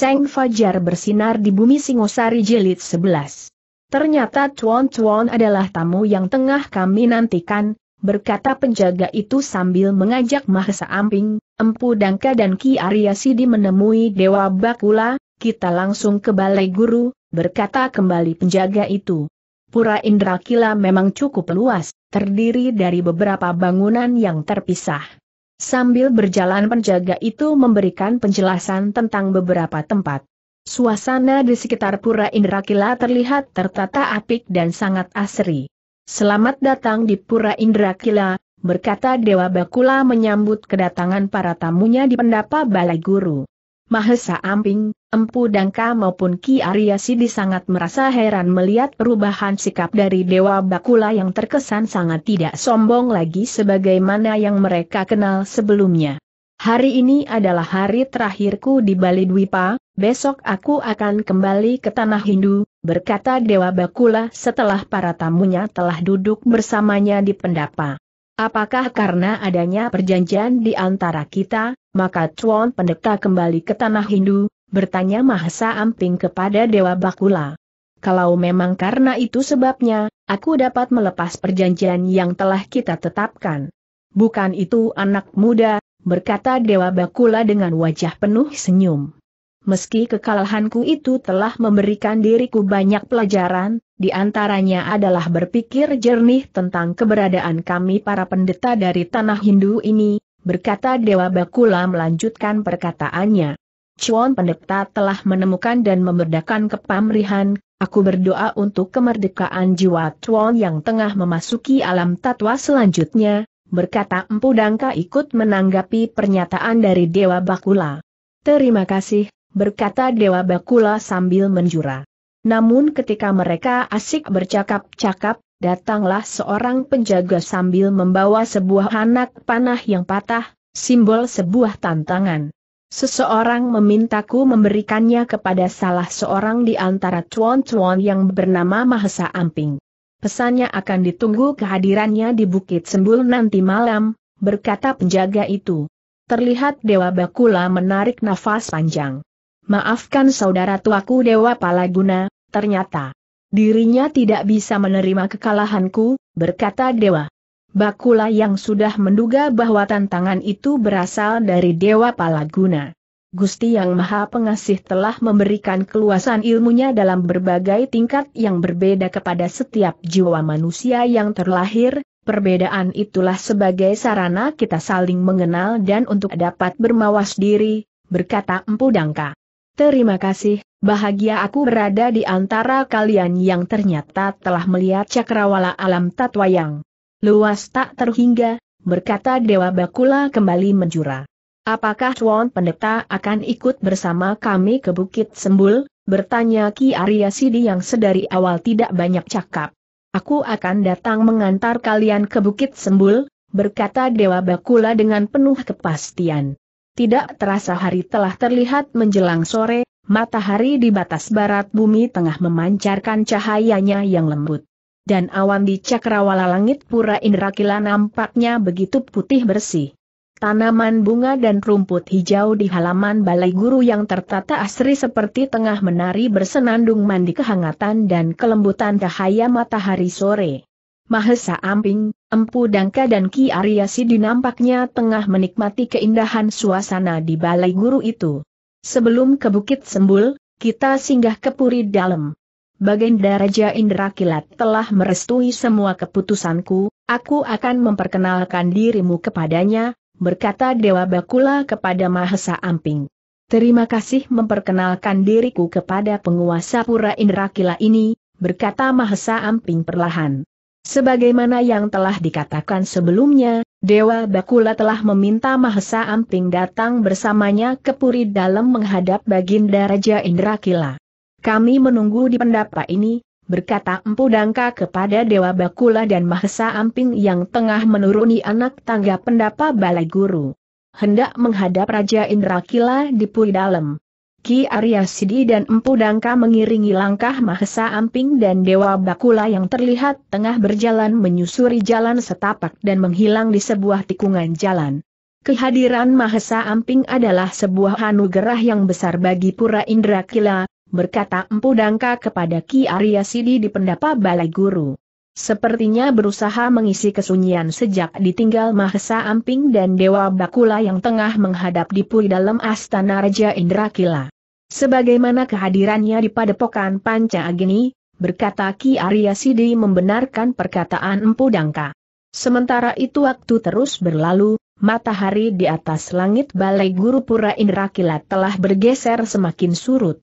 Seng Fajar bersinar di bumi Singosari Jilid 11. Ternyata Tuan Tuan adalah tamu yang tengah kami nantikan, berkata penjaga itu sambil mengajak Mahesa Amping, Empu Dangka dan Ki Arya Sidi menemui Dewa Bakula, kita langsung ke Balai Guru, berkata kembali penjaga itu. Pura Indrakila memang cukup luas, terdiri dari beberapa bangunan yang terpisah. Sambil berjalan penjaga itu memberikan penjelasan tentang beberapa tempat. Suasana di sekitar Pura Indrakila terlihat tertata apik dan sangat asri. Selamat datang di Pura Indrakila, berkata Dewa Bakula menyambut kedatangan para tamunya di pendapa Balai Guru. Mahesa Amping, Empu Dangka maupun Ki Arya Sidi sangat merasa heran melihat perubahan sikap dari Dewa Bakula yang terkesan sangat tidak sombong lagi sebagaimana yang mereka kenal sebelumnya. Hari ini adalah hari terakhirku di Bali Dwipa, besok aku akan kembali ke Tanah Hindu, berkata Dewa Bakula setelah para tamunya telah duduk bersamanya di pendapa. Apakah karena adanya perjanjian di antara kita, maka Tuan Pendeta kembali ke Tanah Hindu, bertanya Mahesa Amping kepada Dewa Bakula. Kalau memang karena itu sebabnya, aku dapat melepas perjanjian yang telah kita tetapkan. Bukan itu anak muda, berkata Dewa Bakula dengan wajah penuh senyum. Meski kekalahanku itu telah memberikan diriku banyak pelajaran, di antaranya adalah berpikir jernih tentang keberadaan kami para pendeta dari tanah Hindu ini, berkata Dewa Bakula melanjutkan perkataannya. Chuan Pendeta telah menemukan dan memerdekakan kepamrihan, aku berdoa untuk kemerdekaan jiwa Chuan yang tengah memasuki alam tatwa selanjutnya, berkata Empu Dangka ikut menanggapi pernyataan dari Dewa Bakula. Terima kasih, berkata Dewa Bakula sambil menjura. Namun ketika mereka asik bercakap-cakap, datanglah seorang penjaga sambil membawa sebuah anak panah yang patah, simbol sebuah tantangan. Seseorang memintaku memberikannya kepada salah seorang di antara cuan-cuan yang bernama Mahesa Amping. Pesannya akan ditunggu kehadirannya di Bukit Sembul nanti malam, berkata penjaga itu. Terlihat Dewa Bakula menarik nafas panjang. Maafkan saudara tuaku Dewa Palaguna, ternyata. Dirinya tidak bisa menerima kekalahanku, berkata Dewa. Bakula yang sudah menduga bahwa tantangan itu berasal dari Dewa Palaguna. Gusti Yang Maha Pengasih telah memberikan keluasan ilmunya dalam berbagai tingkat yang berbeda kepada setiap jiwa manusia yang terlahir, perbedaan itulah sebagai sarana kita saling mengenal dan untuk dapat bermawas diri, berkata Empu Dangka. Terima kasih, bahagia aku berada di antara kalian yang ternyata telah melihat cakrawala alam tatwayang. Luas tak terhingga, berkata Dewa Bakula kembali menjura. Apakah Tuan Pendeta akan ikut bersama kami ke Bukit Sembul? Bertanya Ki Arya Sidi yang sedari awal tidak banyak cakap. Aku akan datang mengantar kalian ke Bukit Sembul, berkata Dewa Bakula dengan penuh kepastian. Tidak terasa hari telah terlihat menjelang sore, matahari di batas barat bumi tengah memancarkan cahayanya yang lembut dan awan di cakrawala langit pura Indrakila nampaknya begitu putih bersih. Tanaman bunga dan rumput hijau di halaman balai guru yang tertata asri seperti tengah menari bersenandung mandi kehangatan dan kelembutan cahaya matahari sore. Mahesa Amping, Empu Dangka dan Ki Sidi nampaknya tengah menikmati keindahan suasana di balai guru itu. Sebelum ke Bukit Sembul, kita singgah ke Puri Dalem. Baginda Raja Indra Kilat telah merestui semua keputusanku, aku akan memperkenalkan dirimu kepadanya, berkata Dewa Bakula kepada Mahesa Amping. Terima kasih memperkenalkan diriku kepada penguasa Pura Indra Kila ini, berkata Mahesa Amping perlahan. Sebagaimana yang telah dikatakan sebelumnya, Dewa Bakula telah meminta Mahesa Amping datang bersamanya ke Puri dalam menghadap Baginda Raja Indra Kila. Kami menunggu di pendapa ini, berkata Empu Dangka kepada Dewa Bakula dan Mahesa Amping yang tengah menuruni anak tangga pendapa Balai Guru. Hendak menghadap Raja Indrakila di Pui Dalem. Ki Arya Sidi dan Empu Dangka mengiringi langkah Mahesa Amping dan Dewa Bakula yang terlihat tengah berjalan menyusuri jalan setapak dan menghilang di sebuah tikungan jalan. Kehadiran Mahesa Amping adalah sebuah anugerah yang besar bagi Pura Indrakila, berkata Empu Dangka kepada Ki Arya Sidi di pendapa Balai Guru. Sepertinya berusaha mengisi kesunyian sejak ditinggal Mahesa Amping dan Dewa Bakula yang tengah menghadap di dipui dalam Astana Raja Indrakila. Sebagaimana kehadirannya di Padepokan Panca Agni, berkata Ki Arya Sidi membenarkan perkataan Empu Dangka. Sementara itu waktu terus berlalu, matahari di atas langit Balai Guru Pura Indrakila telah bergeser semakin surut.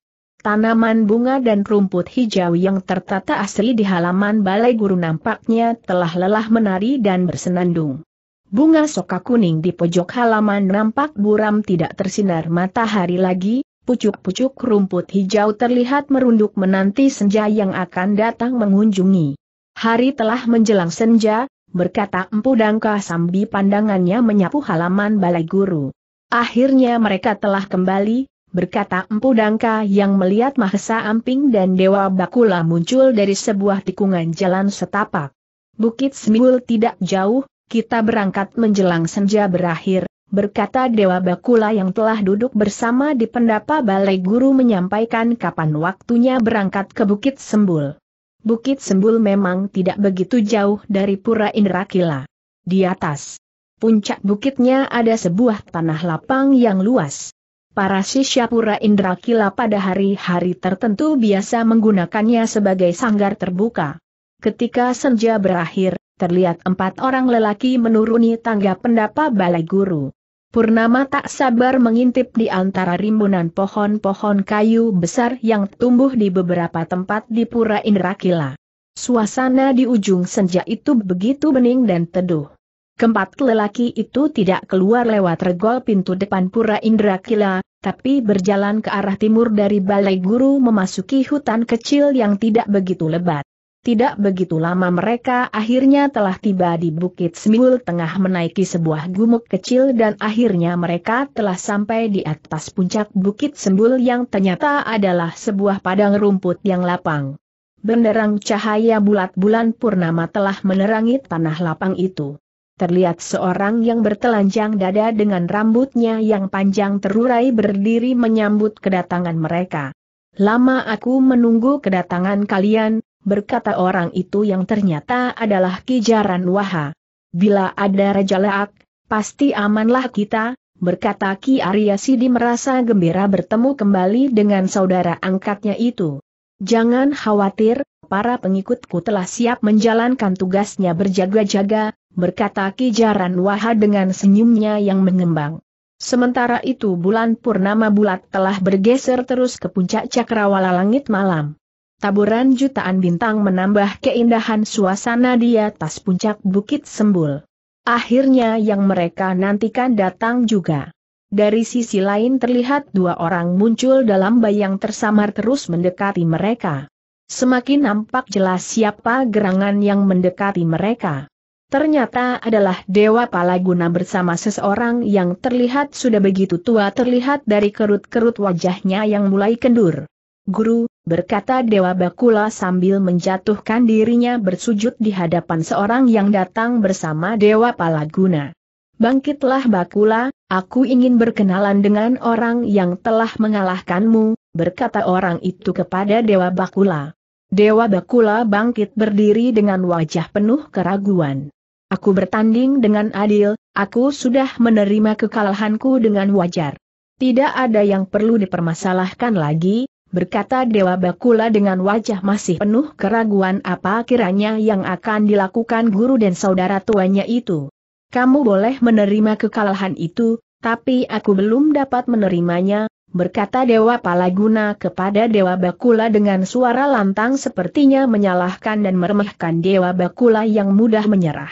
Tanaman bunga dan rumput hijau yang tertata asri di halaman balai guru nampaknya telah lelah menari dan bersenandung. Bunga soka kuning di pojok halaman nampak buram tidak tersinar matahari lagi, pucuk-pucuk rumput hijau terlihat merunduk menanti senja yang akan datang mengunjungi. Hari telah menjelang senja, berkata Empu Dangka sambil pandangannya menyapu halaman balai guru. Akhirnya mereka telah kembali, berkata Empu Dangka yang melihat Mahesa Amping dan Dewa Bakula muncul dari sebuah tikungan jalan setapak. Bukit Semigul tidak jauh, kita berangkat menjelang senja berakhir, berkata Dewa Bakula yang telah duduk bersama di pendapa balai guru menyampaikan kapan waktunya berangkat ke Bukit Sembul. Bukit Sembul memang tidak begitu jauh dari Pura Indrakila. Di atas puncak bukitnya ada sebuah tanah lapang yang luas para Sisyapura Indra Kila pada hari-hari tertentu biasa menggunakannya sebagai sanggar terbuka. Ketika senja berakhir, terlihat empat orang lelaki menuruni tangga pendapa balai guru. Purnama tak sabar mengintip di antara rimbunan pohon-pohon kayu besar yang tumbuh di beberapa tempat di Pura Indrakila. Suasana di ujung senja itu begitu bening dan teduh. Keempat lelaki itu tidak keluar lewat regol pintu depan Pura Indrakila, tapi berjalan ke arah timur dari balai guru memasuki hutan kecil yang tidak begitu lebat. Tidak begitu lama mereka akhirnya telah tiba di Bukit Semiul tengah menaiki sebuah gumuk kecil dan akhirnya mereka telah sampai di atas puncak Bukit Sembul yang ternyata adalah sebuah padang rumput yang lapang. Benderang cahaya bulat bulan purnama telah menerangi tanah lapang itu terlihat seorang yang bertelanjang dada dengan rambutnya yang panjang terurai berdiri menyambut kedatangan mereka. Lama aku menunggu kedatangan kalian, berkata orang itu yang ternyata adalah Kijaran Waha. Bila ada Raja Leak, pasti amanlah kita, berkata Ki Arya Sidi merasa gembira bertemu kembali dengan saudara angkatnya itu. Jangan khawatir, para pengikutku telah siap menjalankan tugasnya berjaga-jaga, berkata Ki Kijaran Waha dengan senyumnya yang mengembang. Sementara itu bulan purnama bulat telah bergeser terus ke puncak cakrawala langit malam. Taburan jutaan bintang menambah keindahan suasana di atas puncak Bukit Sembul. Akhirnya yang mereka nantikan datang juga. Dari sisi lain terlihat dua orang muncul dalam bayang tersamar terus mendekati mereka. Semakin nampak jelas siapa gerangan yang mendekati mereka. Ternyata adalah Dewa Palaguna bersama seseorang yang terlihat sudah begitu tua terlihat dari kerut-kerut wajahnya yang mulai kendur. Guru, berkata Dewa Bakula sambil menjatuhkan dirinya bersujud di hadapan seorang yang datang bersama Dewa Palaguna. Bangkitlah Bakula, aku ingin berkenalan dengan orang yang telah mengalahkanmu, berkata orang itu kepada Dewa Bakula. Dewa Bakula bangkit berdiri dengan wajah penuh keraguan. Aku bertanding dengan adil, aku sudah menerima kekalahanku dengan wajar. Tidak ada yang perlu dipermasalahkan lagi, berkata Dewa Bakula dengan wajah masih penuh keraguan apa kiranya yang akan dilakukan guru dan saudara tuanya itu. Kamu boleh menerima kekalahan itu, tapi aku belum dapat menerimanya, berkata Dewa Palaguna kepada Dewa Bakula dengan suara lantang sepertinya menyalahkan dan meremehkan Dewa Bakula yang mudah menyerah.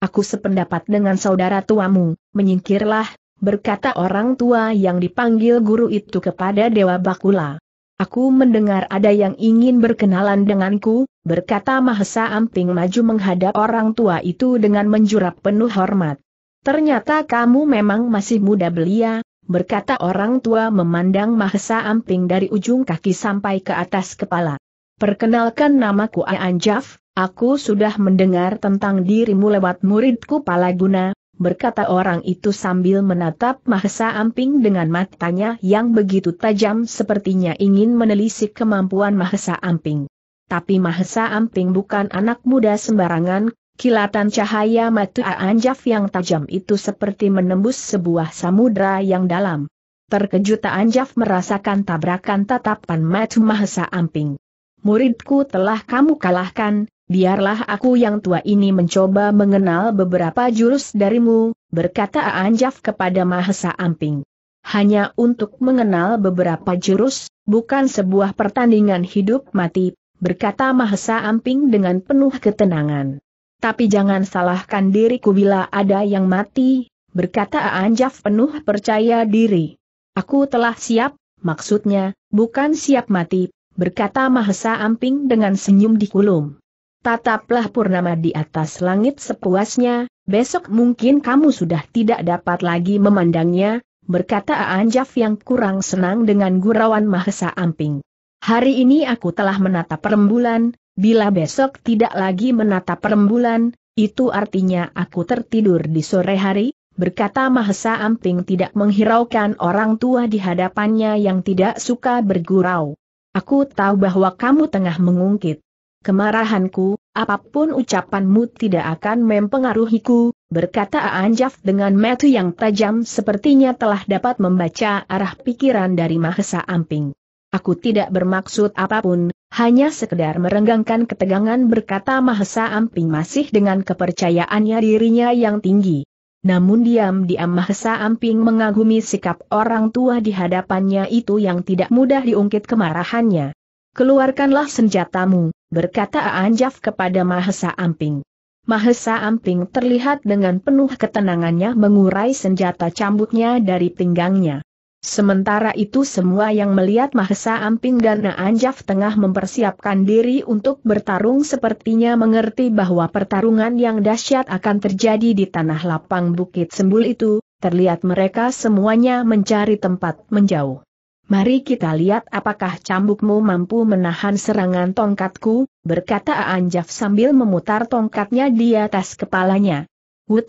Aku sependapat dengan saudara tuamu, menyingkirlah, berkata orang tua yang dipanggil guru itu kepada Dewa Bakula. Aku mendengar ada yang ingin berkenalan denganku, berkata Mahesa Amping maju menghadap orang tua itu dengan menjurap penuh hormat. Ternyata kamu memang masih muda belia, berkata orang tua memandang Mahesa Amping dari ujung kaki sampai ke atas kepala. Perkenalkan namaku Aanjaf, aku sudah mendengar tentang dirimu lewat muridku Palaguna, berkata orang itu sambil menatap Mahesa Amping dengan matanya yang begitu tajam sepertinya ingin menelisik kemampuan Mahesa Amping. Tapi Mahesa Amping bukan anak muda sembarangan, Kilatan cahaya mata Anjaf yang tajam itu seperti menembus sebuah samudra yang dalam. Terkejut Anjaf merasakan tabrakan tatapan Matu Mahesa Amping. Muridku telah kamu kalahkan, biarlah aku yang tua ini mencoba mengenal beberapa jurus darimu, berkata Anjaf kepada Mahesa Amping. Hanya untuk mengenal beberapa jurus, bukan sebuah pertandingan hidup mati, berkata Mahesa Amping dengan penuh ketenangan tapi jangan salahkan diriku bila ada yang mati, berkata Anjaf penuh percaya diri. Aku telah siap, maksudnya, bukan siap mati, berkata Mahesa Amping dengan senyum di kulum. Tataplah purnama di atas langit sepuasnya, besok mungkin kamu sudah tidak dapat lagi memandangnya, berkata Anjaf yang kurang senang dengan gurauan Mahesa Amping. Hari ini aku telah menatap rembulan, Bila besok tidak lagi menatap rembulan, itu artinya aku tertidur di sore hari, berkata Mahesa Amping tidak menghiraukan orang tua di hadapannya yang tidak suka bergurau. Aku tahu bahwa kamu tengah mengungkit kemarahanku, apapun ucapanmu tidak akan mempengaruhiku, berkata Anjaf dengan metu yang tajam sepertinya telah dapat membaca arah pikiran dari Mahesa Amping. Aku tidak bermaksud apapun, hanya sekedar merenggangkan ketegangan berkata Mahesa Amping masih dengan kepercayaannya dirinya yang tinggi. Namun diam-diam Mahesa Amping mengagumi sikap orang tua di hadapannya itu yang tidak mudah diungkit kemarahannya. Keluarkanlah senjatamu, berkata Anjaf kepada Mahesa Amping. Mahesa Amping terlihat dengan penuh ketenangannya mengurai senjata cambuknya dari pinggangnya. Sementara itu semua yang melihat Mahesa Amping dan Naanjaf tengah mempersiapkan diri untuk bertarung sepertinya mengerti bahwa pertarungan yang dahsyat akan terjadi di tanah lapang Bukit Sembul itu, terlihat mereka semuanya mencari tempat menjauh. Mari kita lihat apakah cambukmu mampu menahan serangan tongkatku, berkata Anjaf sambil memutar tongkatnya di atas kepalanya. Wut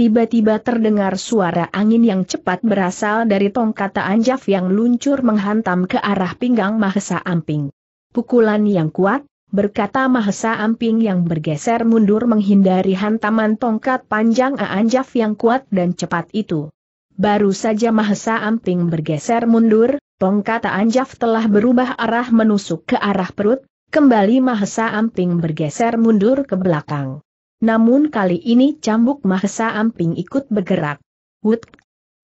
Tiba-tiba terdengar suara angin yang cepat berasal dari tongkat Anjaf yang luncur menghantam ke arah pinggang Mahesa Amping. Pukulan yang kuat, berkata Mahesa Amping yang bergeser mundur menghindari hantaman tongkat panjang Anjaf yang kuat dan cepat itu. Baru saja Mahesa Amping bergeser mundur, tongkat Anjaf telah berubah arah menusuk ke arah perut, Kembali Mahesa Amping bergeser mundur ke belakang. Namun kali ini cambuk mahesa amping ikut bergerak. Wut!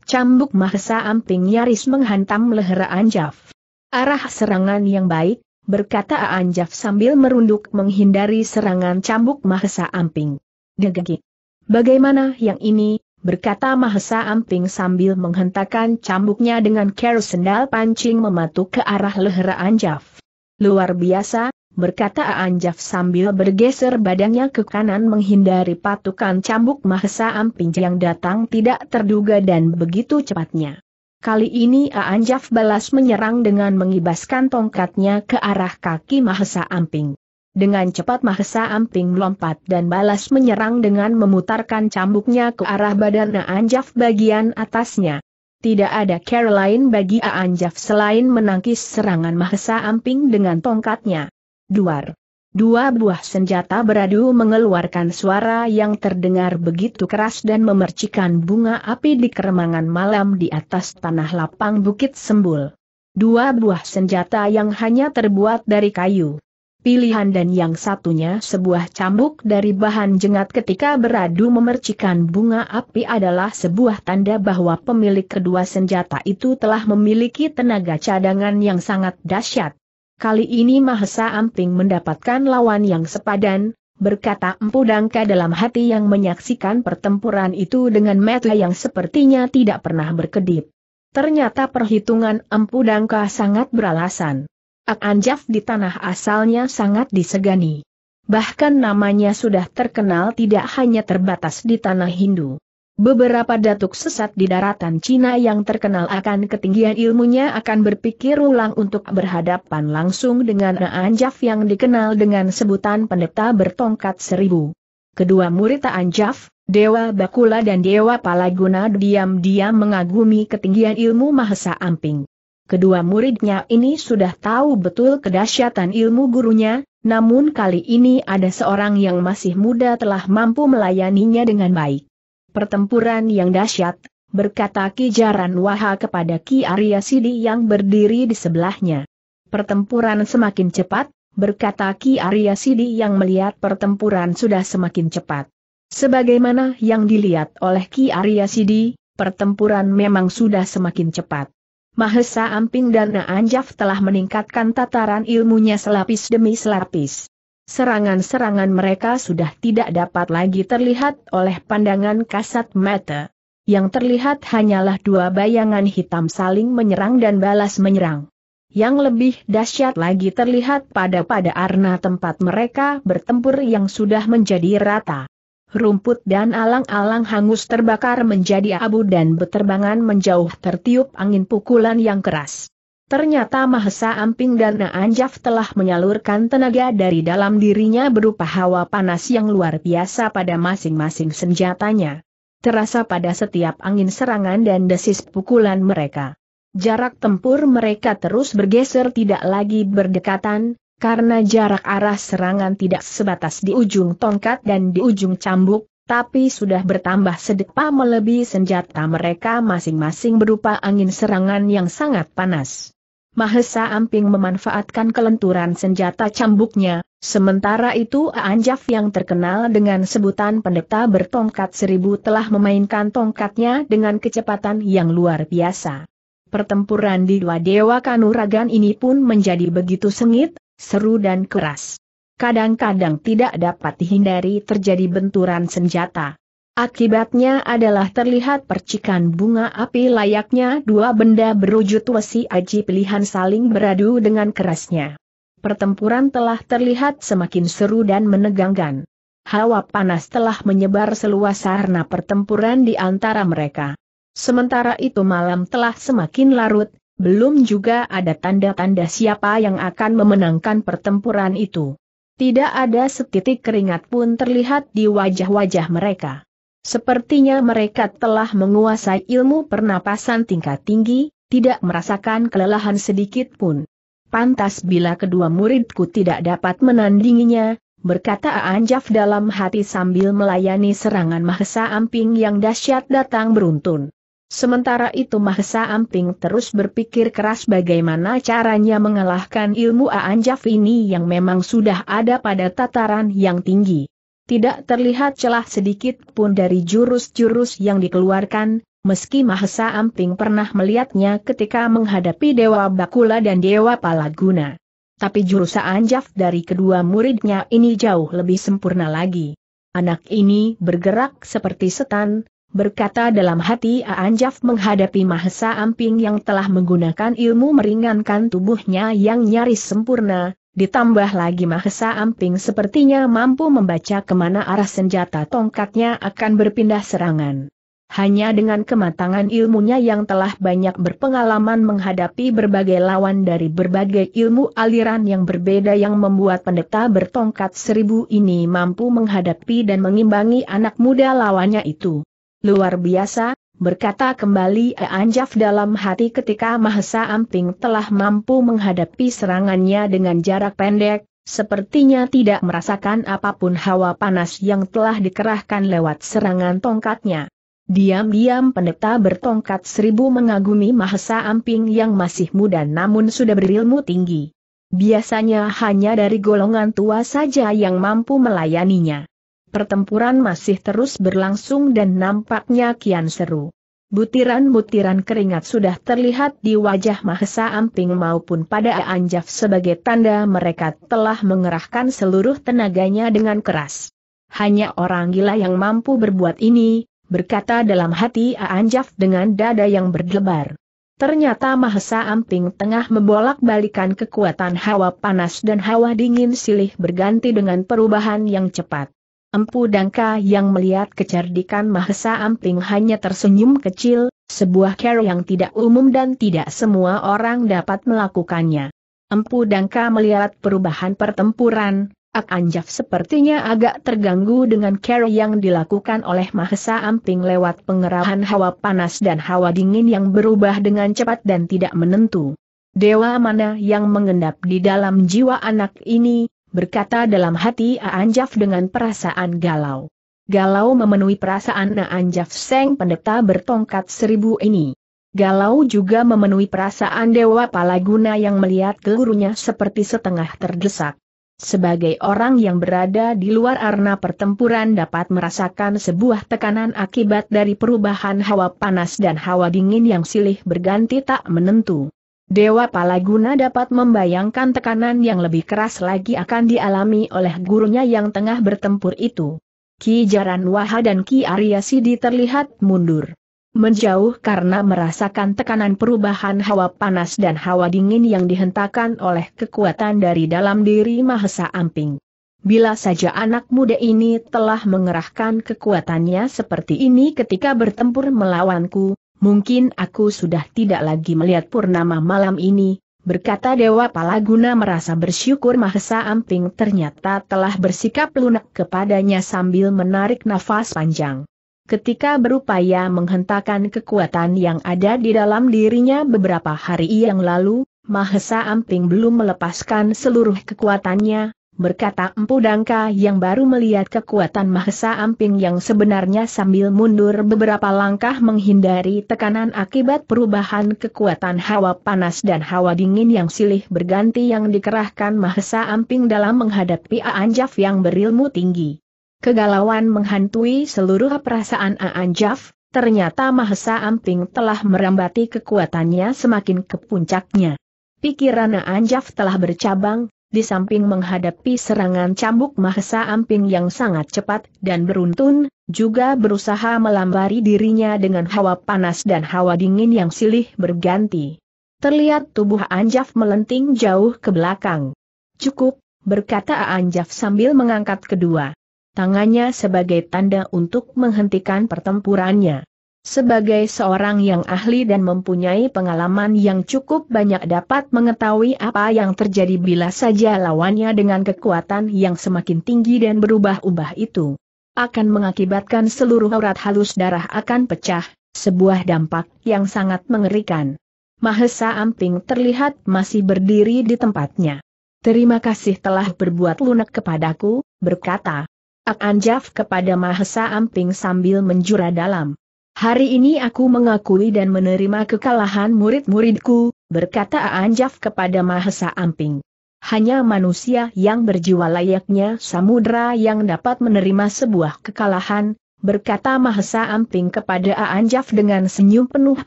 Cambuk mahesa amping nyaris menghantam leher Anjaf. Arah serangan yang baik, berkata Anjaf sambil merunduk menghindari serangan cambuk mahesa amping. Degegi. Bagaimana yang ini, berkata Mahesa Amping sambil menghentakkan cambuknya dengan kerusendal sendal pancing mematuk ke arah leher Anjaf. Luar biasa, berkata Anjaf sambil bergeser badannya ke kanan menghindari patukan cambuk Mahesa Amping yang datang tidak terduga dan begitu cepatnya. Kali ini Anjaf balas menyerang dengan mengibaskan tongkatnya ke arah kaki Mahesa Amping. Dengan cepat Mahesa Amping melompat dan balas menyerang dengan memutarkan cambuknya ke arah badan Anjaf bagian atasnya. Tidak ada care lain bagi Aanjaf selain menangkis serangan Mahesa Amping dengan tongkatnya. Duar. Dua buah senjata beradu mengeluarkan suara yang terdengar begitu keras dan memercikan bunga api di keremangan malam di atas tanah lapang Bukit Sembul. Dua buah senjata yang hanya terbuat dari kayu. Pilihan dan yang satunya sebuah cambuk dari bahan jengat ketika beradu memercikan bunga api adalah sebuah tanda bahwa pemilik kedua senjata itu telah memiliki tenaga cadangan yang sangat dahsyat. Kali ini Mahesa Amping mendapatkan lawan yang sepadan, berkata Empu Dangka dalam hati yang menyaksikan pertempuran itu dengan mata yang sepertinya tidak pernah berkedip. Ternyata perhitungan Empu Dangka sangat beralasan. Ak Anjaf di tanah asalnya sangat disegani. Bahkan namanya sudah terkenal tidak hanya terbatas di tanah Hindu. Beberapa datuk sesat di daratan Cina yang terkenal akan ketinggian ilmunya akan berpikir ulang untuk berhadapan langsung dengan Anjaf yang dikenal dengan sebutan pendeta bertongkat seribu. Kedua murid Anjaf, Dewa Bakula dan Dewa Palaguna diam-diam mengagumi ketinggian ilmu Mahesa Amping. Kedua muridnya ini sudah tahu betul kedahsyatan ilmu gurunya, namun kali ini ada seorang yang masih muda telah mampu melayaninya dengan baik pertempuran yang dahsyat, berkata Ki Jaran Waha kepada Ki Arya Sidi yang berdiri di sebelahnya. Pertempuran semakin cepat, berkata Ki Arya Sidi yang melihat pertempuran sudah semakin cepat. Sebagaimana yang dilihat oleh Ki Arya Sidi, pertempuran memang sudah semakin cepat. Mahesa Amping dan Naanjaf telah meningkatkan tataran ilmunya selapis demi selapis. Serangan-serangan mereka sudah tidak dapat lagi terlihat oleh pandangan kasat mata. Yang terlihat hanyalah dua bayangan hitam saling menyerang dan balas menyerang. Yang lebih dahsyat lagi terlihat pada pada arna tempat mereka bertempur yang sudah menjadi rata. Rumput dan alang-alang hangus terbakar menjadi abu dan beterbangan menjauh tertiup angin pukulan yang keras. Ternyata Mahesa Amping dan Naanjaf telah menyalurkan tenaga dari dalam dirinya berupa hawa panas yang luar biasa pada masing-masing senjatanya. Terasa pada setiap angin serangan dan desis pukulan mereka. Jarak tempur mereka terus bergeser tidak lagi berdekatan, karena jarak arah serangan tidak sebatas di ujung tongkat dan di ujung cambuk, tapi sudah bertambah sedepa melebihi senjata mereka masing-masing berupa angin serangan yang sangat panas. Mahesa Amping memanfaatkan kelenturan senjata cambuknya, sementara itu Anjaf yang terkenal dengan sebutan pendeta bertongkat seribu telah memainkan tongkatnya dengan kecepatan yang luar biasa. Pertempuran di dua dewa kanuragan ini pun menjadi begitu sengit, seru dan keras. Kadang-kadang tidak dapat dihindari terjadi benturan senjata. Akibatnya adalah terlihat percikan bunga api layaknya dua benda berwujud wesi aji pilihan saling beradu dengan kerasnya. Pertempuran telah terlihat semakin seru dan menegangkan. Hawa panas telah menyebar seluas sarana pertempuran di antara mereka. Sementara itu malam telah semakin larut, belum juga ada tanda-tanda siapa yang akan memenangkan pertempuran itu. Tidak ada setitik keringat pun terlihat di wajah-wajah mereka. Sepertinya mereka telah menguasai ilmu pernapasan tingkat tinggi, tidak merasakan kelelahan sedikit pun. Pantas bila kedua muridku tidak dapat menandinginya, berkata Anjaf dalam hati sambil melayani serangan Mahesa Amping yang dahsyat datang beruntun. Sementara itu Mahesa Amping terus berpikir keras bagaimana caranya mengalahkan ilmu Anjaf ini yang memang sudah ada pada tataran yang tinggi. Tidak terlihat celah sedikit pun dari jurus-jurus yang dikeluarkan, meski Mahesa Amping pernah melihatnya ketika menghadapi Dewa Bakula dan Dewa Palaguna. Tapi jurus anjaf dari kedua muridnya ini jauh lebih sempurna lagi. Anak ini bergerak seperti setan, berkata dalam hati Anjaf menghadapi Mahesa Amping yang telah menggunakan ilmu meringankan tubuhnya yang nyaris sempurna, Ditambah lagi Mahesa Amping sepertinya mampu membaca kemana arah senjata tongkatnya akan berpindah serangan. Hanya dengan kematangan ilmunya yang telah banyak berpengalaman menghadapi berbagai lawan dari berbagai ilmu aliran yang berbeda yang membuat pendeta bertongkat seribu ini mampu menghadapi dan mengimbangi anak muda lawannya itu. Luar biasa, berkata kembali Anjaf dalam hati ketika Mahesa Amping telah mampu menghadapi serangannya dengan jarak pendek, sepertinya tidak merasakan apapun hawa panas yang telah dikerahkan lewat serangan tongkatnya. Diam-diam pendeta bertongkat seribu mengagumi Mahesa Amping yang masih muda namun sudah berilmu tinggi. Biasanya hanya dari golongan tua saja yang mampu melayaninya. Pertempuran masih terus berlangsung dan nampaknya kian seru. Butiran-butiran keringat sudah terlihat di wajah Mahesa Amping maupun pada Anjaf sebagai tanda mereka telah mengerahkan seluruh tenaganya dengan keras. Hanya orang gila yang mampu berbuat ini, berkata dalam hati Anjaf dengan dada yang berdebar. Ternyata Mahesa Amping tengah membolak-balikan kekuatan hawa panas dan hawa dingin silih berganti dengan perubahan yang cepat. Empu Dangka yang melihat kecerdikan Mahesa Amping hanya tersenyum kecil, sebuah care yang tidak umum dan tidak semua orang dapat melakukannya. Empu Dangka melihat perubahan pertempuran, Ak Anjaf sepertinya agak terganggu dengan care yang dilakukan oleh Mahesa Amping lewat pengerahan hawa panas dan hawa dingin yang berubah dengan cepat dan tidak menentu. Dewa mana yang mengendap di dalam jiwa anak ini, berkata dalam hati Aanjaf dengan perasaan galau. Galau memenuhi perasaan Aanjaf Seng pendeta bertongkat seribu ini. Galau juga memenuhi perasaan Dewa Palaguna yang melihat gurunya seperti setengah terdesak. Sebagai orang yang berada di luar arena pertempuran dapat merasakan sebuah tekanan akibat dari perubahan hawa panas dan hawa dingin yang silih berganti tak menentu. Dewa Palaguna dapat membayangkan tekanan yang lebih keras lagi akan dialami oleh gurunya yang tengah bertempur itu. Ki Jaran Waha dan Ki Arya Sidi terlihat mundur. Menjauh karena merasakan tekanan perubahan hawa panas dan hawa dingin yang dihentakkan oleh kekuatan dari dalam diri Mahesa Amping. Bila saja anak muda ini telah mengerahkan kekuatannya seperti ini ketika bertempur melawanku, mungkin aku sudah tidak lagi melihat purnama malam ini, berkata Dewa Palaguna merasa bersyukur Mahesa Amping ternyata telah bersikap lunak kepadanya sambil menarik nafas panjang. Ketika berupaya menghentakkan kekuatan yang ada di dalam dirinya beberapa hari yang lalu, Mahesa Amping belum melepaskan seluruh kekuatannya, berkata Empu Dangka yang baru melihat kekuatan Mahesa Amping yang sebenarnya sambil mundur beberapa langkah menghindari tekanan akibat perubahan kekuatan hawa panas dan hawa dingin yang silih berganti yang dikerahkan Mahesa Amping dalam menghadapi Aanjaf yang berilmu tinggi. Kegalauan menghantui seluruh perasaan Aanjaf, ternyata Mahesa Amping telah merambati kekuatannya semakin ke puncaknya. Pikiran Anjaf telah bercabang, di samping menghadapi serangan cambuk Mahesa Amping yang sangat cepat dan beruntun, juga berusaha melambari dirinya dengan hawa panas dan hawa dingin yang silih berganti. Terlihat tubuh Anjaf melenting jauh ke belakang. Cukup, berkata Anjaf sambil mengangkat kedua tangannya sebagai tanda untuk menghentikan pertempurannya. Sebagai seorang yang ahli dan mempunyai pengalaman yang cukup banyak dapat mengetahui apa yang terjadi bila saja lawannya dengan kekuatan yang semakin tinggi dan berubah-ubah itu. Akan mengakibatkan seluruh urat halus darah akan pecah, sebuah dampak yang sangat mengerikan. Mahesa Amping terlihat masih berdiri di tempatnya. Terima kasih telah berbuat lunak kepadaku, berkata. Ak Anjaf kepada Mahesa Amping sambil menjura dalam. Hari ini aku mengakui dan menerima kekalahan murid-muridku, berkata Anjaf kepada Mahesa Amping. Hanya manusia yang berjiwa layaknya samudra yang dapat menerima sebuah kekalahan, berkata Mahesa Amping kepada Anjaf dengan senyum penuh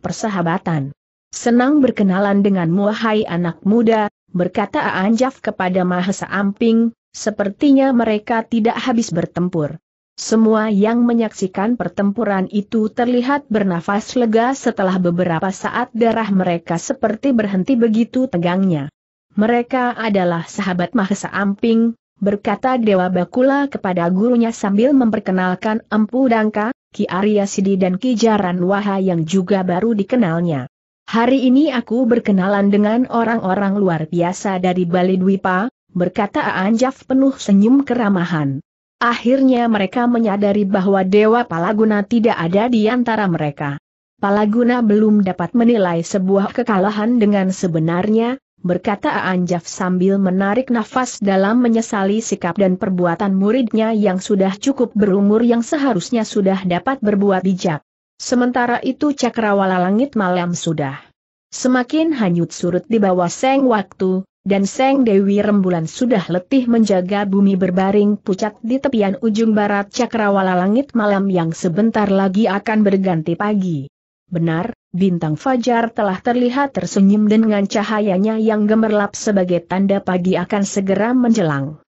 persahabatan. Senang berkenalan dengan muahai anak muda, berkata Anjaf kepada Mahesa Amping, sepertinya mereka tidak habis bertempur. Semua yang menyaksikan pertempuran itu terlihat bernafas lega setelah beberapa saat darah mereka seperti berhenti begitu tegangnya. Mereka adalah sahabat Mahesa Amping, berkata Dewa Bakula kepada gurunya sambil memperkenalkan Empu Dangka, Ki Arya Sidi dan Ki Jaran Waha yang juga baru dikenalnya. Hari ini aku berkenalan dengan orang-orang luar biasa dari Bali Dwipa, berkata Anjaf penuh senyum keramahan. Akhirnya mereka menyadari bahwa Dewa Palaguna tidak ada di antara mereka. Palaguna belum dapat menilai sebuah kekalahan dengan sebenarnya, berkata Anjaf sambil menarik nafas dalam menyesali sikap dan perbuatan muridnya yang sudah cukup berumur yang seharusnya sudah dapat berbuat bijak. Sementara itu cakrawala langit malam sudah semakin hanyut surut di bawah seng waktu, dan Seng Dewi Rembulan sudah letih menjaga bumi berbaring pucat di tepian ujung barat cakrawala langit malam yang sebentar lagi akan berganti pagi. Benar, bintang fajar telah terlihat tersenyum dengan cahayanya yang gemerlap sebagai tanda pagi akan segera menjelang.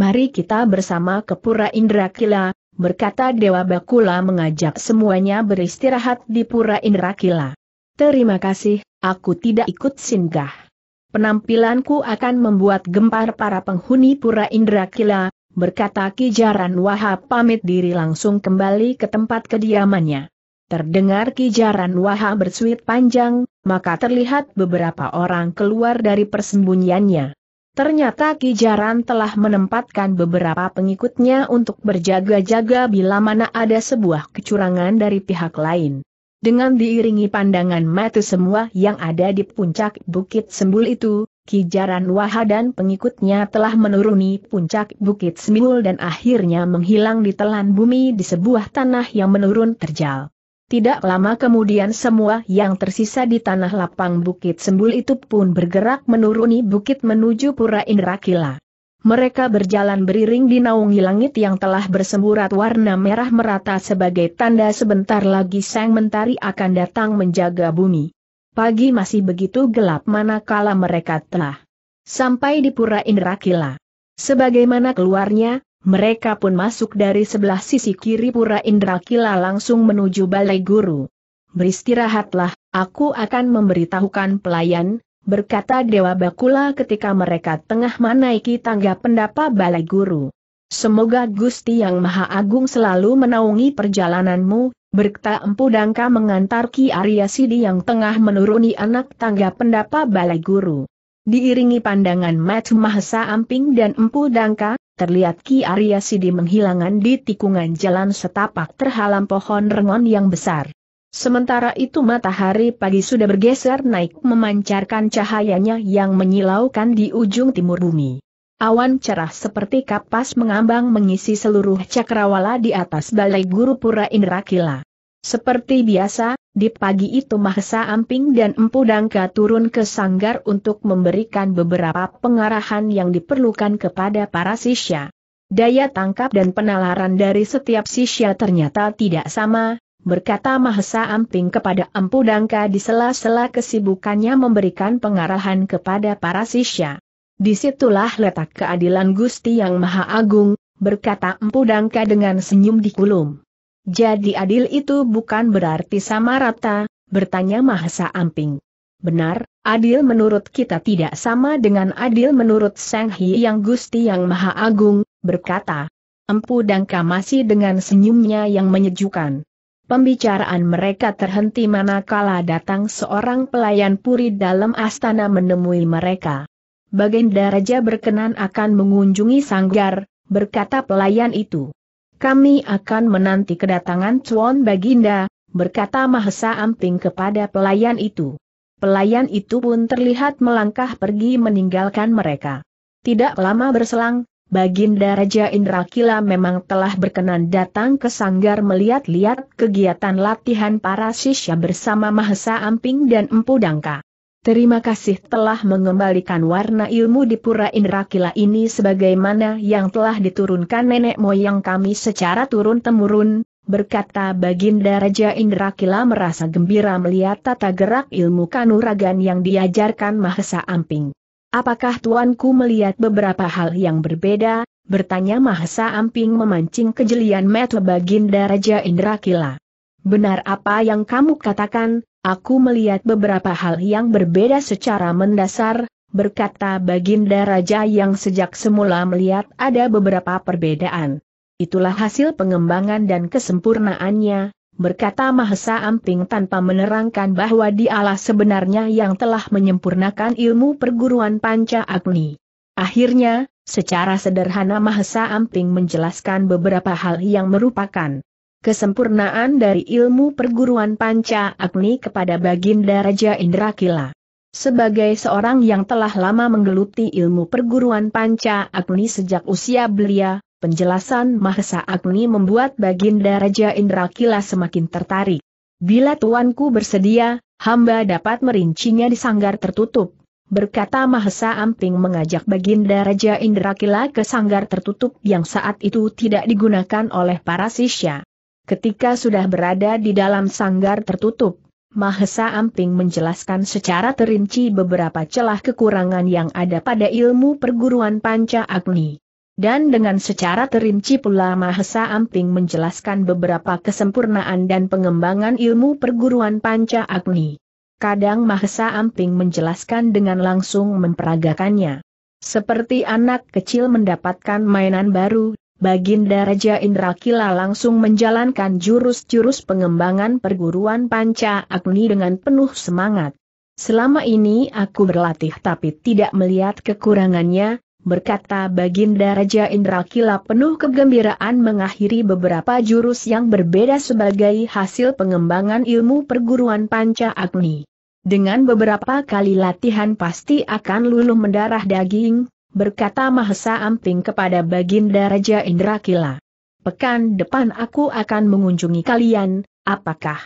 Mari kita bersama ke Pura Indrakila, berkata Dewa Bakula mengajak semuanya beristirahat di Pura Indrakila. Terima kasih, aku tidak ikut singgah. Penampilanku akan membuat gempar para penghuni Pura Indrakila, berkata Kijaran Wahab pamit diri langsung kembali ke tempat kediamannya. Terdengar Kijaran Wahab bersuit panjang, maka terlihat beberapa orang keluar dari persembunyiannya. Ternyata Kijaran telah menempatkan beberapa pengikutnya untuk berjaga-jaga bila mana ada sebuah kecurangan dari pihak lain. Dengan diiringi pandangan mata semua yang ada di puncak Bukit Sembul itu, Kijaran Waha dan pengikutnya telah menuruni puncak Bukit Sembul dan akhirnya menghilang di telan bumi di sebuah tanah yang menurun terjal. Tidak lama kemudian semua yang tersisa di tanah lapang Bukit Sembul itu pun bergerak menuruni bukit menuju Pura Indrakila. Mereka berjalan beriring di naungi langit yang telah bersemburat warna merah merata sebagai tanda sebentar lagi sang mentari akan datang menjaga bumi. Pagi masih begitu gelap manakala mereka telah sampai di Pura Indrakila. Sebagaimana keluarnya, mereka pun masuk dari sebelah sisi kiri Pura Indrakila langsung menuju Balai Guru. Beristirahatlah, aku akan memberitahukan pelayan, berkata Dewa Bakula ketika mereka tengah menaiki tangga pendapa balai guru. Semoga Gusti Yang Maha Agung selalu menaungi perjalananmu, berkata Empu Dangka mengantar Ki Arya Sidi yang tengah menuruni anak tangga pendapa balai guru. Diiringi pandangan Matu Mahesa Amping dan Empu Dangka, terlihat Ki Arya Sidi menghilangan di tikungan jalan setapak terhalang pohon rengon yang besar. Sementara itu matahari pagi sudah bergeser naik memancarkan cahayanya yang menyilaukan di ujung timur bumi. Awan cerah seperti kapas mengambang mengisi seluruh cakrawala di atas balai guru Pura Indrakila. Seperti biasa, di pagi itu Mahesa Amping dan Empu Dangka turun ke sanggar untuk memberikan beberapa pengarahan yang diperlukan kepada para sisya. Daya tangkap dan penalaran dari setiap sisya ternyata tidak sama, berkata Mahesa Amping kepada Empu Dangka di sela-sela kesibukannya memberikan pengarahan kepada para sisya. Disitulah letak keadilan Gusti Yang Maha Agung, berkata Empu Dangka dengan senyum di kulum. Jadi adil itu bukan berarti sama rata, bertanya Mahesa Amping. Benar, adil menurut kita tidak sama dengan adil menurut Sang yang Gusti Yang Maha Agung, berkata. Empu Dangka masih dengan senyumnya yang menyejukkan. Pembicaraan mereka terhenti manakala datang seorang pelayan puri dalam astana menemui mereka. Baginda Raja berkenan akan mengunjungi Sanggar, berkata pelayan itu. Kami akan menanti kedatangan Cuan Baginda, berkata Mahesa Amping kepada pelayan itu. Pelayan itu pun terlihat melangkah pergi meninggalkan mereka. Tidak lama berselang, Baginda Raja Indrakila memang telah berkenan datang ke Sanggar melihat-lihat kegiatan latihan para sisya bersama Mahesa Amping dan Empu Dangka. Terima kasih telah mengembalikan warna ilmu di Pura Indrakila ini sebagaimana yang telah diturunkan nenek moyang kami secara turun-temurun, berkata Baginda Raja Indrakila merasa gembira melihat tata gerak ilmu kanuragan yang diajarkan Mahesa Amping. Apakah tuanku melihat beberapa hal yang berbeda? Bertanya Mahesa Amping memancing kejelian metu Baginda Raja Indrakila. Benar apa yang kamu katakan, aku melihat beberapa hal yang berbeda secara mendasar, berkata Baginda Raja yang sejak semula melihat ada beberapa perbedaan. Itulah hasil pengembangan dan kesempurnaannya, berkata Mahesa Amping tanpa menerangkan bahwa dialah sebenarnya yang telah menyempurnakan ilmu perguruan panca agni. Akhirnya, secara sederhana Mahesa Amping menjelaskan beberapa hal yang merupakan kesempurnaan dari ilmu perguruan panca agni kepada Baginda Raja Indrakila. Sebagai seorang yang telah lama menggeluti ilmu perguruan panca agni sejak usia belia, Penjelasan Mahesa Agni membuat Baginda Raja Indrakila semakin tertarik. Bila tuanku bersedia, hamba dapat merincinya di sanggar tertutup. Berkata Mahesa Amping mengajak Baginda Raja Indrakila ke sanggar tertutup yang saat itu tidak digunakan oleh para sisya. Ketika sudah berada di dalam sanggar tertutup, Mahesa Amping menjelaskan secara terinci beberapa celah kekurangan yang ada pada ilmu perguruan panca agni. Dan dengan secara terinci pula Mahesa Amping menjelaskan beberapa kesempurnaan dan pengembangan ilmu perguruan panca agni. Kadang Mahesa Amping menjelaskan dengan langsung memperagakannya. Seperti anak kecil mendapatkan mainan baru, Baginda Raja Indrakila langsung menjalankan jurus-jurus pengembangan perguruan panca agni dengan penuh semangat. Selama ini aku berlatih tapi tidak melihat kekurangannya, berkata Baginda Raja indrakila penuh kegembiraan mengakhiri beberapa jurus yang berbeda sebagai hasil pengembangan ilmu perguruan panca agni. Dengan beberapa kali latihan pasti akan luluh mendarah daging, berkata Mahesa Amping kepada Baginda Raja indrakila Pekan depan aku akan mengunjungi kalian, apakah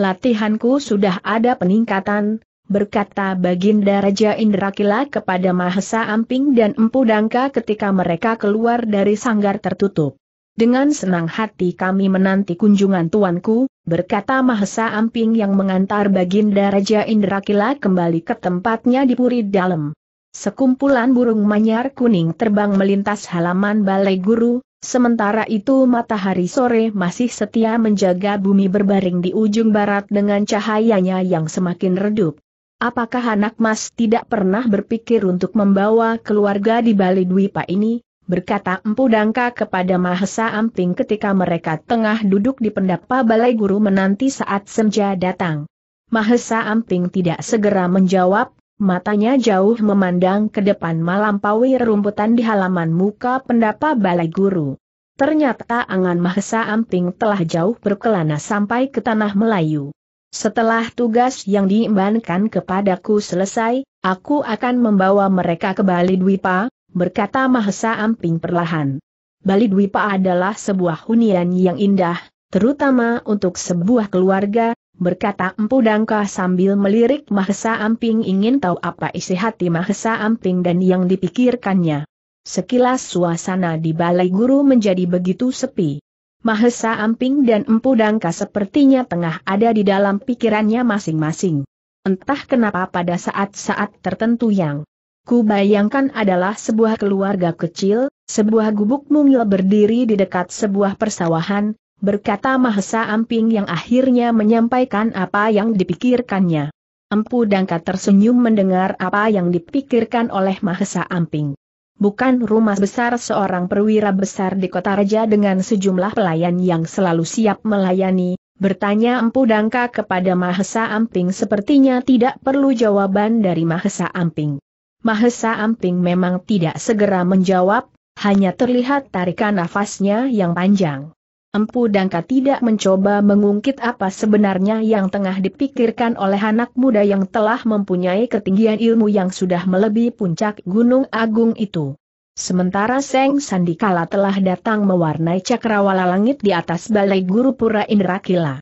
latihanku sudah ada peningkatan, berkata Baginda Raja Indrakila kepada Mahesa Amping dan Empu Dangka ketika mereka keluar dari sanggar tertutup. Dengan senang hati kami menanti kunjungan tuanku, berkata Mahesa Amping yang mengantar Baginda Raja Indrakila kembali ke tempatnya di Puri Dalam. Sekumpulan burung manyar kuning terbang melintas halaman balai guru, Sementara itu matahari sore masih setia menjaga bumi berbaring di ujung barat dengan cahayanya yang semakin redup. Apakah anak mas tidak pernah berpikir untuk membawa keluarga di Bali Dwipa ini? Berkata Empu Dangka kepada Mahesa Amping ketika mereka tengah duduk di pendapa balai guru menanti saat senja datang. Mahesa Amping tidak segera menjawab, matanya jauh memandang ke depan malam melampaui rumputan di halaman muka pendapa balai guru. Ternyata angan Mahesa Amping telah jauh berkelana sampai ke tanah Melayu. Setelah tugas yang diembankan kepadaku selesai, aku akan membawa mereka ke Bali Dwipa, berkata Mahesa Amping perlahan. Bali Dwipa adalah sebuah hunian yang indah, terutama untuk sebuah keluarga, berkata Empu Dangka sambil melirik Mahesa Amping ingin tahu apa isi hati Mahesa Amping dan yang dipikirkannya. Sekilas suasana di balai guru menjadi begitu sepi. Mahesa Amping dan Empu Dangka sepertinya tengah ada di dalam pikirannya masing-masing. Entah kenapa pada saat-saat tertentu yang kubayangkan adalah sebuah keluarga kecil, sebuah gubuk mungil berdiri di dekat sebuah persawahan, berkata Mahesa Amping yang akhirnya menyampaikan apa yang dipikirkannya. Empu Dangka tersenyum mendengar apa yang dipikirkan oleh Mahesa Amping bukan rumah besar seorang perwira besar di kota raja dengan sejumlah pelayan yang selalu siap melayani, bertanya Empu Dangka kepada Mahesa Amping sepertinya tidak perlu jawaban dari Mahesa Amping. Mahesa Amping memang tidak segera menjawab, hanya terlihat tarikan nafasnya yang panjang. Empu Dangka tidak mencoba mengungkit apa sebenarnya yang tengah dipikirkan oleh anak muda yang telah mempunyai ketinggian ilmu yang sudah melebihi puncak Gunung Agung itu. Sementara Seng Sandikala telah datang mewarnai cakrawala langit di atas balai guru Pura Indrakila.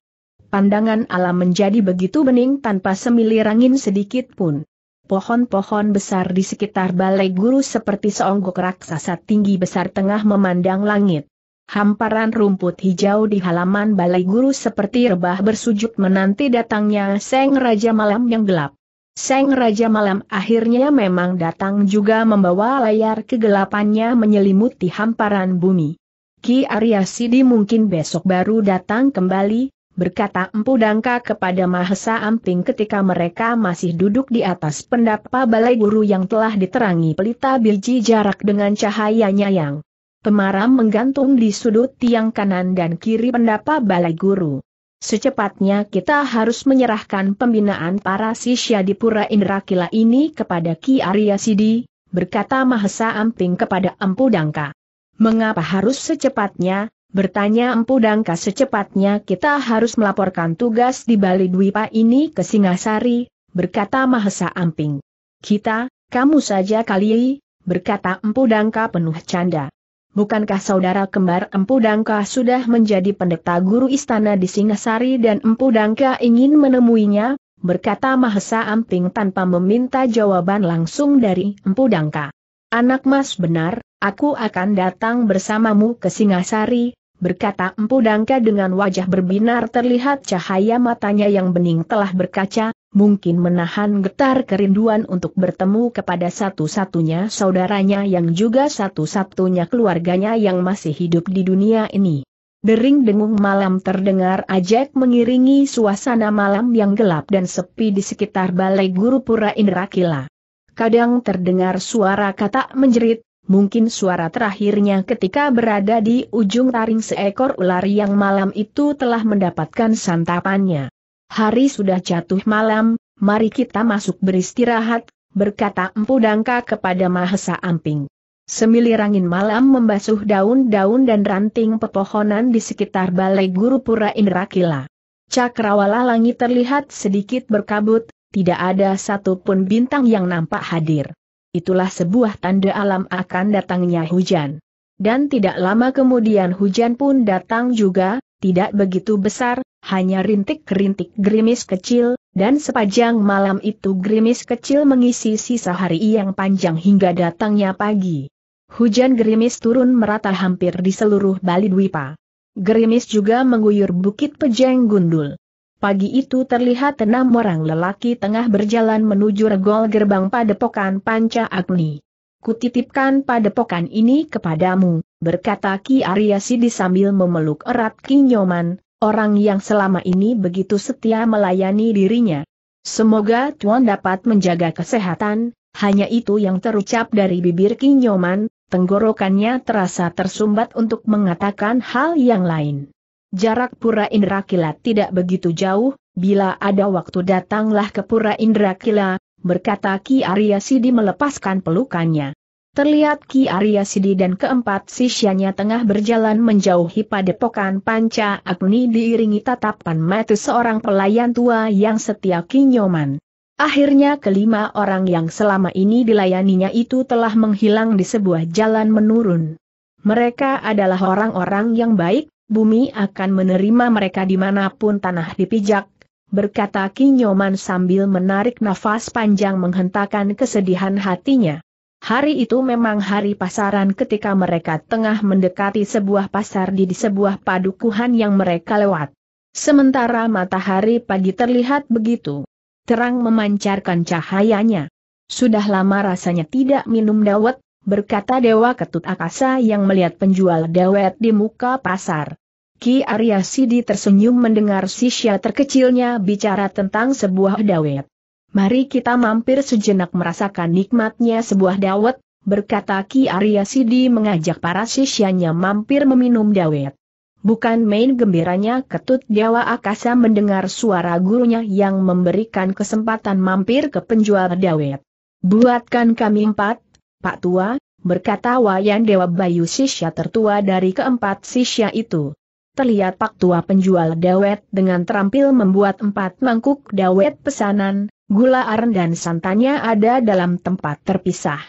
Pandangan alam menjadi begitu bening tanpa semilir angin sedikit pun. Pohon-pohon besar di sekitar balai guru seperti seonggok raksasa tinggi besar tengah memandang langit hamparan rumput hijau di halaman balai guru seperti rebah bersujud menanti datangnya Seng Raja Malam yang gelap. Seng Raja Malam akhirnya memang datang juga membawa layar kegelapannya menyelimuti hamparan bumi. Ki Arya Sidi mungkin besok baru datang kembali, berkata Empu Dangka kepada Mahesa Amping ketika mereka masih duduk di atas pendapa balai guru yang telah diterangi pelita biji jarak dengan cahayanya yang Pemaram menggantung di sudut tiang kanan dan kiri pendapa balai guru. Secepatnya kita harus menyerahkan pembinaan para sisya di Pura Indrakila ini kepada Ki Arya Sidi, berkata Mahesa Amping kepada Empu Dangka. Mengapa harus secepatnya, Bertanya Empu Dangka secepatnya kita harus melaporkan tugas di Bali Dwipa ini ke Singasari, berkata Mahesa Amping. Kita, kamu saja kali, berkata Empu Dangka penuh canda bukankah saudara kembar Empu Dangka sudah menjadi pendeta guru istana di Singasari dan Empu Dangka ingin menemuinya, berkata Mahesa Amping tanpa meminta jawaban langsung dari Empu Dangka. Anak mas benar, aku akan datang bersamamu ke Singasari, berkata Empu Dangka dengan wajah berbinar terlihat cahaya matanya yang bening telah berkaca, mungkin menahan getar kerinduan untuk bertemu kepada satu-satunya saudaranya yang juga satu-satunya keluarganya yang masih hidup di dunia ini. Dering dengung malam terdengar ajak mengiringi suasana malam yang gelap dan sepi di sekitar Balai Guru Pura Indrakila. Kadang terdengar suara kata menjerit, Mungkin suara terakhirnya ketika berada di ujung taring seekor ular yang malam itu telah mendapatkan santapannya hari sudah jatuh malam, mari kita masuk beristirahat, berkata Empu Dangka kepada Mahesa Amping. Semilir angin malam membasuh daun-daun dan ranting pepohonan di sekitar Balai Guru Pura Indrakila. Cakrawala langit terlihat sedikit berkabut, tidak ada satupun bintang yang nampak hadir. Itulah sebuah tanda alam akan datangnya hujan. Dan tidak lama kemudian hujan pun datang juga, tidak begitu besar, hanya rintik-rintik gerimis kecil, dan sepanjang malam itu gerimis kecil mengisi sisa hari yang panjang hingga datangnya pagi. Hujan gerimis turun merata hampir di seluruh Bali Dwipa. Gerimis juga mengguyur Bukit Pejeng Gundul. Pagi itu terlihat enam orang lelaki tengah berjalan menuju regol gerbang padepokan Panca Agni. Kutitipkan padepokan ini kepadamu, berkata Ki Aryasi sambil memeluk erat Ki Nyoman, orang yang selama ini begitu setia melayani dirinya. Semoga Tuan dapat menjaga kesehatan, hanya itu yang terucap dari bibir Kinyoman, tenggorokannya terasa tersumbat untuk mengatakan hal yang lain. Jarak Pura Indra Kilat tidak begitu jauh, bila ada waktu datanglah ke Pura Indra Kila, berkata Ki Arya Sidi melepaskan pelukannya. Terlihat Ki Arya Sidi dan keempat sisyanya tengah berjalan menjauhi padepokan panca agni diiringi tatapan mata seorang pelayan tua yang setia kinyoman. Akhirnya kelima orang yang selama ini dilayaninya itu telah menghilang di sebuah jalan menurun. Mereka adalah orang-orang yang baik, bumi akan menerima mereka dimanapun tanah dipijak, berkata Kinyoman sambil menarik nafas panjang menghentakkan kesedihan hatinya. Hari itu memang hari pasaran ketika mereka tengah mendekati sebuah pasar di sebuah padukuhan yang mereka lewat. Sementara matahari pagi terlihat begitu terang memancarkan cahayanya. Sudah lama rasanya tidak minum dawet, berkata Dewa Ketut Akasa yang melihat penjual dawet di muka pasar. Ki Arya Sidi tersenyum mendengar sisya terkecilnya bicara tentang sebuah dawet. Mari kita mampir sejenak merasakan nikmatnya sebuah dawet, berkata Ki Arya Sidi mengajak para sisyanya mampir meminum dawet. Bukan main gembiranya ketut Dewa Akasa mendengar suara gurunya yang memberikan kesempatan mampir ke penjual dawet. Buatkan kami empat, Pak Tua, berkata Wayan Dewa Bayu sisya tertua dari keempat sisya itu. Terlihat Pak Tua penjual dawet dengan terampil membuat empat mangkuk dawet pesanan, Gula aren dan santannya ada dalam tempat terpisah.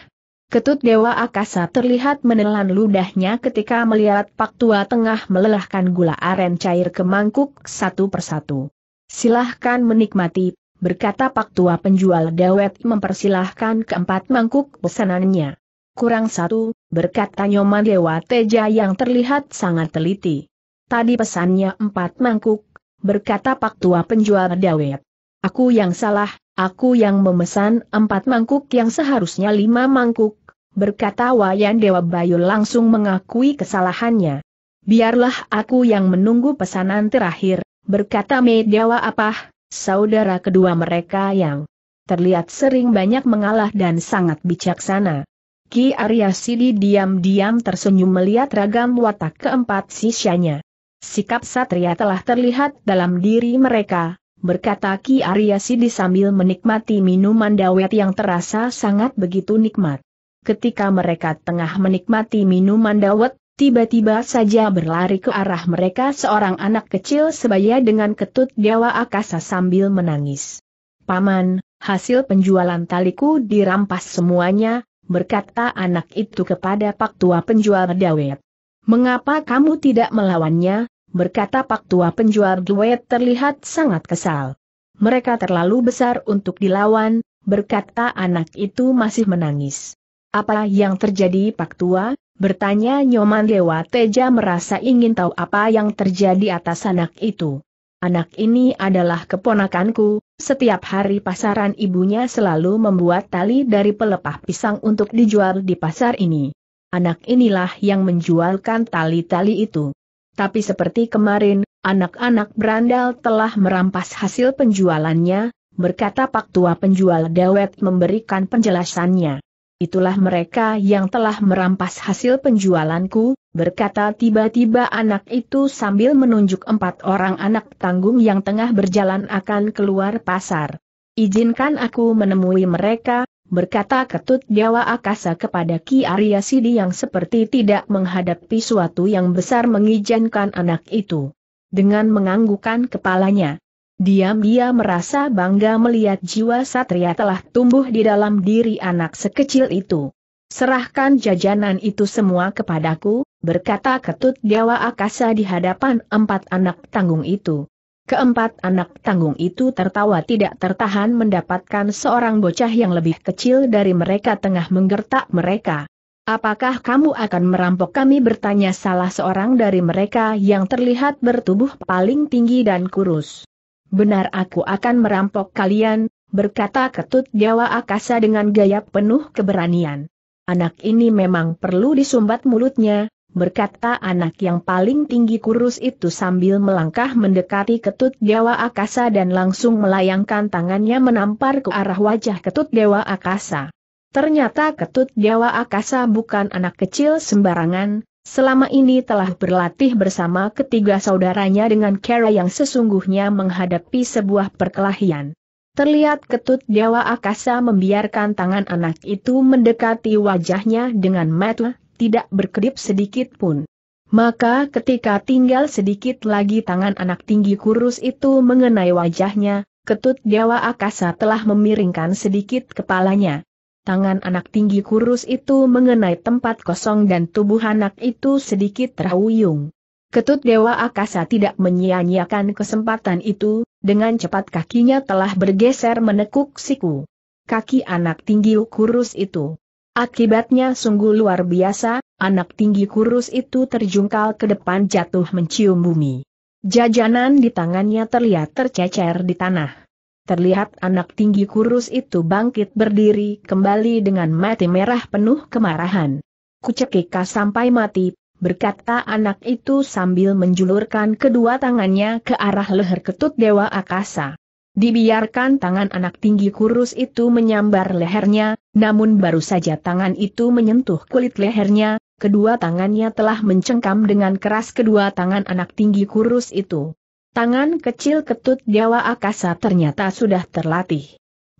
Ketut Dewa Akasa terlihat menelan ludahnya ketika melihat Pak Tua tengah melelahkan gula aren cair ke mangkuk satu persatu. Silahkan menikmati, berkata Pak Tua penjual dawet mempersilahkan keempat mangkuk pesanannya. Kurang satu, berkata Nyoman Dewa Teja yang terlihat sangat teliti. Tadi pesannya empat mangkuk, berkata Pak Tua penjual dawet. Aku yang salah, Aku yang memesan empat mangkuk yang seharusnya lima mangkuk, berkata Wayan Dewa Bayu langsung mengakui kesalahannya. Biarlah aku yang menunggu pesanan terakhir, berkata Dewa Apah, saudara kedua mereka yang terlihat sering banyak mengalah dan sangat bijaksana. Ki Arya Sidi diam-diam tersenyum melihat ragam watak keempat sisanya. Sikap satria telah terlihat dalam diri mereka, berkata Ki Sidi sambil menikmati minuman dawet yang terasa sangat begitu nikmat. Ketika mereka tengah menikmati minuman dawet, tiba-tiba saja berlari ke arah mereka seorang anak kecil sebaya dengan ketut dewa akasa sambil menangis. Paman, hasil penjualan taliku dirampas semuanya, berkata anak itu kepada pak tua penjual dawet. Mengapa kamu tidak melawannya, berkata pak tua penjual duet terlihat sangat kesal. Mereka terlalu besar untuk dilawan, berkata anak itu masih menangis. Apa yang terjadi pak tua? Bertanya Nyoman Dewa Teja merasa ingin tahu apa yang terjadi atas anak itu. Anak ini adalah keponakanku, setiap hari pasaran ibunya selalu membuat tali dari pelepah pisang untuk dijual di pasar ini. Anak inilah yang menjualkan tali-tali itu. Tapi seperti kemarin, anak-anak berandal telah merampas hasil penjualannya, berkata Pak Tua penjual dawet memberikan penjelasannya. Itulah mereka yang telah merampas hasil penjualanku, berkata tiba-tiba anak itu sambil menunjuk empat orang anak tanggung yang tengah berjalan akan keluar pasar. Izinkan aku menemui mereka, berkata Ketut Dewa Akasa kepada Ki Arya Sidi yang seperti tidak menghadapi suatu yang besar mengizinkan anak itu. Dengan menganggukan kepalanya, diam dia merasa bangga melihat jiwa satria telah tumbuh di dalam diri anak sekecil itu. Serahkan jajanan itu semua kepadaku, berkata Ketut Dewa Akasa di hadapan empat anak tanggung itu. Keempat anak tanggung itu tertawa tidak tertahan mendapatkan seorang bocah yang lebih kecil dari mereka tengah menggertak mereka. Apakah kamu akan merampok kami bertanya salah seorang dari mereka yang terlihat bertubuh paling tinggi dan kurus. Benar aku akan merampok kalian, berkata ketut Jawa Akasa dengan gaya penuh keberanian. Anak ini memang perlu disumbat mulutnya, berkata anak yang paling tinggi kurus itu sambil melangkah mendekati ketut Dewa Akasa dan langsung melayangkan tangannya menampar ke arah wajah ketut Dewa Akasa. Ternyata ketut Dewa Akasa bukan anak kecil sembarangan, selama ini telah berlatih bersama ketiga saudaranya dengan cara yang sesungguhnya menghadapi sebuah perkelahian. Terlihat ketut Dewa Akasa membiarkan tangan anak itu mendekati wajahnya dengan mata tidak berkedip sedikit pun. Maka ketika tinggal sedikit lagi tangan anak tinggi kurus itu mengenai wajahnya, ketut Dewa Akasa telah memiringkan sedikit kepalanya. Tangan anak tinggi kurus itu mengenai tempat kosong dan tubuh anak itu sedikit terhuyung. Ketut Dewa Akasa tidak menyia-nyiakan kesempatan itu, dengan cepat kakinya telah bergeser menekuk siku. Kaki anak tinggi kurus itu Akibatnya sungguh luar biasa, anak tinggi kurus itu terjungkal ke depan jatuh mencium bumi. Jajanan di tangannya terlihat tercecer di tanah. Terlihat anak tinggi kurus itu bangkit berdiri kembali dengan mati merah penuh kemarahan. Kucekika sampai mati, berkata anak itu sambil menjulurkan kedua tangannya ke arah leher ketut Dewa Akasa. Dibiarkan tangan anak tinggi kurus itu menyambar lehernya, namun baru saja tangan itu menyentuh kulit lehernya, kedua tangannya telah mencengkam dengan keras kedua tangan anak tinggi kurus itu. Tangan kecil ketut Dewa Akasa ternyata sudah terlatih.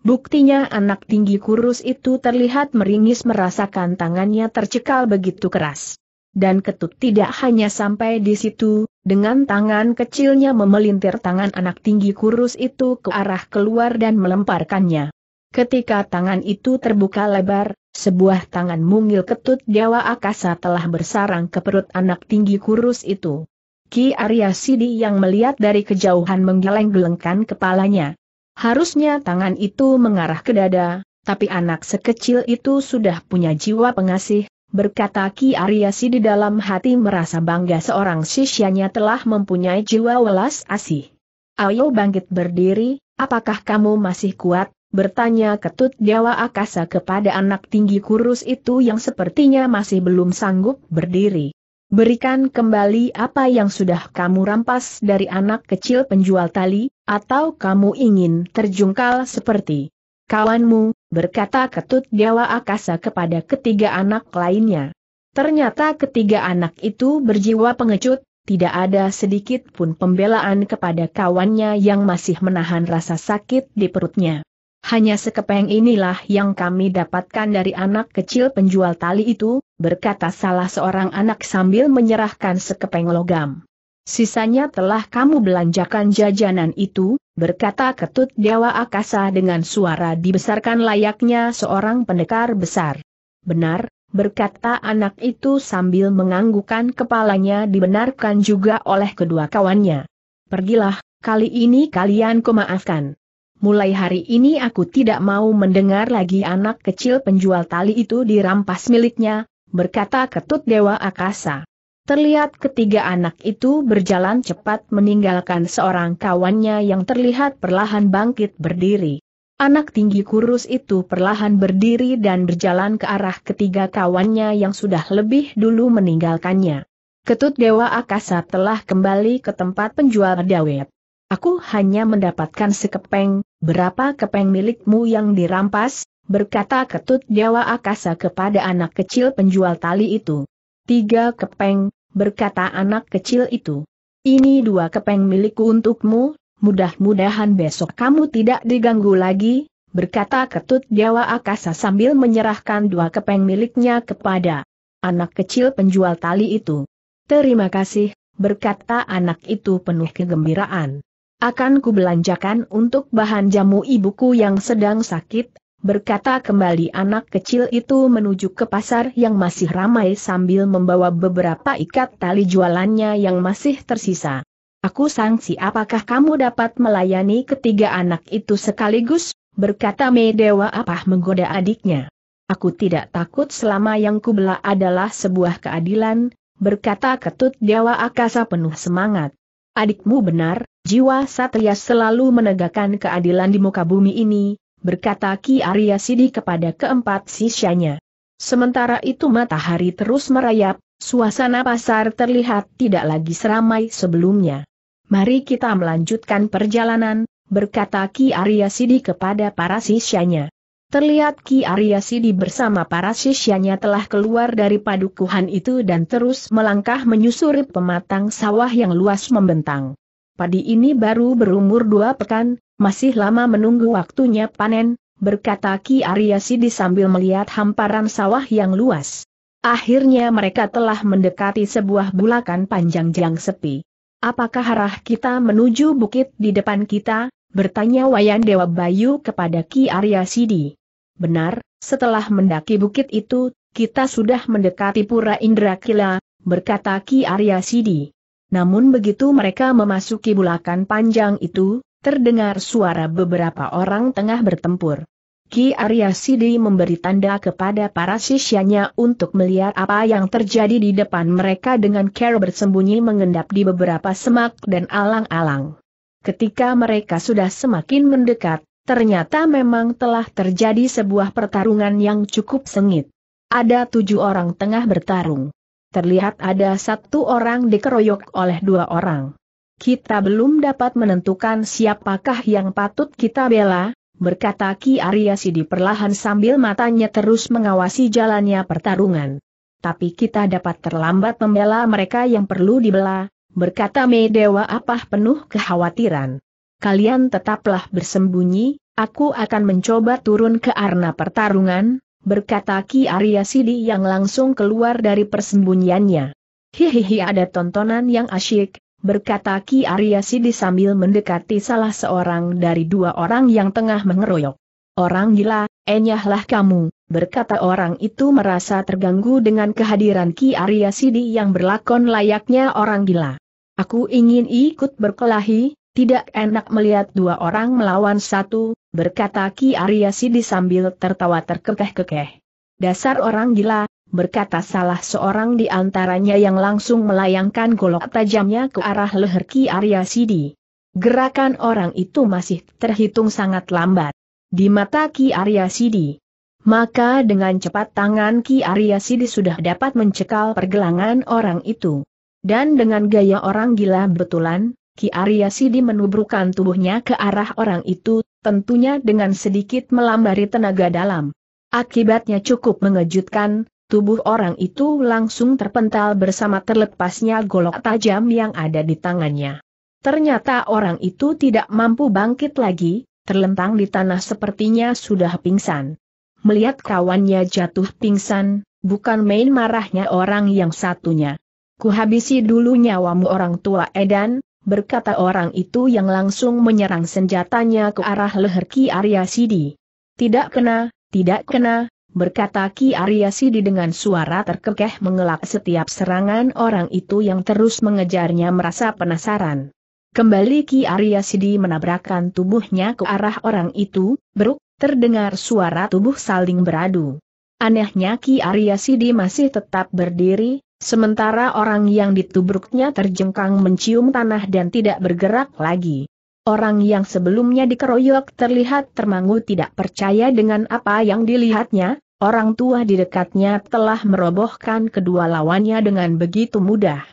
Buktinya anak tinggi kurus itu terlihat meringis merasakan tangannya tercekal begitu keras. Dan ketut tidak hanya sampai di situ, dengan tangan kecilnya memelintir tangan anak tinggi kurus itu ke arah keluar dan melemparkannya. Ketika tangan itu terbuka lebar, sebuah tangan mungil ketut Dewa Akasa telah bersarang ke perut anak tinggi kurus itu. Ki Arya Sidi yang melihat dari kejauhan menggeleng-gelengkan kepalanya. Harusnya tangan itu mengarah ke dada, tapi anak sekecil itu sudah punya jiwa pengasih, berkata Ki Ariasi di dalam hati merasa bangga seorang sisyanya telah mempunyai jiwa welas asih. Ayo bangkit berdiri, apakah kamu masih kuat? Bertanya ketut Dewa Akasa kepada anak tinggi kurus itu yang sepertinya masih belum sanggup berdiri. Berikan kembali apa yang sudah kamu rampas dari anak kecil penjual tali, atau kamu ingin terjungkal seperti kawanmu, berkata Ketut Dewa Akasa kepada ketiga anak lainnya. Ternyata ketiga anak itu berjiwa pengecut, tidak ada sedikit pun pembelaan kepada kawannya yang masih menahan rasa sakit di perutnya. Hanya sekepeng inilah yang kami dapatkan dari anak kecil penjual tali itu, berkata salah seorang anak sambil menyerahkan sekepeng logam. Sisanya telah kamu belanjakan jajanan itu, berkata ketut Dewa Akasa dengan suara dibesarkan layaknya seorang pendekar besar. Benar, berkata anak itu sambil menganggukkan kepalanya dibenarkan juga oleh kedua kawannya. Pergilah, kali ini kalian kumaafkan. Mulai hari ini aku tidak mau mendengar lagi anak kecil penjual tali itu dirampas miliknya, berkata ketut Dewa Akasa. Terlihat ketiga anak itu berjalan cepat meninggalkan seorang kawannya yang terlihat perlahan bangkit berdiri. Anak tinggi kurus itu perlahan berdiri dan berjalan ke arah ketiga kawannya yang sudah lebih dulu meninggalkannya. Ketut Dewa Akasa telah kembali ke tempat penjual dawet. Aku hanya mendapatkan sekepeng, berapa kepeng milikmu yang dirampas, berkata Ketut Dewa Akasa kepada anak kecil penjual tali itu. Tiga kepeng, berkata anak kecil itu. Ini dua kepeng milikku untukmu, mudah-mudahan besok kamu tidak diganggu lagi, berkata ketut Jawa Akasa sambil menyerahkan dua kepeng miliknya kepada anak kecil penjual tali itu. Terima kasih, berkata anak itu penuh kegembiraan. Akan kubelanjakan untuk bahan jamu ibuku yang sedang sakit, berkata kembali anak kecil itu menuju ke pasar yang masih ramai sambil membawa beberapa ikat tali jualannya yang masih tersisa. Aku sangsi apakah kamu dapat melayani ketiga anak itu sekaligus, berkata Medewa apa menggoda adiknya. Aku tidak takut selama yang kubela adalah sebuah keadilan, berkata ketut Dewa Akasa penuh semangat. Adikmu benar, jiwa satria selalu menegakkan keadilan di muka bumi ini, berkata Ki Arya Sidi kepada keempat sisyanya. Sementara itu matahari terus merayap, suasana pasar terlihat tidak lagi seramai sebelumnya. Mari kita melanjutkan perjalanan, berkata Ki Arya Sidi kepada para sisyanya. Terlihat Ki Arya Sidi bersama para sisyanya telah keluar dari padukuhan itu dan terus melangkah menyusuri pematang sawah yang luas membentang. Padi ini baru berumur dua pekan, masih lama menunggu waktunya panen, berkata Ki Sidi sambil melihat hamparan sawah yang luas. Akhirnya mereka telah mendekati sebuah bulakan panjang yang sepi. Apakah arah kita menuju bukit di depan kita? Bertanya Wayan Dewa Bayu kepada Ki Sidi. Benar, setelah mendaki bukit itu, kita sudah mendekati Pura Indrakila, berkata Ki Sidi. Namun begitu mereka memasuki bulakan panjang itu, terdengar suara beberapa orang tengah bertempur. Ki Arya Sidi memberi tanda kepada para sisyanya untuk melihat apa yang terjadi di depan mereka dengan Care bersembunyi mengendap di beberapa semak dan alang-alang. Ketika mereka sudah semakin mendekat, ternyata memang telah terjadi sebuah pertarungan yang cukup sengit. Ada tujuh orang tengah bertarung. Terlihat ada satu orang dikeroyok oleh dua orang kita belum dapat menentukan siapakah yang patut kita bela, berkata Ki Arya Sidi perlahan sambil matanya terus mengawasi jalannya pertarungan. Tapi kita dapat terlambat membela mereka yang perlu dibela, berkata Medewa Apah penuh kekhawatiran. Kalian tetaplah bersembunyi, aku akan mencoba turun ke arena pertarungan, berkata Ki Arya Sidi yang langsung keluar dari persembunyiannya. Hihihi ada tontonan yang asyik, berkata Ki Arya Sidi sambil mendekati salah seorang dari dua orang yang tengah mengeroyok. Orang gila, enyahlah kamu, berkata orang itu merasa terganggu dengan kehadiran Ki Arya Sidi yang berlakon layaknya orang gila. Aku ingin ikut berkelahi, tidak enak melihat dua orang melawan satu, berkata Ki Arya Sidi sambil tertawa terkekeh-kekeh. Dasar orang gila, berkata salah seorang di antaranya yang langsung melayangkan golok tajamnya ke arah leher Ki Arya Sidi. Gerakan orang itu masih terhitung sangat lambat. Di mata Ki Arya Sidi. Maka dengan cepat tangan Ki Arya Sidi sudah dapat mencekal pergelangan orang itu. Dan dengan gaya orang gila betulan, Ki Arya Sidi menubrukan tubuhnya ke arah orang itu, tentunya dengan sedikit melambari tenaga dalam. Akibatnya cukup mengejutkan, Tubuh orang itu langsung terpental bersama terlepasnya golok tajam yang ada di tangannya. Ternyata orang itu tidak mampu bangkit lagi, terlentang di tanah sepertinya sudah pingsan. Melihat kawannya jatuh pingsan, bukan main marahnya orang yang satunya. Kuhabisi dulu nyawamu orang tua Edan, berkata orang itu yang langsung menyerang senjatanya ke arah leher Ki Arya Sidi. Tidak kena, tidak kena, berkata Ki Sidi dengan suara terkekeh mengelak setiap serangan orang itu yang terus mengejarnya merasa penasaran. Kembali Ki Sidi menabrakkan tubuhnya ke arah orang itu, beruk, terdengar suara tubuh saling beradu. Anehnya Ki Sidi masih tetap berdiri, sementara orang yang ditubruknya terjengkang mencium tanah dan tidak bergerak lagi. Orang yang sebelumnya dikeroyok terlihat termangu tidak percaya dengan apa yang dilihatnya, orang tua di dekatnya telah merobohkan kedua lawannya dengan begitu mudah.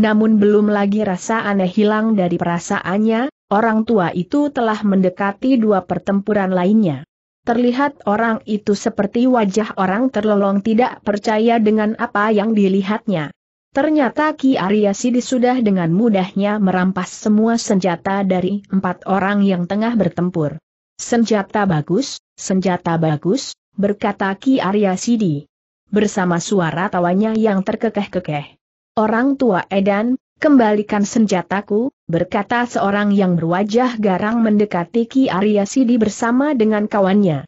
Namun belum lagi rasa aneh hilang dari perasaannya, orang tua itu telah mendekati dua pertempuran lainnya. Terlihat orang itu seperti wajah orang terlolong tidak percaya dengan apa yang dilihatnya. Ternyata Ki Arya Sidi sudah dengan mudahnya merampas semua senjata dari empat orang yang tengah bertempur. Senjata bagus, senjata bagus, berkata Ki Arya Sidi. Bersama suara tawanya yang terkekeh-kekeh. Orang tua Edan, kembalikan senjataku, berkata seorang yang berwajah garang mendekati Ki Arya Sidi bersama dengan kawannya.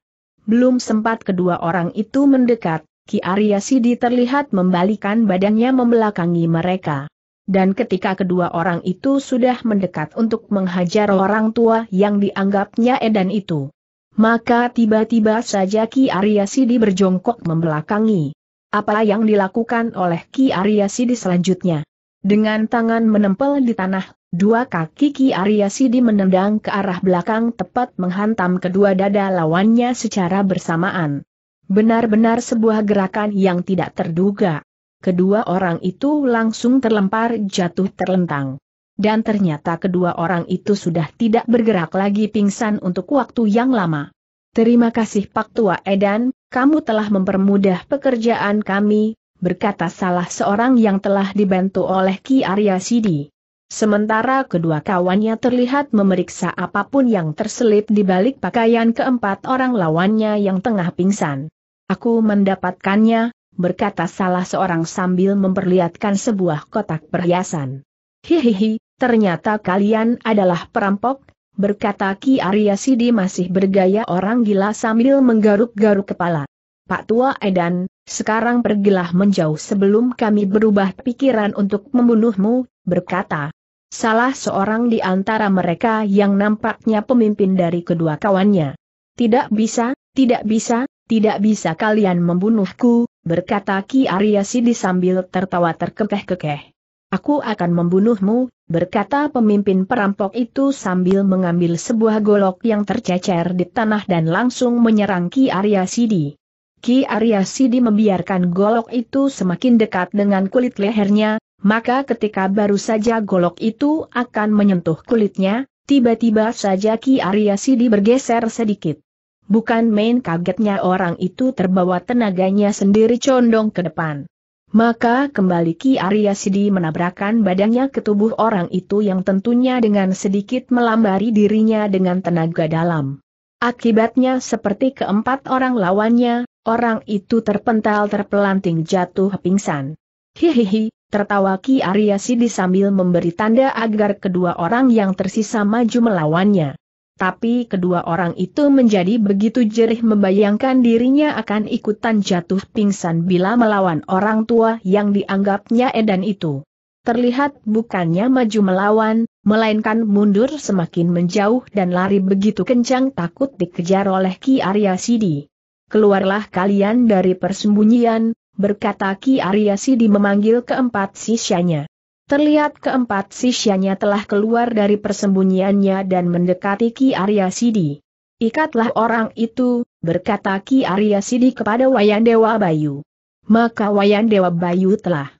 Belum sempat kedua orang itu mendekat, Ki Arya Sidi terlihat membalikan badannya membelakangi mereka. Dan ketika kedua orang itu sudah mendekat untuk menghajar orang tua yang dianggapnya Edan itu, maka tiba-tiba saja Ki Arya Sidi berjongkok membelakangi. Apa yang dilakukan oleh Ki Arya Sidi selanjutnya? Dengan tangan menempel di tanah, dua kaki Ki Arya Sidi menendang ke arah belakang tepat menghantam kedua dada lawannya secara bersamaan. Benar-benar sebuah gerakan yang tidak terduga. Kedua orang itu langsung terlempar jatuh terlentang dan ternyata kedua orang itu sudah tidak bergerak lagi pingsan untuk waktu yang lama. Terima kasih Pak Tua Edan, kamu telah mempermudah pekerjaan kami, berkata salah seorang yang telah dibantu oleh Ki Arya Sidi. Sementara kedua kawannya terlihat memeriksa apapun yang terselip di balik pakaian keempat orang lawannya yang tengah pingsan. Aku mendapatkannya, berkata salah seorang sambil memperlihatkan sebuah kotak perhiasan. Hihihi, ternyata kalian adalah perampok, berkata Ki Arya Sidi masih bergaya orang gila sambil menggaruk-garuk kepala. Pak Tua Edan, sekarang pergilah menjauh sebelum kami berubah pikiran untuk membunuhmu, berkata. Salah seorang di antara mereka yang nampaknya pemimpin dari kedua kawannya. Tidak bisa, tidak bisa, tidak bisa kalian membunuhku, berkata Ki Arya Sidi sambil tertawa terkekeh-kekeh. Aku akan membunuhmu, berkata pemimpin perampok itu sambil mengambil sebuah golok yang tercecer di tanah dan langsung menyerang Ki Arya Sidi. Ki Arya Sidi membiarkan golok itu semakin dekat dengan kulit lehernya, maka ketika baru saja golok itu akan menyentuh kulitnya, tiba-tiba saja Ki Arya Sidi bergeser sedikit. Bukan main kagetnya orang itu terbawa tenaganya sendiri condong ke depan. Maka kembali Ki Arya Sidi menabrakkan badannya ke tubuh orang itu yang tentunya dengan sedikit melambari dirinya dengan tenaga dalam. Akibatnya seperti keempat orang lawannya, orang itu terpental terpelanting jatuh pingsan. Hihihi, tertawa Ki Arya Sidi sambil memberi tanda agar kedua orang yang tersisa maju melawannya. Tapi kedua orang itu menjadi begitu jerih membayangkan dirinya akan ikutan jatuh pingsan bila melawan orang tua yang dianggapnya edan itu. Terlihat bukannya maju melawan, melainkan mundur semakin menjauh dan lari begitu kencang takut dikejar oleh Ki Arya Sidi. Keluarlah kalian dari persembunyian, berkata Ki Arya Sidi memanggil keempat sisanya. Terlihat keempat sisyanya telah keluar dari persembunyiannya dan mendekati Ki Arya Sidi. Ikatlah orang itu, berkata Ki Arya Sidi kepada Wayan Dewa Bayu. Maka Wayan Dewa Bayu telah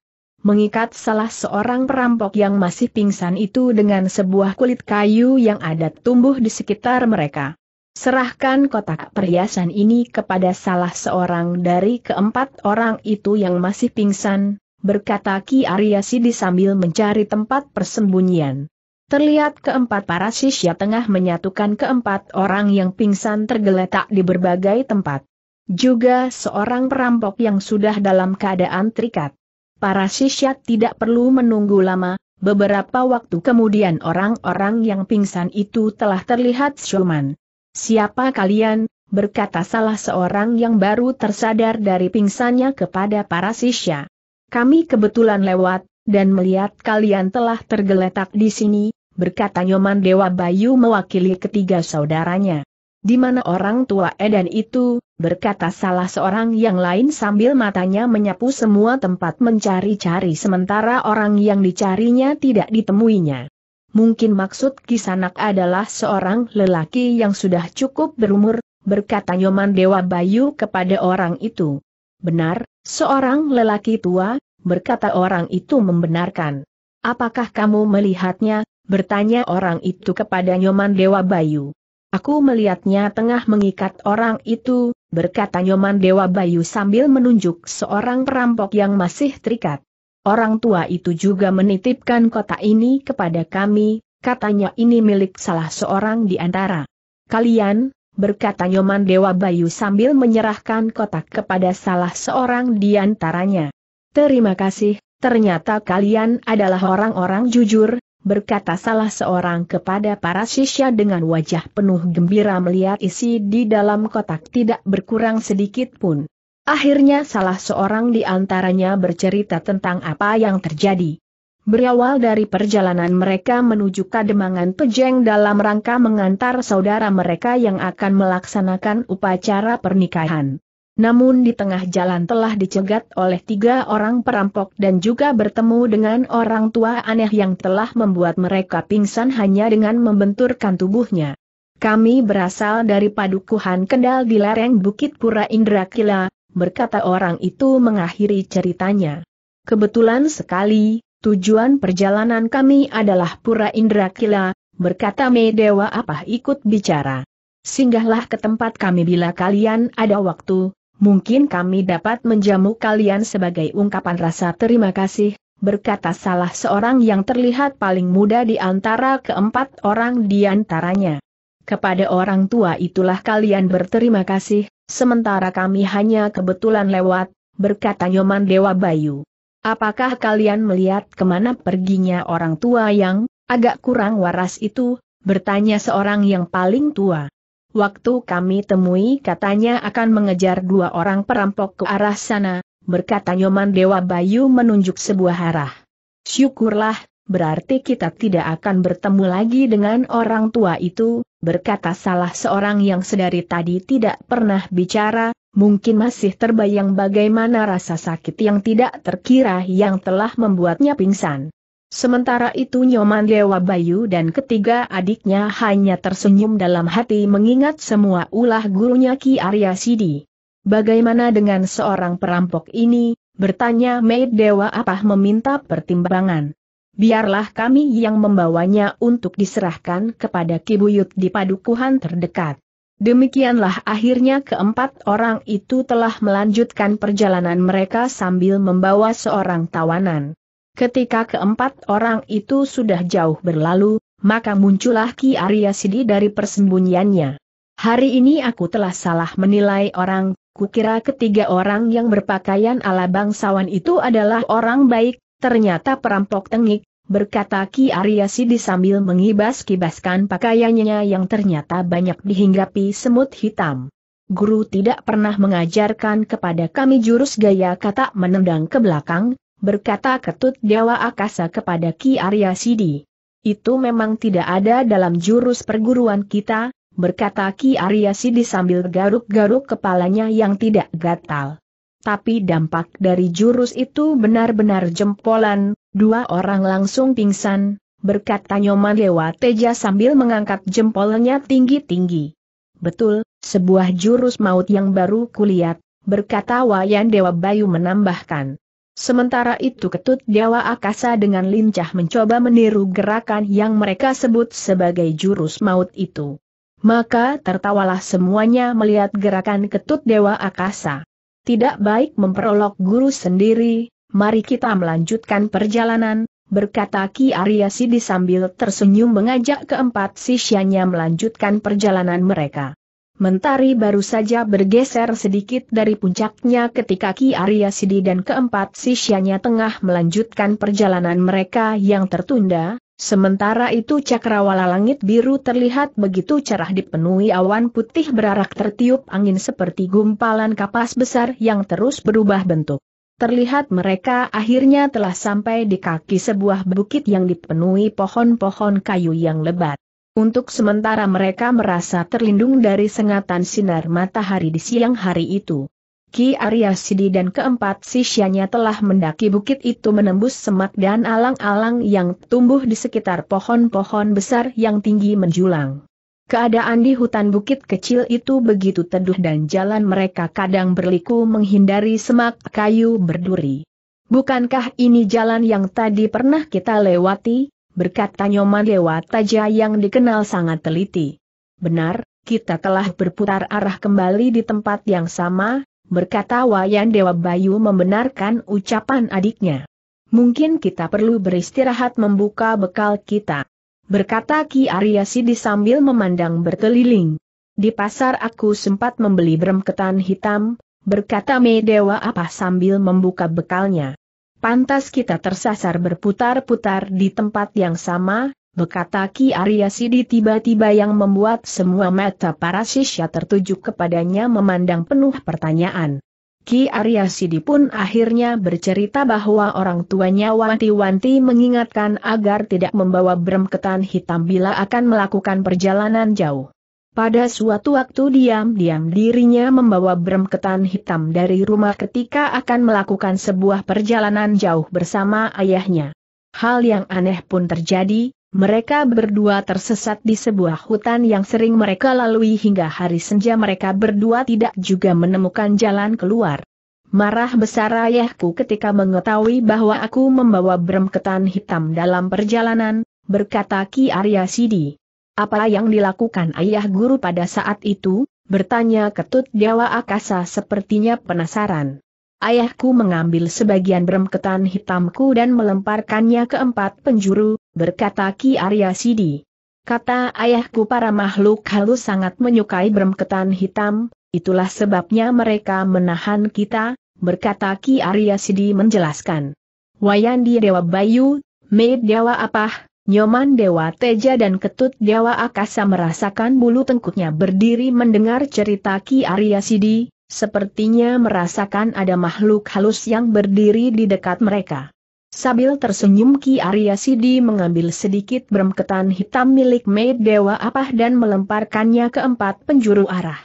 mengikat salah seorang perampok yang masih pingsan itu dengan sebuah kulit kayu yang ada tumbuh di sekitar mereka. Serahkan kotak perhiasan ini kepada salah seorang dari keempat orang itu yang masih pingsan, berkata Ki Arya Sidi sambil mencari tempat persembunyian. Terlihat keempat para sisya tengah menyatukan keempat orang yang pingsan tergeletak di berbagai tempat. Juga seorang perampok yang sudah dalam keadaan terikat. Para sisya tidak perlu menunggu lama, beberapa waktu kemudian orang-orang yang pingsan itu telah terlihat Syoman. Siapa kalian? berkata salah seorang yang baru tersadar dari pingsannya kepada para sisya. Kami kebetulan lewat, dan melihat kalian telah tergeletak di sini, berkata Nyoman Dewa Bayu mewakili ketiga saudaranya. Di mana orang tua Edan itu, berkata salah seorang yang lain sambil matanya menyapu semua tempat mencari-cari sementara orang yang dicarinya tidak ditemuinya. Mungkin maksud Kisanak adalah seorang lelaki yang sudah cukup berumur, berkata Nyoman Dewa Bayu kepada orang itu. Benar, Seorang lelaki tua, berkata orang itu membenarkan. Apakah kamu melihatnya? Bertanya orang itu kepada Nyoman Dewa Bayu. Aku melihatnya tengah mengikat orang itu, berkata Nyoman Dewa Bayu sambil menunjuk seorang perampok yang masih terikat. Orang tua itu juga menitipkan kota ini kepada kami, katanya ini milik salah seorang di antara kalian, berkata Nyoman Dewa Bayu sambil menyerahkan kotak kepada salah seorang di antaranya. Terima kasih, ternyata kalian adalah orang-orang jujur, berkata salah seorang kepada para sisya dengan wajah penuh gembira melihat isi di dalam kotak tidak berkurang sedikit pun. Akhirnya salah seorang di antaranya bercerita tentang apa yang terjadi. Berawal dari perjalanan mereka menuju Kademangan Pejeng dalam rangka mengantar saudara mereka yang akan melaksanakan upacara pernikahan. Namun di tengah jalan telah dicegat oleh tiga orang perampok dan juga bertemu dengan orang tua aneh yang telah membuat mereka pingsan hanya dengan membenturkan tubuhnya. Kami berasal dari padukuhan kendal di lereng Bukit Pura Indrakila, berkata orang itu mengakhiri ceritanya. Kebetulan sekali, tujuan perjalanan kami adalah Pura Indrakila, berkata Medewa apa ikut bicara. Singgahlah ke tempat kami bila kalian ada waktu, mungkin kami dapat menjamu kalian sebagai ungkapan rasa terima kasih, berkata salah seorang yang terlihat paling muda di antara keempat orang di antaranya. Kepada orang tua itulah kalian berterima kasih, sementara kami hanya kebetulan lewat, berkata Nyoman Dewa Bayu. Apakah kalian melihat kemana perginya orang tua yang agak kurang waras itu? Bertanya seorang yang paling tua. Waktu kami temui katanya akan mengejar dua orang perampok ke arah sana, berkata Nyoman Dewa Bayu menunjuk sebuah arah. Syukurlah, berarti kita tidak akan bertemu lagi dengan orang tua itu, berkata salah seorang yang sedari tadi tidak pernah bicara, mungkin masih terbayang bagaimana rasa sakit yang tidak terkira yang telah membuatnya pingsan. Sementara itu Nyoman Dewa Bayu dan ketiga adiknya hanya tersenyum dalam hati mengingat semua ulah gurunya Ki Arya Sidi. Bagaimana dengan seorang perampok ini, bertanya Maid Dewa apa meminta pertimbangan. Biarlah kami yang membawanya untuk diserahkan kepada Ki Buyut di padukuhan terdekat. Demikianlah akhirnya keempat orang itu telah melanjutkan perjalanan mereka sambil membawa seorang tawanan. Ketika keempat orang itu sudah jauh berlalu, maka muncullah Ki Arya Sidi dari persembunyiannya. Hari ini aku telah salah menilai orang, kukira ketiga orang yang berpakaian ala bangsawan itu adalah orang baik, ternyata perampok tengik, berkata Ki Sidi sambil mengibas-kibaskan pakaiannya yang ternyata banyak dihinggapi semut hitam. Guru tidak pernah mengajarkan kepada kami jurus gaya kata menendang ke belakang, berkata Ketut Dewa Akasa kepada Ki Sidi. Itu memang tidak ada dalam jurus perguruan kita, berkata Ki Sidi sambil garuk-garuk kepalanya yang tidak gatal. Tapi dampak dari jurus itu benar-benar jempolan, Dua orang langsung pingsan, berkata Nyoman Dewa Teja sambil mengangkat jempolnya tinggi-tinggi. Betul, sebuah jurus maut yang baru kulihat, berkata Wayan Dewa Bayu menambahkan. Sementara itu ketut Dewa Akasa dengan lincah mencoba meniru gerakan yang mereka sebut sebagai jurus maut itu. Maka tertawalah semuanya melihat gerakan ketut Dewa Akasa. Tidak baik memperolok guru sendiri, mari kita melanjutkan perjalanan, berkata Ki Ariasi sambil tersenyum mengajak keempat sisyanya melanjutkan perjalanan mereka. Mentari baru saja bergeser sedikit dari puncaknya ketika Ki Arya Sidi dan keempat sisyanya tengah melanjutkan perjalanan mereka yang tertunda, sementara itu cakrawala langit biru terlihat begitu cerah dipenuhi awan putih berarak tertiup angin seperti gumpalan kapas besar yang terus berubah bentuk. Terlihat mereka akhirnya telah sampai di kaki sebuah bukit yang dipenuhi pohon-pohon kayu yang lebat. Untuk sementara mereka merasa terlindung dari sengatan sinar matahari di siang hari itu. Ki Arya Sidi dan keempat sisyanya telah mendaki bukit itu menembus semak dan alang-alang yang tumbuh di sekitar pohon-pohon besar yang tinggi menjulang. Keadaan di hutan bukit kecil itu begitu teduh dan jalan mereka kadang berliku menghindari semak kayu berduri. Bukankah ini jalan yang tadi pernah kita lewati? berkata Nyoman lewat Taja yang dikenal sangat teliti. Benar, kita telah berputar arah kembali di tempat yang sama, berkata Wayan Dewa Bayu membenarkan ucapan adiknya. Mungkin kita perlu beristirahat membuka bekal kita berkata Ki Arya Sidi sambil memandang berkeliling. Di pasar aku sempat membeli brem ketan hitam, berkata Medewa apa sambil membuka bekalnya. Pantas kita tersasar berputar-putar di tempat yang sama, berkata Ki Arya Sidi tiba-tiba yang membuat semua mata para sisya tertuju kepadanya memandang penuh pertanyaan. Ki Arya Sidi pun akhirnya bercerita bahwa orang tuanya wanti-wanti mengingatkan agar tidak membawa brem ketan hitam bila akan melakukan perjalanan jauh. Pada suatu waktu diam-diam dirinya membawa brem ketan hitam dari rumah ketika akan melakukan sebuah perjalanan jauh bersama ayahnya. Hal yang aneh pun terjadi, mereka berdua tersesat di sebuah hutan yang sering mereka lalui hingga hari senja mereka berdua tidak juga menemukan jalan keluar. Marah besar ayahku ketika mengetahui bahwa aku membawa beremketan hitam dalam perjalanan, berkata Ki Arya Sidi. Apa yang dilakukan ayah guru pada saat itu? Bertanya ketut Dewa Akasa sepertinya penasaran. Ayahku mengambil sebagian brem ketan hitamku dan melemparkannya ke empat penjuru, berkata Ki Arya Sidi. Kata ayahku para makhluk halus sangat menyukai brem ketan hitam, itulah sebabnya mereka menahan kita, berkata Ki Arya Sidi menjelaskan. Wayandi Dewa Bayu, Maid Dewa Apah, Nyoman Dewa Teja dan Ketut Dewa Akasa merasakan bulu tengkuknya berdiri mendengar cerita Ki Arya Sidi, Sepertinya merasakan ada makhluk halus yang berdiri di dekat mereka. Sambil tersenyum Ki Arya Sidi mengambil sedikit beremketan hitam milik Maid Dewa Apah dan melemparkannya ke empat penjuru arah.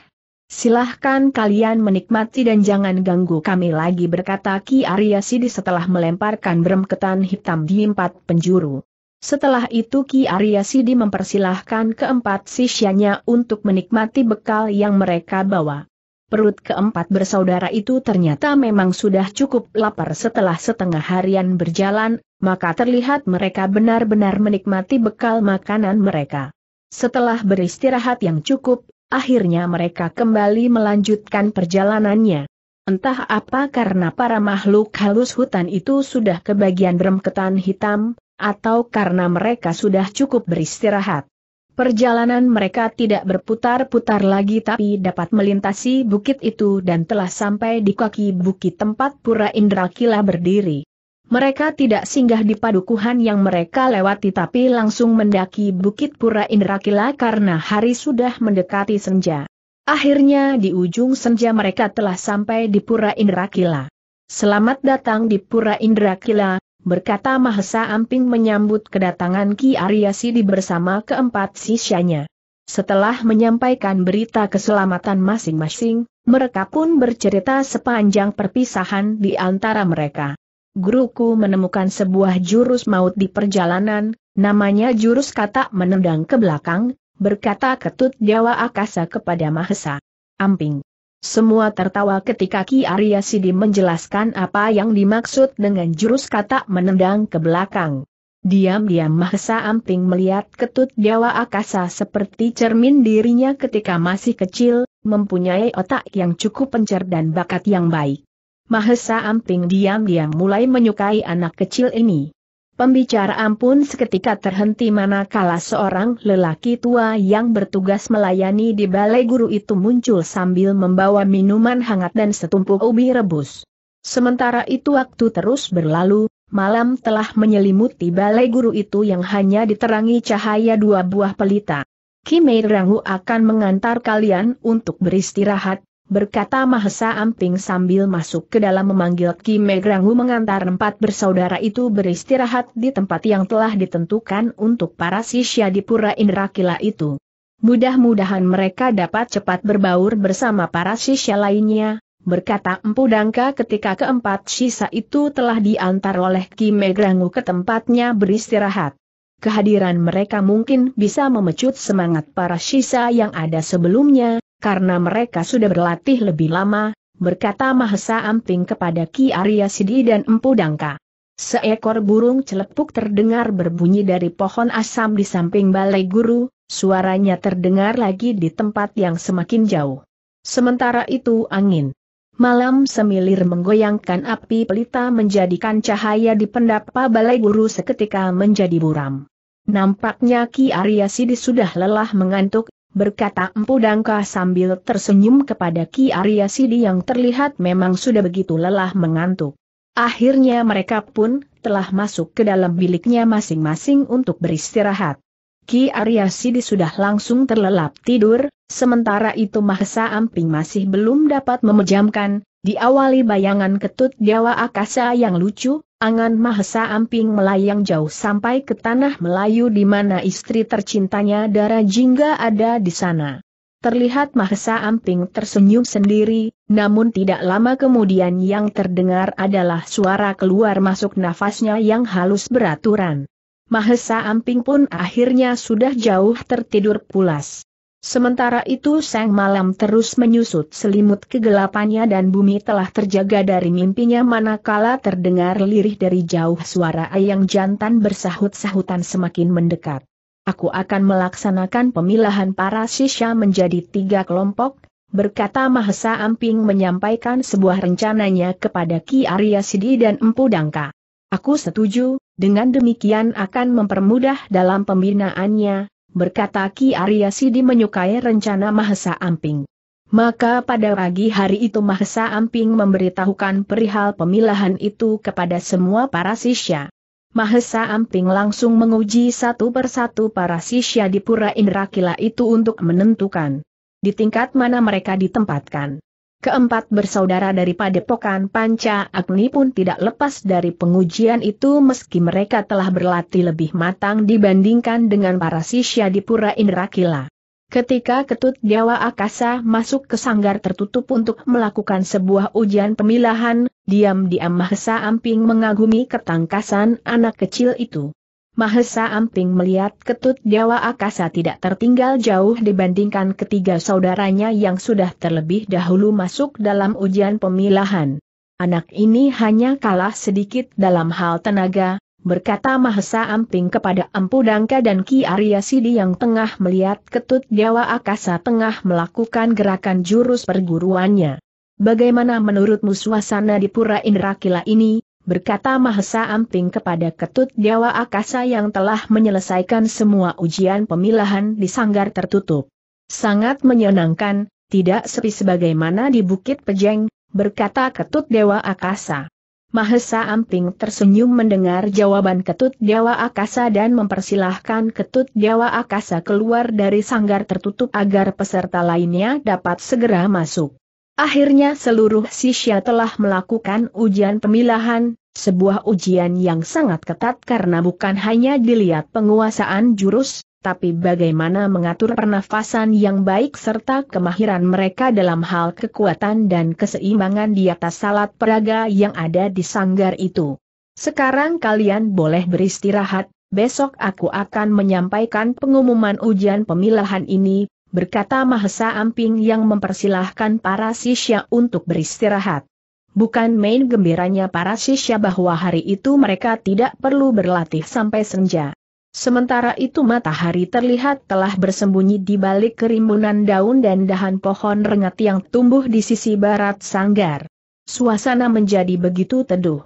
Silahkan kalian menikmati dan jangan ganggu kami lagi berkata Ki Arya Sidi setelah melemparkan beremketan hitam di empat penjuru. Setelah itu Ki Arya Sidi mempersilahkan keempat sisyanya untuk menikmati bekal yang mereka bawa. Perut keempat bersaudara itu ternyata memang sudah cukup lapar setelah setengah harian berjalan, maka terlihat mereka benar-benar menikmati bekal makanan mereka. Setelah beristirahat yang cukup, akhirnya mereka kembali melanjutkan perjalanannya. Entah apa karena para makhluk halus hutan itu sudah kebagian ketan hitam, atau karena mereka sudah cukup beristirahat. Perjalanan mereka tidak berputar-putar lagi tapi dapat melintasi bukit itu dan telah sampai di kaki bukit tempat Pura Indrakila berdiri. Mereka tidak singgah di padukuhan yang mereka lewati tapi langsung mendaki Bukit Pura Indrakila karena hari sudah mendekati senja. Akhirnya di ujung senja mereka telah sampai di Pura Indrakila. Selamat datang di Pura Indrakila, berkata Mahesa Amping menyambut kedatangan Ki Aryasidi bersama keempat sisyanya. Setelah menyampaikan berita keselamatan masing-masing, mereka pun bercerita sepanjang perpisahan di antara mereka. Guruku menemukan sebuah jurus maut di perjalanan, namanya jurus kata menendang ke belakang, berkata ketut Jawa Akasa kepada Mahesa. Amping. Semua tertawa ketika Ki Arya Sidi menjelaskan apa yang dimaksud dengan jurus kata menendang ke belakang. Diam-diam Mahesa Amping melihat ketut Dewa Akasa seperti cermin dirinya ketika masih kecil, mempunyai otak yang cukup pencer dan bakat yang baik. Mahesa Amping diam-diam mulai menyukai anak kecil ini. Pembicaraan pun seketika terhenti manakala seorang lelaki tua yang bertugas melayani di balai guru itu muncul sambil membawa minuman hangat dan setumpuk ubi rebus. Sementara itu waktu terus berlalu, malam telah menyelimuti balai guru itu yang hanya diterangi cahaya dua buah pelita. Kimei Rangu akan mengantar kalian untuk beristirahat, berkata Mahesa Amping sambil masuk ke dalam memanggil Ki Megrangu mengantar empat bersaudara itu beristirahat di tempat yang telah ditentukan untuk para sisya di Pura Indrakila itu. Mudah-mudahan mereka dapat cepat berbaur bersama para sisya lainnya, berkata Empu Dangka ketika keempat sisa itu telah diantar oleh Ki Megrangu ke tempatnya beristirahat. Kehadiran mereka mungkin bisa memecut semangat para sisa yang ada sebelumnya, karena mereka sudah berlatih lebih lama, berkata Mahesa Amping kepada Ki Arya Sidi dan Empu Dangka. Seekor burung celepuk terdengar berbunyi dari pohon asam di samping balai guru, suaranya terdengar lagi di tempat yang semakin jauh. Sementara itu angin. Malam semilir menggoyangkan api pelita menjadikan cahaya di pendapa balai guru seketika menjadi buram. Nampaknya Ki Arya Sidi sudah lelah mengantuk, berkata Empu Dangka sambil tersenyum kepada Ki Arya Sidi yang terlihat memang sudah begitu lelah mengantuk. Akhirnya mereka pun telah masuk ke dalam biliknya masing-masing untuk beristirahat. Ki Arya Sidi sudah langsung terlelap tidur, sementara itu Mahesa Amping masih belum dapat memejamkan, diawali bayangan ketut Jawa Akasa yang lucu, Angan Mahesa Amping melayang jauh sampai ke tanah Melayu di mana istri tercintanya Dara Jingga ada di sana. Terlihat Mahesa Amping tersenyum sendiri, namun tidak lama kemudian yang terdengar adalah suara keluar masuk nafasnya yang halus beraturan. Mahesa Amping pun akhirnya sudah jauh tertidur pulas. Sementara itu Sang Malam terus menyusut selimut kegelapannya dan bumi telah terjaga dari mimpinya manakala terdengar lirih dari jauh suara ayang jantan bersahut-sahutan semakin mendekat. Aku akan melaksanakan pemilahan para sisya menjadi tiga kelompok, berkata Mahesa Amping menyampaikan sebuah rencananya kepada Ki Arya Sidi dan Empu Dangka. Aku setuju, dengan demikian akan mempermudah dalam pembinaannya, berkata Ki Arya Sidi menyukai rencana Mahesa Amping. Maka pada pagi hari itu Mahesa Amping memberitahukan perihal pemilahan itu kepada semua para sisya. Mahesa Amping langsung menguji satu persatu para sisya di Pura Indrakila itu untuk menentukan di tingkat mana mereka ditempatkan. Keempat bersaudara dari padepokan Panca Agni pun tidak lepas dari pengujian itu meski mereka telah berlatih lebih matang dibandingkan dengan para sisya di Pura Indrakila. Ketika Ketut Dewa Akasa masuk ke sanggar tertutup untuk melakukan sebuah ujian pemilahan, diam-diam Mahesa Amping mengagumi ketangkasan anak kecil itu. Mahesa Amping melihat ketut Dewa Akasa tidak tertinggal jauh dibandingkan ketiga saudaranya yang sudah terlebih dahulu masuk dalam ujian pemilahan. Anak ini hanya kalah sedikit dalam hal tenaga, berkata Mahesa Amping kepada Empu Dangka dan Ki Arya Sidi yang tengah melihat ketut Dewa Akasa tengah melakukan gerakan jurus perguruannya. Bagaimana menurutmu suasana di Pura Indrakila ini, berkata Mahesa Amping kepada Ketut Dewa Akasa yang telah menyelesaikan semua ujian pemilahan di sanggar tertutup. Sangat menyenangkan, tidak sepi sebagaimana di Bukit Pejeng, berkata Ketut Dewa Akasa. Mahesa Amping tersenyum mendengar jawaban Ketut Dewa Akasa dan mempersilahkan Ketut Dewa Akasa keluar dari sanggar tertutup agar peserta lainnya dapat segera masuk. Akhirnya seluruh sisya telah melakukan ujian pemilahan, sebuah ujian yang sangat ketat karena bukan hanya dilihat penguasaan jurus, tapi bagaimana mengatur pernafasan yang baik serta kemahiran mereka dalam hal kekuatan dan keseimbangan di atas salat peraga yang ada di sanggar itu. Sekarang kalian boleh beristirahat, besok aku akan menyampaikan pengumuman ujian pemilahan ini, berkata Mahesa Amping yang mempersilahkan para sisya untuk beristirahat. Bukan main gembiranya para sisya bahwa hari itu mereka tidak perlu berlatih sampai senja. Sementara itu matahari terlihat telah bersembunyi di balik kerimbunan daun dan dahan pohon rengat yang tumbuh di sisi barat sanggar. Suasana menjadi begitu teduh.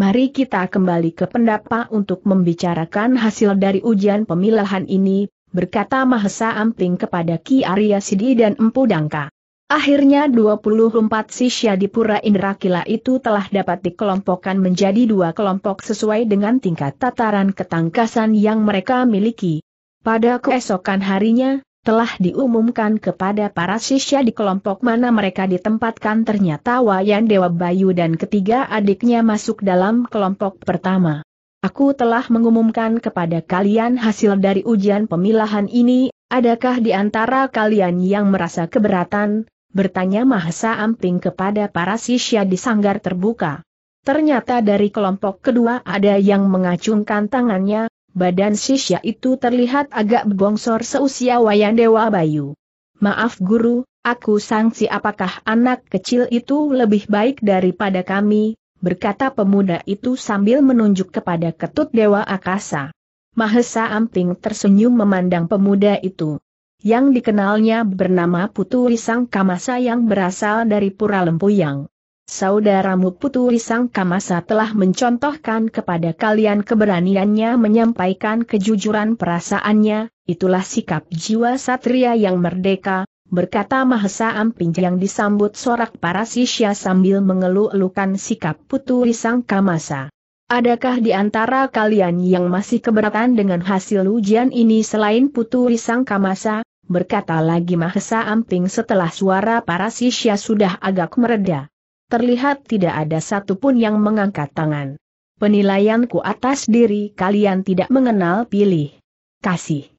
Mari kita kembali ke pendapa untuk membicarakan hasil dari ujian pemilahan ini, berkata Mahesa Amping kepada Ki Arya Sidi dan Empu Dangka. Akhirnya 24 sisya di Pura Indrakila itu telah dapat dikelompokkan menjadi dua kelompok sesuai dengan tingkat tataran ketangkasan yang mereka miliki. Pada keesokan harinya, telah diumumkan kepada para sisya di kelompok mana mereka ditempatkan ternyata Wayan Dewa Bayu dan ketiga adiknya masuk dalam kelompok pertama. Aku telah mengumumkan kepada kalian hasil dari ujian pemilahan ini, adakah di antara kalian yang merasa keberatan? Bertanya Mahasa Amping kepada para sisya di sanggar terbuka. Ternyata dari kelompok kedua ada yang mengacungkan tangannya, badan sisya itu terlihat agak bongsor seusia wayan dewa bayu. Maaf guru, aku sangsi apakah anak kecil itu lebih baik daripada kami, berkata pemuda itu sambil menunjuk kepada ketut Dewa Akasa. Mahesa Amping tersenyum memandang pemuda itu. Yang dikenalnya bernama Putu Risang Kamasa yang berasal dari Pura Lempuyang. Saudaramu Putu Risang Kamasa telah mencontohkan kepada kalian keberaniannya menyampaikan kejujuran perasaannya, itulah sikap jiwa satria yang merdeka, berkata Mahesa Amping yang disambut sorak para sisya sambil mengeluh-elukan sikap putu Risang Kamasa. Adakah di antara kalian yang masih keberatan dengan hasil ujian ini selain putu Risang Kamasa? Berkata lagi Mahesa Amping setelah suara para sisya sudah agak mereda. Terlihat tidak ada satupun yang mengangkat tangan. Penilaianku atas diri kalian tidak mengenal pilih. Kasih.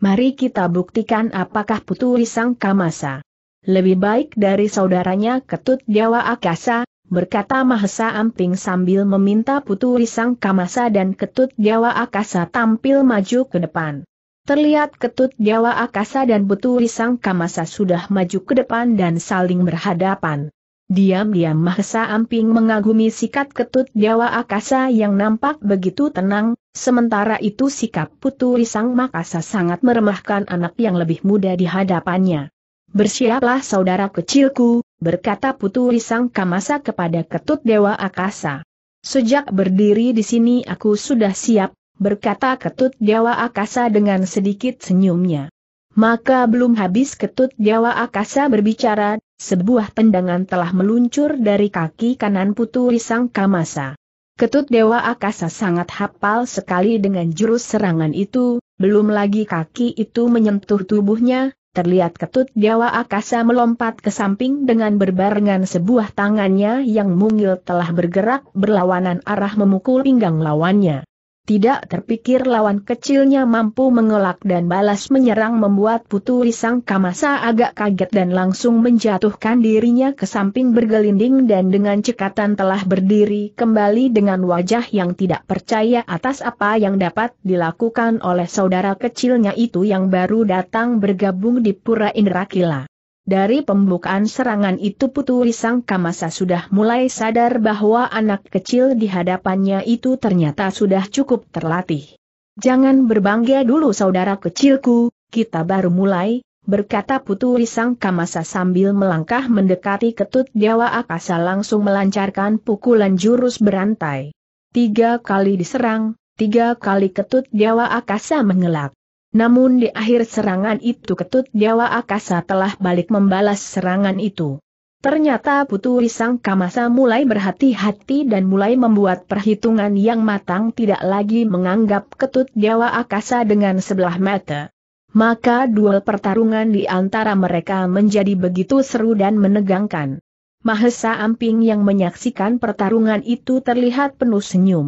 Mari kita buktikan apakah Putu Risang Kamasa lebih baik dari saudaranya Ketut Jawa Akasa, berkata Mahesa Amping sambil meminta Putu Risang Kamasa dan Ketut Jawa Akasa tampil maju ke depan. Terlihat Ketut Jawa Akasa dan Putu Risang Kamasa sudah maju ke depan dan saling berhadapan. Diam-diam Mahesa Amping mengagumi sikat Ketut Jawa Akasa yang nampak begitu tenang, Sementara itu sikap Putu Risang Makasa sangat meremahkan anak yang lebih muda di hadapannya. Bersiaplah saudara kecilku, berkata Putu Risang Kamasa kepada Ketut Dewa Akasa. Sejak berdiri di sini aku sudah siap, berkata Ketut Dewa Akasa dengan sedikit senyumnya. Maka belum habis Ketut Dewa Akasa berbicara, sebuah tendangan telah meluncur dari kaki kanan Putu Risang Kamasa. Ketut Dewa Akasa sangat hafal sekali dengan jurus serangan itu, belum lagi kaki itu menyentuh tubuhnya, terlihat Ketut Dewa Akasa melompat ke samping dengan berbarengan sebuah tangannya yang mungil telah bergerak berlawanan arah memukul pinggang lawannya. Tidak terpikir lawan kecilnya mampu mengelak dan balas menyerang membuat Putu Risang Kamasa agak kaget dan langsung menjatuhkan dirinya ke samping bergelinding dan dengan cekatan telah berdiri kembali dengan wajah yang tidak percaya atas apa yang dapat dilakukan oleh saudara kecilnya itu yang baru datang bergabung di Pura Indrakila. Dari pembukaan serangan itu Putu Risang Kamasa sudah mulai sadar bahwa anak kecil di hadapannya itu ternyata sudah cukup terlatih. Jangan berbangga dulu saudara kecilku, kita baru mulai, berkata Putu Risang Kamasa sambil melangkah mendekati ketut Dewa Akasa langsung melancarkan pukulan jurus berantai. Tiga kali diserang, tiga kali ketut Dewa Akasa mengelak. Namun di akhir serangan itu ketut Dewa Akasa telah balik membalas serangan itu. Ternyata Putu Risang Kamasa mulai berhati-hati dan mulai membuat perhitungan yang matang tidak lagi menganggap ketut Dewa Akasa dengan sebelah mata. Maka duel pertarungan di antara mereka menjadi begitu seru dan menegangkan. Mahesa Amping yang menyaksikan pertarungan itu terlihat penuh senyum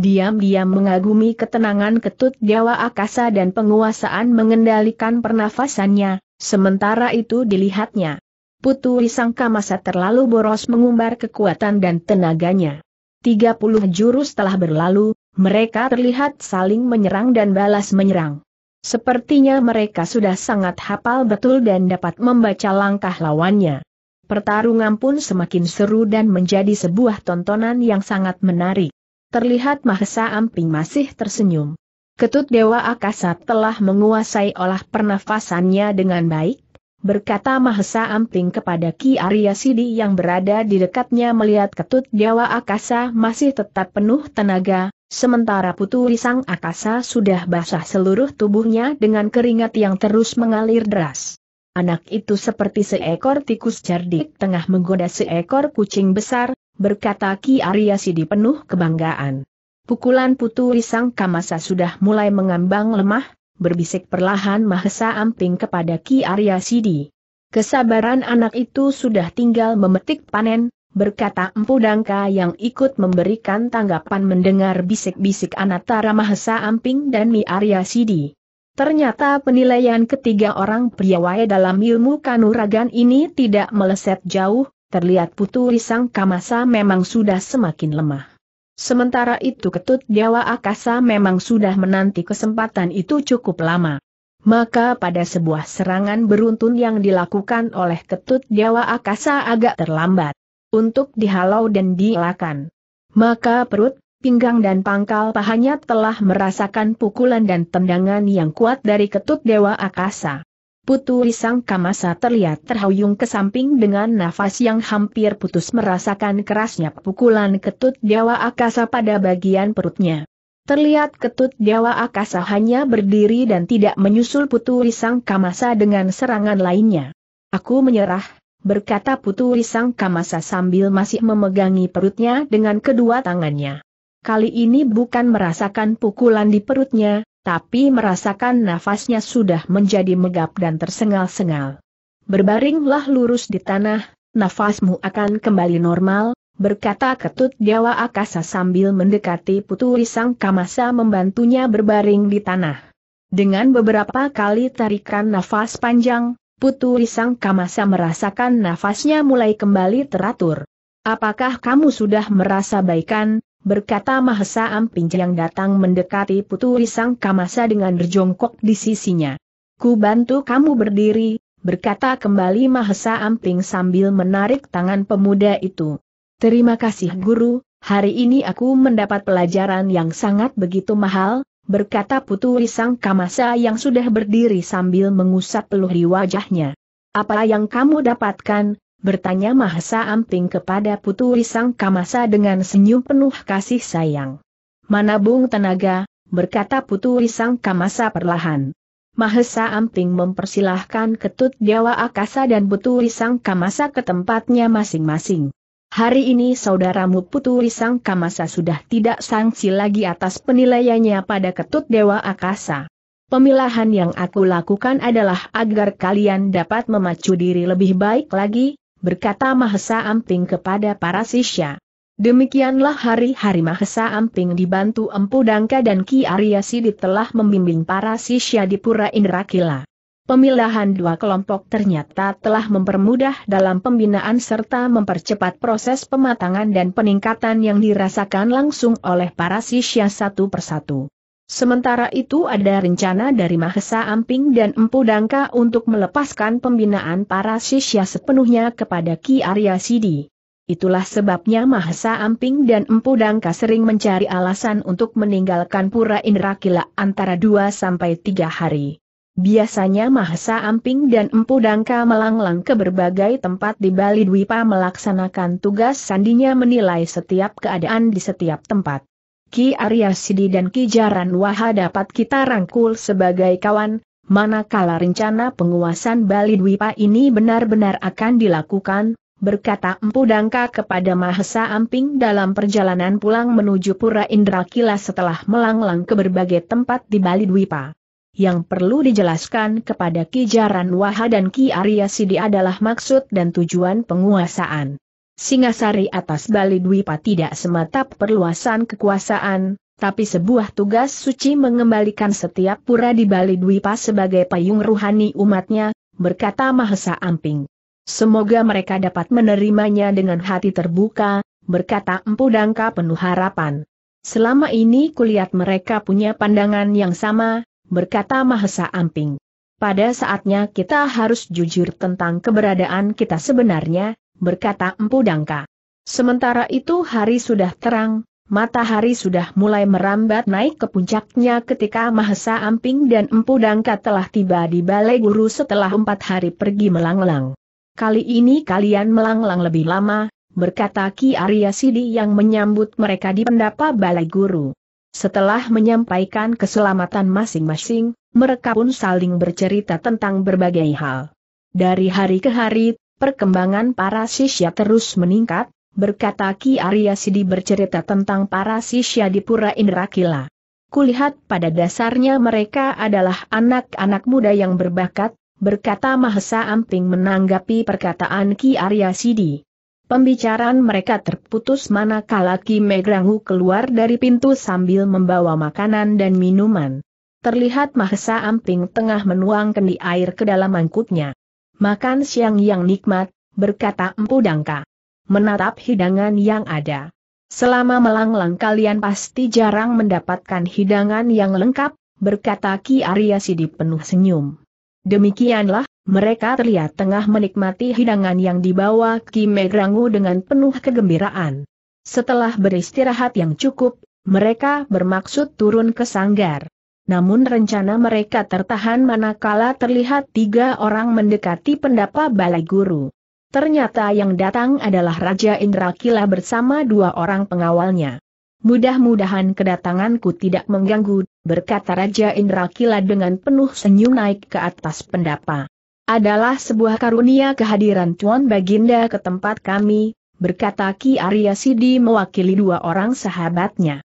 diam-diam mengagumi ketenangan ketut Dewa Akasa dan penguasaan mengendalikan pernafasannya, sementara itu dilihatnya. Putu Risangka masa terlalu boros mengumbar kekuatan dan tenaganya. 30 jurus telah berlalu, mereka terlihat saling menyerang dan balas menyerang. Sepertinya mereka sudah sangat hafal betul dan dapat membaca langkah lawannya. Pertarungan pun semakin seru dan menjadi sebuah tontonan yang sangat menarik terlihat Mahesa Amping masih tersenyum. Ketut Dewa Akasa telah menguasai olah pernafasannya dengan baik, berkata Mahesa Amping kepada Ki Arya Sidi yang berada di dekatnya melihat Ketut Dewa Akasa masih tetap penuh tenaga, sementara Putu Risang Akasa sudah basah seluruh tubuhnya dengan keringat yang terus mengalir deras. Anak itu seperti seekor tikus cerdik tengah menggoda seekor kucing besar, berkata Ki Arya Sidi penuh kebanggaan. Pukulan putu risang kamasa sudah mulai mengambang lemah, berbisik perlahan Mahesa Amping kepada Ki Arya Sidi. Kesabaran anak itu sudah tinggal memetik panen, berkata Empu Dangka yang ikut memberikan tanggapan mendengar bisik-bisik Anatara Mahesa Amping dan Mi Arya Sidi. Ternyata penilaian ketiga orang priawaya dalam ilmu kanuragan ini tidak meleset jauh, terlihat Putu Risang Kamasa memang sudah semakin lemah. Sementara itu Ketut Dewa Akasa memang sudah menanti kesempatan itu cukup lama. Maka pada sebuah serangan beruntun yang dilakukan oleh Ketut Dewa Akasa agak terlambat untuk dihalau dan dielakkan. Maka perut, pinggang dan pangkal pahanya telah merasakan pukulan dan tendangan yang kuat dari Ketut Dewa Akasa. Putu Risang Kamasa terlihat terhuyung ke samping dengan nafas yang hampir putus merasakan kerasnya pukulan ketut Dewa Akasa pada bagian perutnya. Terlihat ketut Dewa Akasa hanya berdiri dan tidak menyusul Putu Risang Kamasa dengan serangan lainnya. Aku menyerah, berkata Putu Risang Kamasa sambil masih memegangi perutnya dengan kedua tangannya. Kali ini bukan merasakan pukulan di perutnya, tapi merasakan nafasnya sudah menjadi megap dan tersengal-sengal. Berbaringlah lurus di tanah, nafasmu akan kembali normal, berkata ketut Jawa Akasa sambil mendekati Putu Risang Kamasa membantunya berbaring di tanah. Dengan beberapa kali tarikan nafas panjang, Putu Risang Kamasa merasakan nafasnya mulai kembali teratur. Apakah kamu sudah merasa baikan, berkata Mahesa Amping yang datang mendekati Putu risang Kamasa dengan berjongkok di sisinya. Ku bantu kamu berdiri, berkata kembali Mahesa Amping sambil menarik tangan pemuda itu. Terima kasih guru, hari ini aku mendapat pelajaran yang sangat begitu mahal, berkata Putu risang Kamasa yang sudah berdiri sambil mengusap peluh di wajahnya. Apa yang kamu dapatkan, bertanya Mahesa Amping kepada Putu Risang Kamasa dengan senyum penuh kasih sayang. Manabung tenaga, berkata Putu Risang Kamasa perlahan. Mahesa Amping mempersilahkan ketut Dewa Akasa dan Putu Risang Kamasa ke tempatnya masing-masing. Hari ini saudaramu Putu Risang Kamasa sudah tidak sangsi lagi atas penilaiannya pada ketut Dewa Akasa. Pemilahan yang aku lakukan adalah agar kalian dapat memacu diri lebih baik lagi, berkata Mahesa Amping kepada para sisya. Demikianlah hari-hari Mahesa Amping dibantu Empu Dangka dan Ki Arya Sidit telah membimbing para sisya di Pura Indrakila. Pemilahan dua kelompok ternyata telah mempermudah dalam pembinaan serta mempercepat proses pematangan dan peningkatan yang dirasakan langsung oleh para sisya satu persatu. Sementara itu ada rencana dari Mahesa Amping dan Empu Dangka untuk melepaskan pembinaan para sisya sepenuhnya kepada Ki Arya Sidi. Itulah sebabnya Mahesa Amping dan Empu Dangka sering mencari alasan untuk meninggalkan Pura Kila antara 2 sampai 3 hari. Biasanya Mahesa Amping dan Empu Dangka melanglang ke berbagai tempat di Bali Dwipa melaksanakan tugas sandinya menilai setiap keadaan di setiap tempat. Ki Arya Sidi dan Ki Jaran Waha dapat kita rangkul sebagai kawan, manakala rencana penguasaan Bali Dwipa ini benar-benar akan dilakukan, berkata Empu Dangka kepada Mahesa Amping dalam perjalanan pulang menuju Pura Indrakila setelah melanglang ke berbagai tempat di Bali Dwipa. Yang perlu dijelaskan kepada Ki Jaran Waha dan Ki Arya Sidi adalah maksud dan tujuan penguasaan. Singasari atas Bali Dwipa tidak semata perluasan kekuasaan, tapi sebuah tugas suci mengembalikan setiap pura di Bali Dwipa sebagai payung ruhani umatnya, berkata Mahesa Amping. Semoga mereka dapat menerimanya dengan hati terbuka, berkata Empu Dangka penuh harapan. Selama ini kulihat mereka punya pandangan yang sama, berkata Mahesa Amping. Pada saatnya kita harus jujur tentang keberadaan kita sebenarnya, berkata Empu Dangka. Sementara itu hari sudah terang, matahari sudah mulai merambat naik ke puncaknya ketika Mahesa Amping dan Empu Dangka telah tiba di Balai Guru setelah empat hari pergi melanglang. Kali ini kalian melanglang lebih lama, berkata Ki Arya Sidi yang menyambut mereka di pendapa Balai Guru. Setelah menyampaikan keselamatan masing-masing, mereka pun saling bercerita tentang berbagai hal. Dari hari ke hari, Perkembangan para sisya terus meningkat, berkata Ki Arya Sidi bercerita tentang para sisya di Pura Indrakila. Kulihat pada dasarnya mereka adalah anak-anak muda yang berbakat, berkata Mahesa Amping menanggapi perkataan Ki Arya Sidi. Pembicaraan mereka terputus manakala Ki Megrangu keluar dari pintu sambil membawa makanan dan minuman. Terlihat Mahesa Amping tengah menuang kendi air ke dalam mangkuknya. Makan siang yang nikmat, berkata Empu Dangka. Menatap hidangan yang ada. Selama melanglang kalian pasti jarang mendapatkan hidangan yang lengkap, berkata Ki Arya Sidi penuh senyum. Demikianlah, mereka terlihat tengah menikmati hidangan yang dibawa Ki Megrangu dengan penuh kegembiraan. Setelah beristirahat yang cukup, mereka bermaksud turun ke sanggar namun rencana mereka tertahan manakala terlihat tiga orang mendekati pendapa balai guru. Ternyata yang datang adalah Raja Indrakila bersama dua orang pengawalnya. Mudah-mudahan kedatanganku tidak mengganggu, berkata Raja Indrakila dengan penuh senyum naik ke atas pendapa. Adalah sebuah karunia kehadiran Tuan Baginda ke tempat kami, berkata Ki Arya Sidi mewakili dua orang sahabatnya.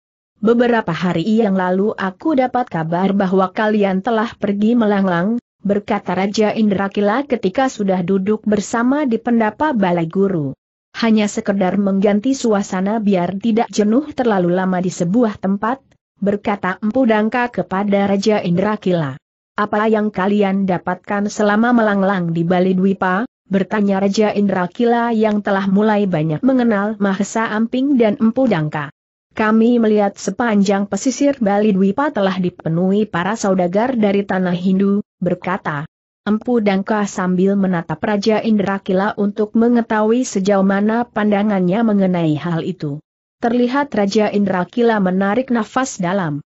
Beberapa hari yang lalu aku dapat kabar bahwa kalian telah pergi melanglang, berkata Raja Indrakila ketika sudah duduk bersama di pendapa balai guru. Hanya sekedar mengganti suasana biar tidak jenuh terlalu lama di sebuah tempat, berkata Empu Dangka kepada Raja Indrakila. Apa yang kalian dapatkan selama melanglang di Bali Dwipa? Bertanya Raja Indrakila yang telah mulai banyak mengenal Mahesa Amping dan Empu Dangka. Kami melihat sepanjang pesisir Bali Dwipa telah dipenuhi para saudagar dari tanah Hindu, berkata. Empu Dangka sambil menatap Raja Indrakila untuk mengetahui sejauh mana pandangannya mengenai hal itu. Terlihat Raja Indrakila menarik nafas dalam.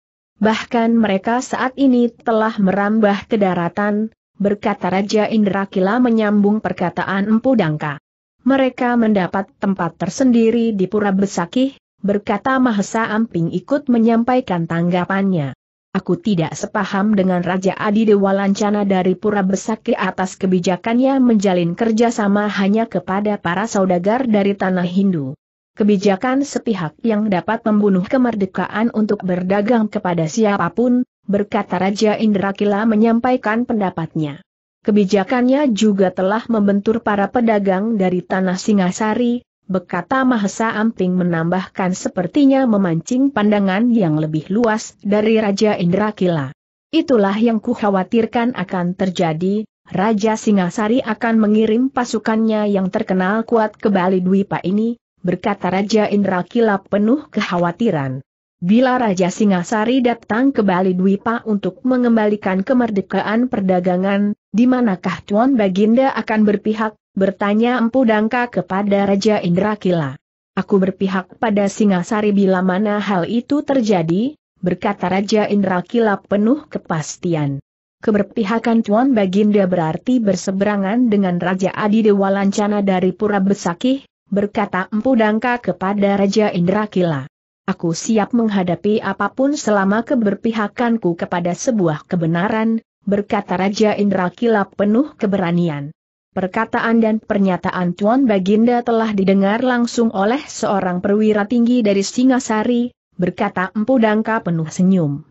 Bahkan mereka saat ini telah merambah ke daratan, berkata Raja Indrakila menyambung perkataan Empu Dangka. Mereka mendapat tempat tersendiri di Pura Besakih, berkata Mahesa Amping ikut menyampaikan tanggapannya. Aku tidak sepaham dengan Raja Adi Dewa Lancana dari Pura Besaki atas kebijakannya menjalin kerjasama hanya kepada para saudagar dari tanah Hindu. Kebijakan sepihak yang dapat membunuh kemerdekaan untuk berdagang kepada siapapun, berkata Raja Indrakila menyampaikan pendapatnya. Kebijakannya juga telah membentur para pedagang dari tanah Singasari, Bekata Mahesa Amping menambahkan sepertinya memancing pandangan yang lebih luas dari Raja Indrakila. Itulah yang kukhawatirkan akan terjadi, Raja Singasari akan mengirim pasukannya yang terkenal kuat ke Bali Dwipa ini, berkata Raja Indrakila penuh kekhawatiran. Bila Raja Singasari datang ke Bali Dwipa untuk mengembalikan kemerdekaan perdagangan, di manakah Tuan Baginda akan berpihak, bertanya Empu Dangka kepada Raja Indrakila. Aku berpihak pada Singasari bila mana hal itu terjadi, berkata Raja Indrakila penuh kepastian. Keberpihakan Tuan Baginda berarti berseberangan dengan Raja Adi Dewa Lancana dari Pura Besakih, berkata Empu Dangka kepada Raja Indrakila. Aku siap menghadapi apapun selama keberpihakanku kepada sebuah kebenaran, berkata Raja Indrakila penuh keberanian. Perkataan dan pernyataan Tuan Baginda telah didengar langsung oleh seorang perwira tinggi dari Singasari, berkata Empu Dangka penuh senyum.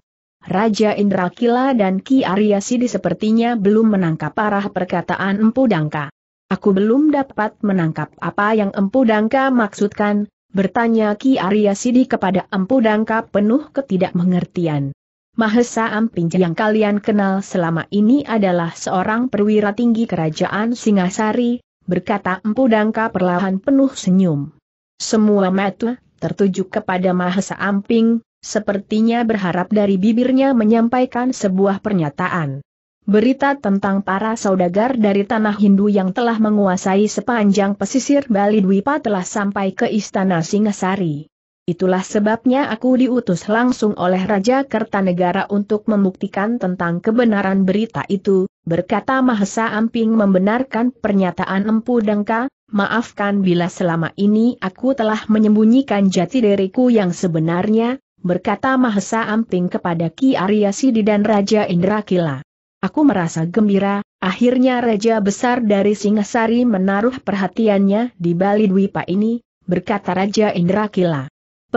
Raja Indrakila dan Ki Aryasidi sepertinya belum menangkap arah perkataan Empu Dangka. Aku belum dapat menangkap apa yang Empu Dangka maksudkan, bertanya Ki Aryasidi kepada Empu Dangka penuh ketidakmengertian. Mahesa Amping yang kalian kenal selama ini adalah seorang perwira tinggi kerajaan Singasari, berkata Empu Dangka perlahan penuh senyum. Semua mata tertuju kepada Mahesa Amping, sepertinya berharap dari bibirnya menyampaikan sebuah pernyataan. Berita tentang para saudagar dari tanah Hindu yang telah menguasai sepanjang pesisir Bali Dwipa telah sampai ke Istana Singasari. Itulah sebabnya aku diutus langsung oleh Raja Kertanegara untuk membuktikan tentang kebenaran berita itu, berkata Mahesa Amping membenarkan pernyataan Empu Dengka, maafkan bila selama ini aku telah menyembunyikan jati diriku yang sebenarnya, berkata Mahesa Amping kepada Ki Arya Sidi dan Raja Indrakila. Aku merasa gembira, akhirnya Raja Besar dari Singasari menaruh perhatiannya di Bali Dwipa ini, berkata Raja Indrakila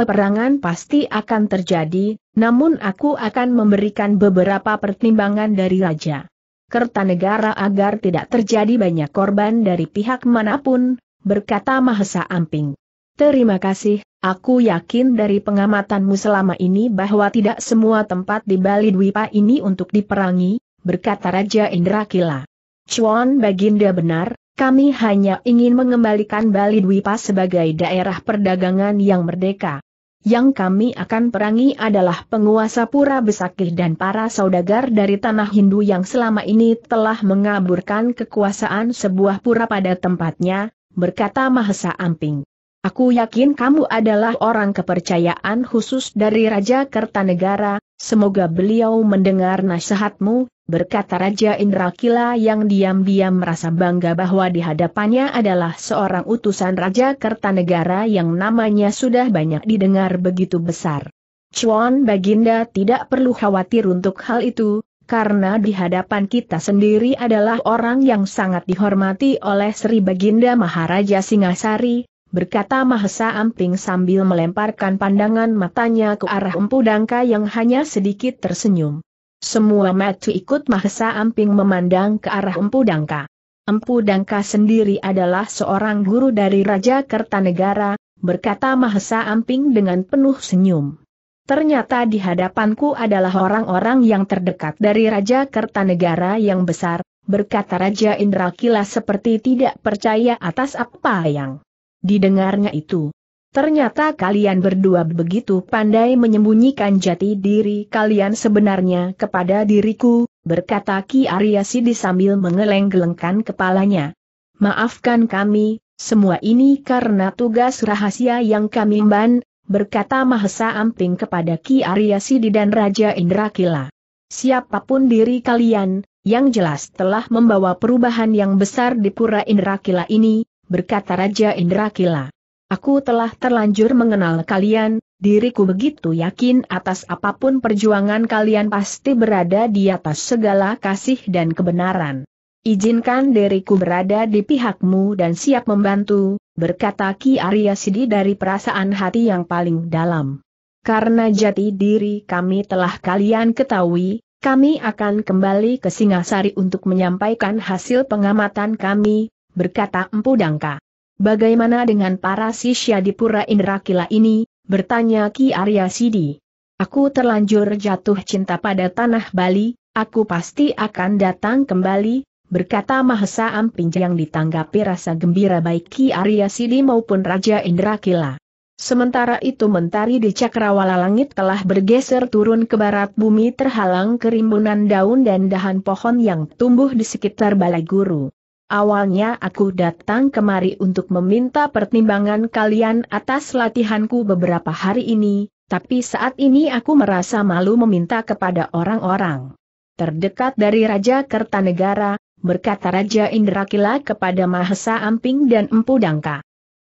peperangan pasti akan terjadi, namun aku akan memberikan beberapa pertimbangan dari Raja Kertanegara agar tidak terjadi banyak korban dari pihak manapun, berkata Mahesa Amping. Terima kasih, aku yakin dari pengamatanmu selama ini bahwa tidak semua tempat di Bali Dwipa ini untuk diperangi, berkata Raja Indrakila. Kila. Chuan Baginda benar, kami hanya ingin mengembalikan Bali Dwipa sebagai daerah perdagangan yang merdeka. Yang kami akan perangi adalah penguasa Pura Besakih dan para saudagar dari tanah Hindu yang selama ini telah mengaburkan kekuasaan sebuah pura pada tempatnya, berkata Mahesa Amping. Aku yakin kamu adalah orang kepercayaan khusus dari Raja Kertanegara, semoga beliau mendengar nasihatmu, berkata Raja Indrakila yang diam-diam merasa bangga bahwa di hadapannya adalah seorang utusan Raja Kertanegara yang namanya sudah banyak didengar begitu besar. Chuan Baginda tidak perlu khawatir untuk hal itu, karena di hadapan kita sendiri adalah orang yang sangat dihormati oleh Sri Baginda Maharaja Singasari, berkata Mahesa Amping sambil melemparkan pandangan matanya ke arah Empu Dangka yang hanya sedikit tersenyum. Semua mata ikut Mahesa Amping memandang ke arah Empu Dangka. Empu Dangka sendiri adalah seorang guru dari Raja Kertanegara, berkata Mahesa Amping dengan penuh senyum. Ternyata di hadapanku adalah orang-orang yang terdekat dari Raja Kertanegara yang besar, berkata Raja Indrakila seperti tidak percaya atas apa yang didengarnya itu. Ternyata kalian berdua begitu pandai menyembunyikan jati diri kalian sebenarnya kepada diriku, berkata Ki Arya Sidi sambil mengeleng-gelengkan kepalanya. Maafkan kami, semua ini karena tugas rahasia yang kami mban, berkata Mahesa Amping kepada Ki Arya Sidi dan Raja Indrakila. Siapapun diri kalian, yang jelas telah membawa perubahan yang besar di Pura Indrakila ini, berkata Raja Indrakila. Aku telah terlanjur mengenal kalian, diriku begitu yakin atas apapun perjuangan kalian pasti berada di atas segala kasih dan kebenaran. Izinkan diriku berada di pihakmu dan siap membantu, berkata Ki Arya Sidi dari perasaan hati yang paling dalam. Karena jati diri kami telah kalian ketahui, kami akan kembali ke Singasari untuk menyampaikan hasil pengamatan kami, berkata Empu Dangka. Bagaimana dengan para sisya di Pura Indrakila ini? Bertanya Ki Arya Sidi. Aku terlanjur jatuh cinta pada tanah Bali, aku pasti akan datang kembali, berkata Mahesa Amping yang ditanggapi rasa gembira baik Ki Arya Sidi maupun Raja Indrakila. Sementara itu mentari di cakrawala langit telah bergeser turun ke barat bumi terhalang kerimbunan daun dan dahan pohon yang tumbuh di sekitar balai guru. Awalnya aku datang kemari untuk meminta pertimbangan kalian atas latihanku beberapa hari ini, tapi saat ini aku merasa malu meminta kepada orang-orang terdekat dari Raja Kertanegara, berkata Raja Indrakila kepada Mahesa Amping dan Empu Dangka.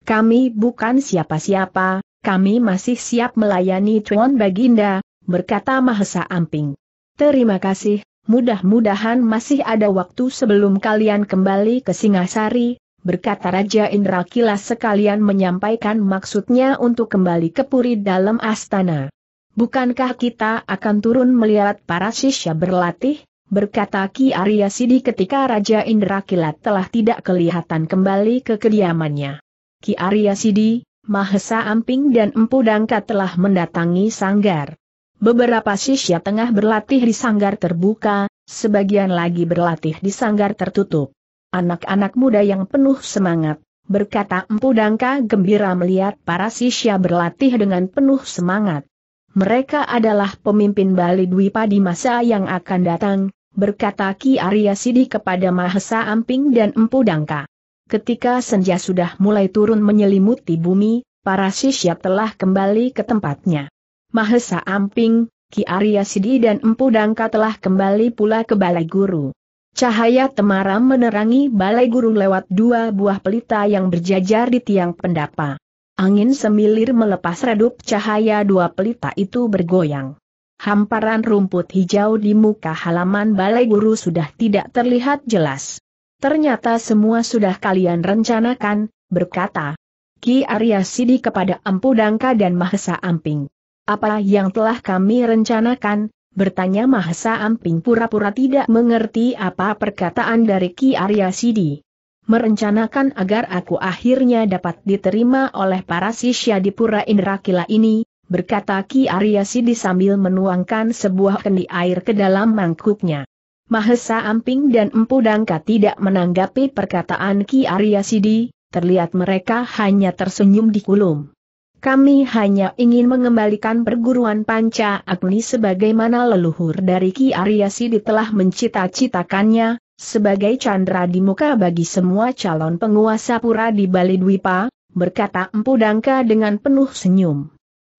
Kami bukan siapa-siapa, kami masih siap melayani Tuan Baginda, berkata Mahesa Amping. Terima kasih, mudah-mudahan masih ada waktu sebelum kalian kembali ke Singasari, berkata Raja Indra Kilas sekalian menyampaikan maksudnya untuk kembali ke Puri dalam astana. Bukankah kita akan turun melihat para sisya berlatih? berkata Ki Arya Sidi ketika Raja Indra Kilat telah tidak kelihatan kembali ke kediamannya. Ki Arya Sidi, Mahesa Amping dan Empu Dangka telah mendatangi Sanggar. Beberapa sisya tengah berlatih di sanggar terbuka, sebagian lagi berlatih di sanggar tertutup. Anak-anak muda yang penuh semangat, berkata Empu Dangka gembira melihat para sisya berlatih dengan penuh semangat. Mereka adalah pemimpin Bali Dwipa di masa yang akan datang, berkata Ki Arya Sidi kepada Mahesa Amping dan Empu Dangka. Ketika senja sudah mulai turun menyelimuti bumi, para sisya telah kembali ke tempatnya. Mahesa Amping, Ki Arya Sidi dan Empu Dangka telah kembali pula ke Balai Guru. Cahaya temaram menerangi Balai Guru lewat dua buah pelita yang berjajar di tiang pendapa. Angin semilir melepas redup cahaya dua pelita itu bergoyang. Hamparan rumput hijau di muka halaman Balai Guru sudah tidak terlihat jelas. Ternyata semua sudah kalian rencanakan, berkata Ki Arya Sidi kepada Empu Dangka dan Mahesa Amping apa yang telah kami rencanakan, bertanya Mahesa Amping pura-pura tidak mengerti apa perkataan dari Ki Arya Sidi. Merencanakan agar aku akhirnya dapat diterima oleh para sisya di Pura Indrakila ini, berkata Ki Arya Sidi sambil menuangkan sebuah kendi air ke dalam mangkuknya. Mahesa Amping dan Empu Dangka tidak menanggapi perkataan Ki Arya Sidi, terlihat mereka hanya tersenyum di kulum. Kami hanya ingin mengembalikan perguruan Panca Agni sebagaimana leluhur dari Ki Sidi telah mencita-citakannya, sebagai candra di muka bagi semua calon penguasa pura di Bali Dwipa, berkata Empu Dangka dengan penuh senyum.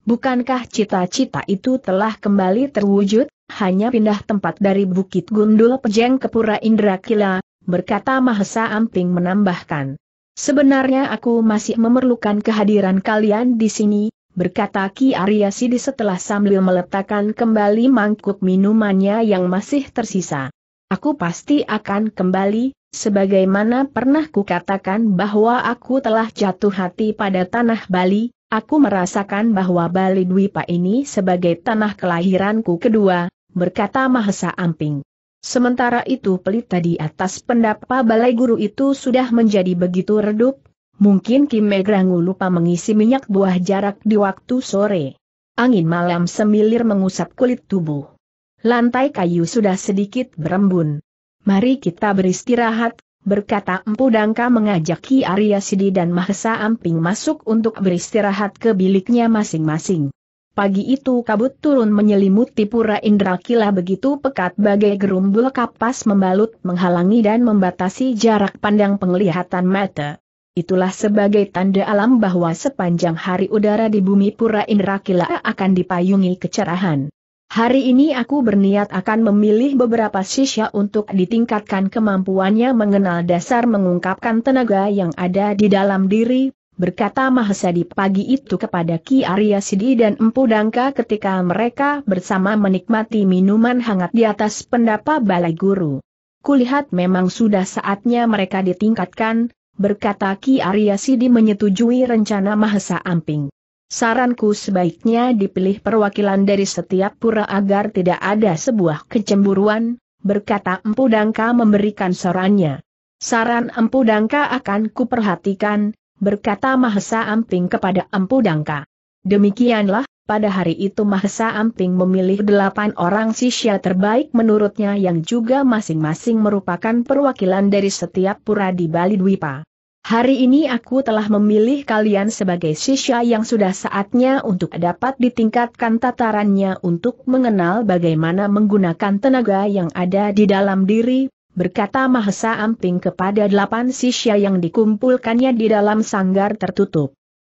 Bukankah cita-cita itu telah kembali terwujud, hanya pindah tempat dari Bukit Gundul Pejeng ke Pura Indrakila, berkata Mahesa Amping menambahkan. Sebenarnya aku masih memerlukan kehadiran kalian di sini, berkata Ki Arya Sidi setelah sambil meletakkan kembali mangkuk minumannya yang masih tersisa. Aku pasti akan kembali, sebagaimana pernah kukatakan bahwa aku telah jatuh hati pada tanah Bali, aku merasakan bahwa Bali Dwipa ini sebagai tanah kelahiranku kedua, berkata Mahesa Amping. Sementara itu pelita di atas pendapa balai guru itu sudah menjadi begitu redup, mungkin Kim Megrangu lupa mengisi minyak buah jarak di waktu sore. Angin malam semilir mengusap kulit tubuh. Lantai kayu sudah sedikit berembun. Mari kita beristirahat, berkata Empu Dangka mengajak Ki Arya Sidi dan Mahesa Amping masuk untuk beristirahat ke biliknya masing-masing. Pagi itu kabut turun menyelimuti pura Indrakila begitu pekat bagai gerumbul kapas membalut menghalangi dan membatasi jarak pandang penglihatan mata. Itulah sebagai tanda alam bahwa sepanjang hari udara di bumi pura Indrakila akan dipayungi kecerahan. Hari ini aku berniat akan memilih beberapa sisya untuk ditingkatkan kemampuannya mengenal dasar mengungkapkan tenaga yang ada di dalam diri berkata Mahesa di pagi itu kepada Ki Arya Sidi dan Empu Dangka ketika mereka bersama menikmati minuman hangat di atas pendapa balai guru. Kulihat memang sudah saatnya mereka ditingkatkan, berkata Ki Arya Sidi menyetujui rencana Mahesa Amping. Saranku sebaiknya dipilih perwakilan dari setiap pura agar tidak ada sebuah kecemburuan, berkata Empu Dangka memberikan sarannya. Saran Empu Dangka akan kuperhatikan, berkata Mahesa Amping kepada Empu Dangka. Demikianlah, pada hari itu Mahesa Amping memilih delapan orang sisya terbaik menurutnya yang juga masing-masing merupakan perwakilan dari setiap pura di Bali Dwipa. Hari ini aku telah memilih kalian sebagai sisya yang sudah saatnya untuk dapat ditingkatkan tatarannya untuk mengenal bagaimana menggunakan tenaga yang ada di dalam diri, berkata Mahesa Amping kepada delapan sisya yang dikumpulkannya di dalam sanggar tertutup.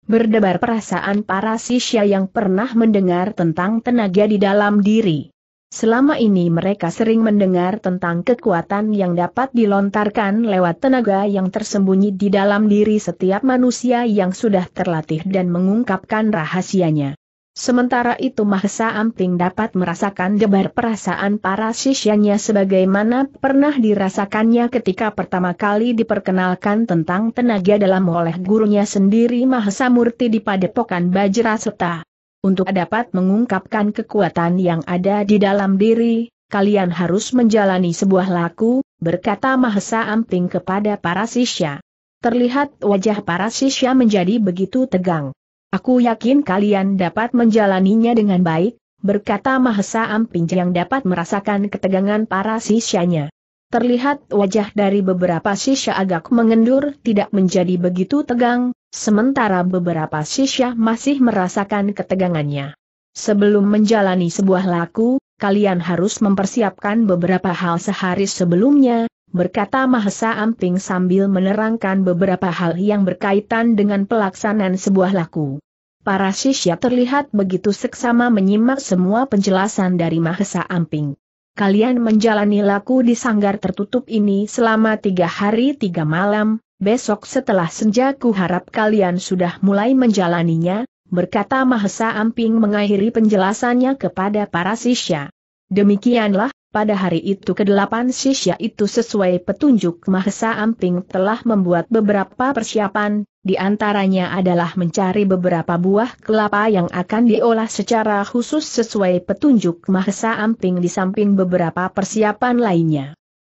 Berdebar perasaan para sisya yang pernah mendengar tentang tenaga di dalam diri. Selama ini mereka sering mendengar tentang kekuatan yang dapat dilontarkan lewat tenaga yang tersembunyi di dalam diri setiap manusia yang sudah terlatih dan mengungkapkan rahasianya. Sementara itu Mahesa Amping dapat merasakan debar perasaan para sisyanya sebagaimana pernah dirasakannya ketika pertama kali diperkenalkan tentang tenaga dalam oleh gurunya sendiri Mahesa Murti di Padepokan Bajraseta. Untuk dapat mengungkapkan kekuatan yang ada di dalam diri, kalian harus menjalani sebuah laku, berkata Mahesa Amping kepada para sisya. Terlihat wajah para sisya menjadi begitu tegang. Aku yakin kalian dapat menjalaninya dengan baik, berkata Mahesa Amping yang dapat merasakan ketegangan para sisyanya. Terlihat wajah dari beberapa sisya agak mengendur tidak menjadi begitu tegang, sementara beberapa sisya masih merasakan ketegangannya. Sebelum menjalani sebuah laku, kalian harus mempersiapkan beberapa hal sehari sebelumnya, berkata Mahesa Amping sambil menerangkan beberapa hal yang berkaitan dengan pelaksanaan sebuah laku. Para sisya terlihat begitu seksama menyimak semua penjelasan dari Mahesa Amping. Kalian menjalani laku di sanggar tertutup ini selama tiga hari tiga malam, besok setelah senja ku harap kalian sudah mulai menjalaninya, berkata Mahesa Amping mengakhiri penjelasannya kepada para sisya. Demikianlah, pada hari itu kedelapan sisya itu sesuai petunjuk Mahesa Amping telah membuat beberapa persiapan, di antaranya adalah mencari beberapa buah kelapa yang akan diolah secara khusus sesuai petunjuk Mahesa Amping di samping beberapa persiapan lainnya.